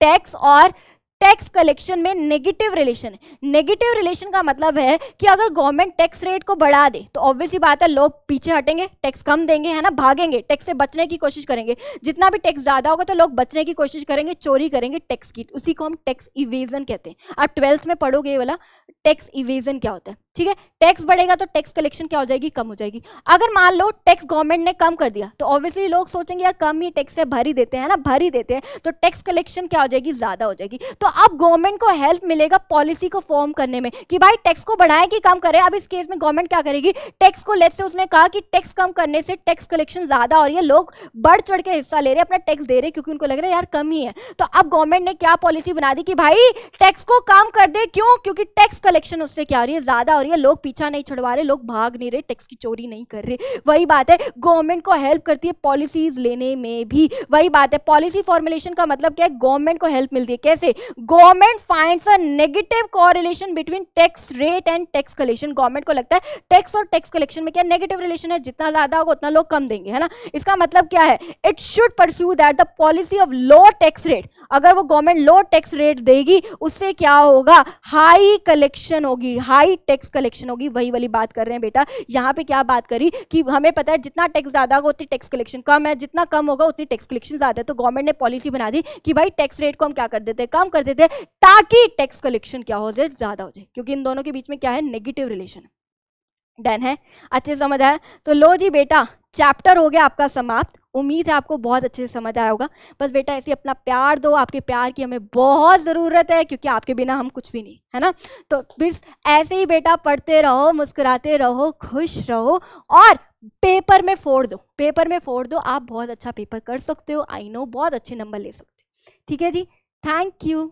टैक्स और टैक्स कलेक्शन में नेगेटिव रिलेशन है नेगेटिव रिलेशन का मतलब है कि अगर गवर्नमेंट टैक्स रेट को बढ़ा दे तो ऑब्वियसली बात है लोग पीछे हटेंगे टैक्स कम देंगे है ना भागेंगे टैक्स से बचने की कोशिश करेंगे जितना भी टैक्स ज़्यादा होगा तो लोग बचने की कोशिश करेंगे चोरी करेंगे टैक्स की उसी को हम टैक्स इवेजन कहते हैं आप ट्वेल्थ में पढ़ोगे वाला टैक्स इवेजन क्या होता है ठीक है टैक्स बढ़ेगा तो टैक्स कलेक्शन क्या हो जाएगी कम हो जाएगी अगर मान लो टैक्स गवर्नमेंट ने कम कर दिया तो ऑब्वियसली लोग सोचेंगे यार कम ही टैक्स है भरी देते हैं ना भरी देते हैं तो टैक्स कलेक्शन क्या हो जाएगी ज़्यादा हो जाएगी तो अब गवर्नमेंट को हेल्प मिलेगा पॉलिसी को फॉर्म करने में कि भाई टैक्स को बढ़ाए कि कम करे अब इस केस में गवर्नमेंट क्या करेगी टैक्स को लेट से उसने कहा कि टैक्स कम करने से टैक्स कलेक्शन ज़्यादा हो रही है लोग बढ़ चढ़ के हिस्सा ले रहे हैं अपना टैक्स दे रहे क्योंकि उनको लग रहा है यार कम ही है तो अब गवर्नमेंट ने क्या पॉलिसी बना दी कि भाई टैक्स को कम कर दे क्यों क्योंकि टैक्स कलेक्शन उससे क्या हो रही है ज़्यादा हो रही है लोग पीछा नहीं छुड़वा रहे लोग भाग नहीं रहे टैक्स की चोरी नहीं कर रहे वही बात है गवर्नमेंट को हेल्प करती है पॉलिसीज लेने में भी वही बात है पॉलिसी फॉर्मुलेशन का मतलब क्या है गवर्नमेंट को हेल्प मिलती है कैसे government finds a negative correlation between tax rate and tax collection government को लगता है टैक्स और टैक्स कलेक्शन में क्या नेगेटिव रिलेशन है जितना ज़्यादा होगा उतना लोग कम देंगे है ना इसका मतलब क्या है it should pursue that the policy of low tax rate अगर वो गवर्नमेंट लो टैक्स रेट देगी उससे क्या होगा हाई कलेक्शन कलेक्शन होगी हाई टैक्स कलेक्शन होगी वही वाली बात कर रहे हैं बेटा यहाँ पे क्या बात करी कि हमें पता है जितना टैक्स ज़्यादा होगा उतनी टैक्स कलेक्शन कम है जितना कम होगा उतनी टैक्स कलेक्शन ज़्यादा है तो गवर्नमेंट ने पॉलिसी बना दी कि भाई टैक्स रेट को हम क्या कर देते हैं कम कर देते हैं ताकि टैक्स कलेक्शन क्या हो जाए ज़्यादा हो जाए क्योंकि इन दोनों के बीच में क्या है नेगेटिव रिलेशन डन है अच्छे समझ आया तो लो जी बेटा चैप्टर हो गया आपका समाप्त उम्मीद है आपको बहुत अच्छे से समझ आया होगा बस बेटा ऐसे अपना प्यार दो आपके प्यार की हमें बहुत ज़रूरत है क्योंकि आपके बिना हम कुछ भी नहीं है ना तो बस ऐसे ही बेटा पढ़ते रहो मुस्कुराते रहो खुश रहो और पेपर में फोड़ दो पेपर में फोड़ दो आप बहुत अच्छा पेपर कर सकते हो आई नो बहुत अच्छे नंबर ले सकते हो ठीक है जी थैंक यू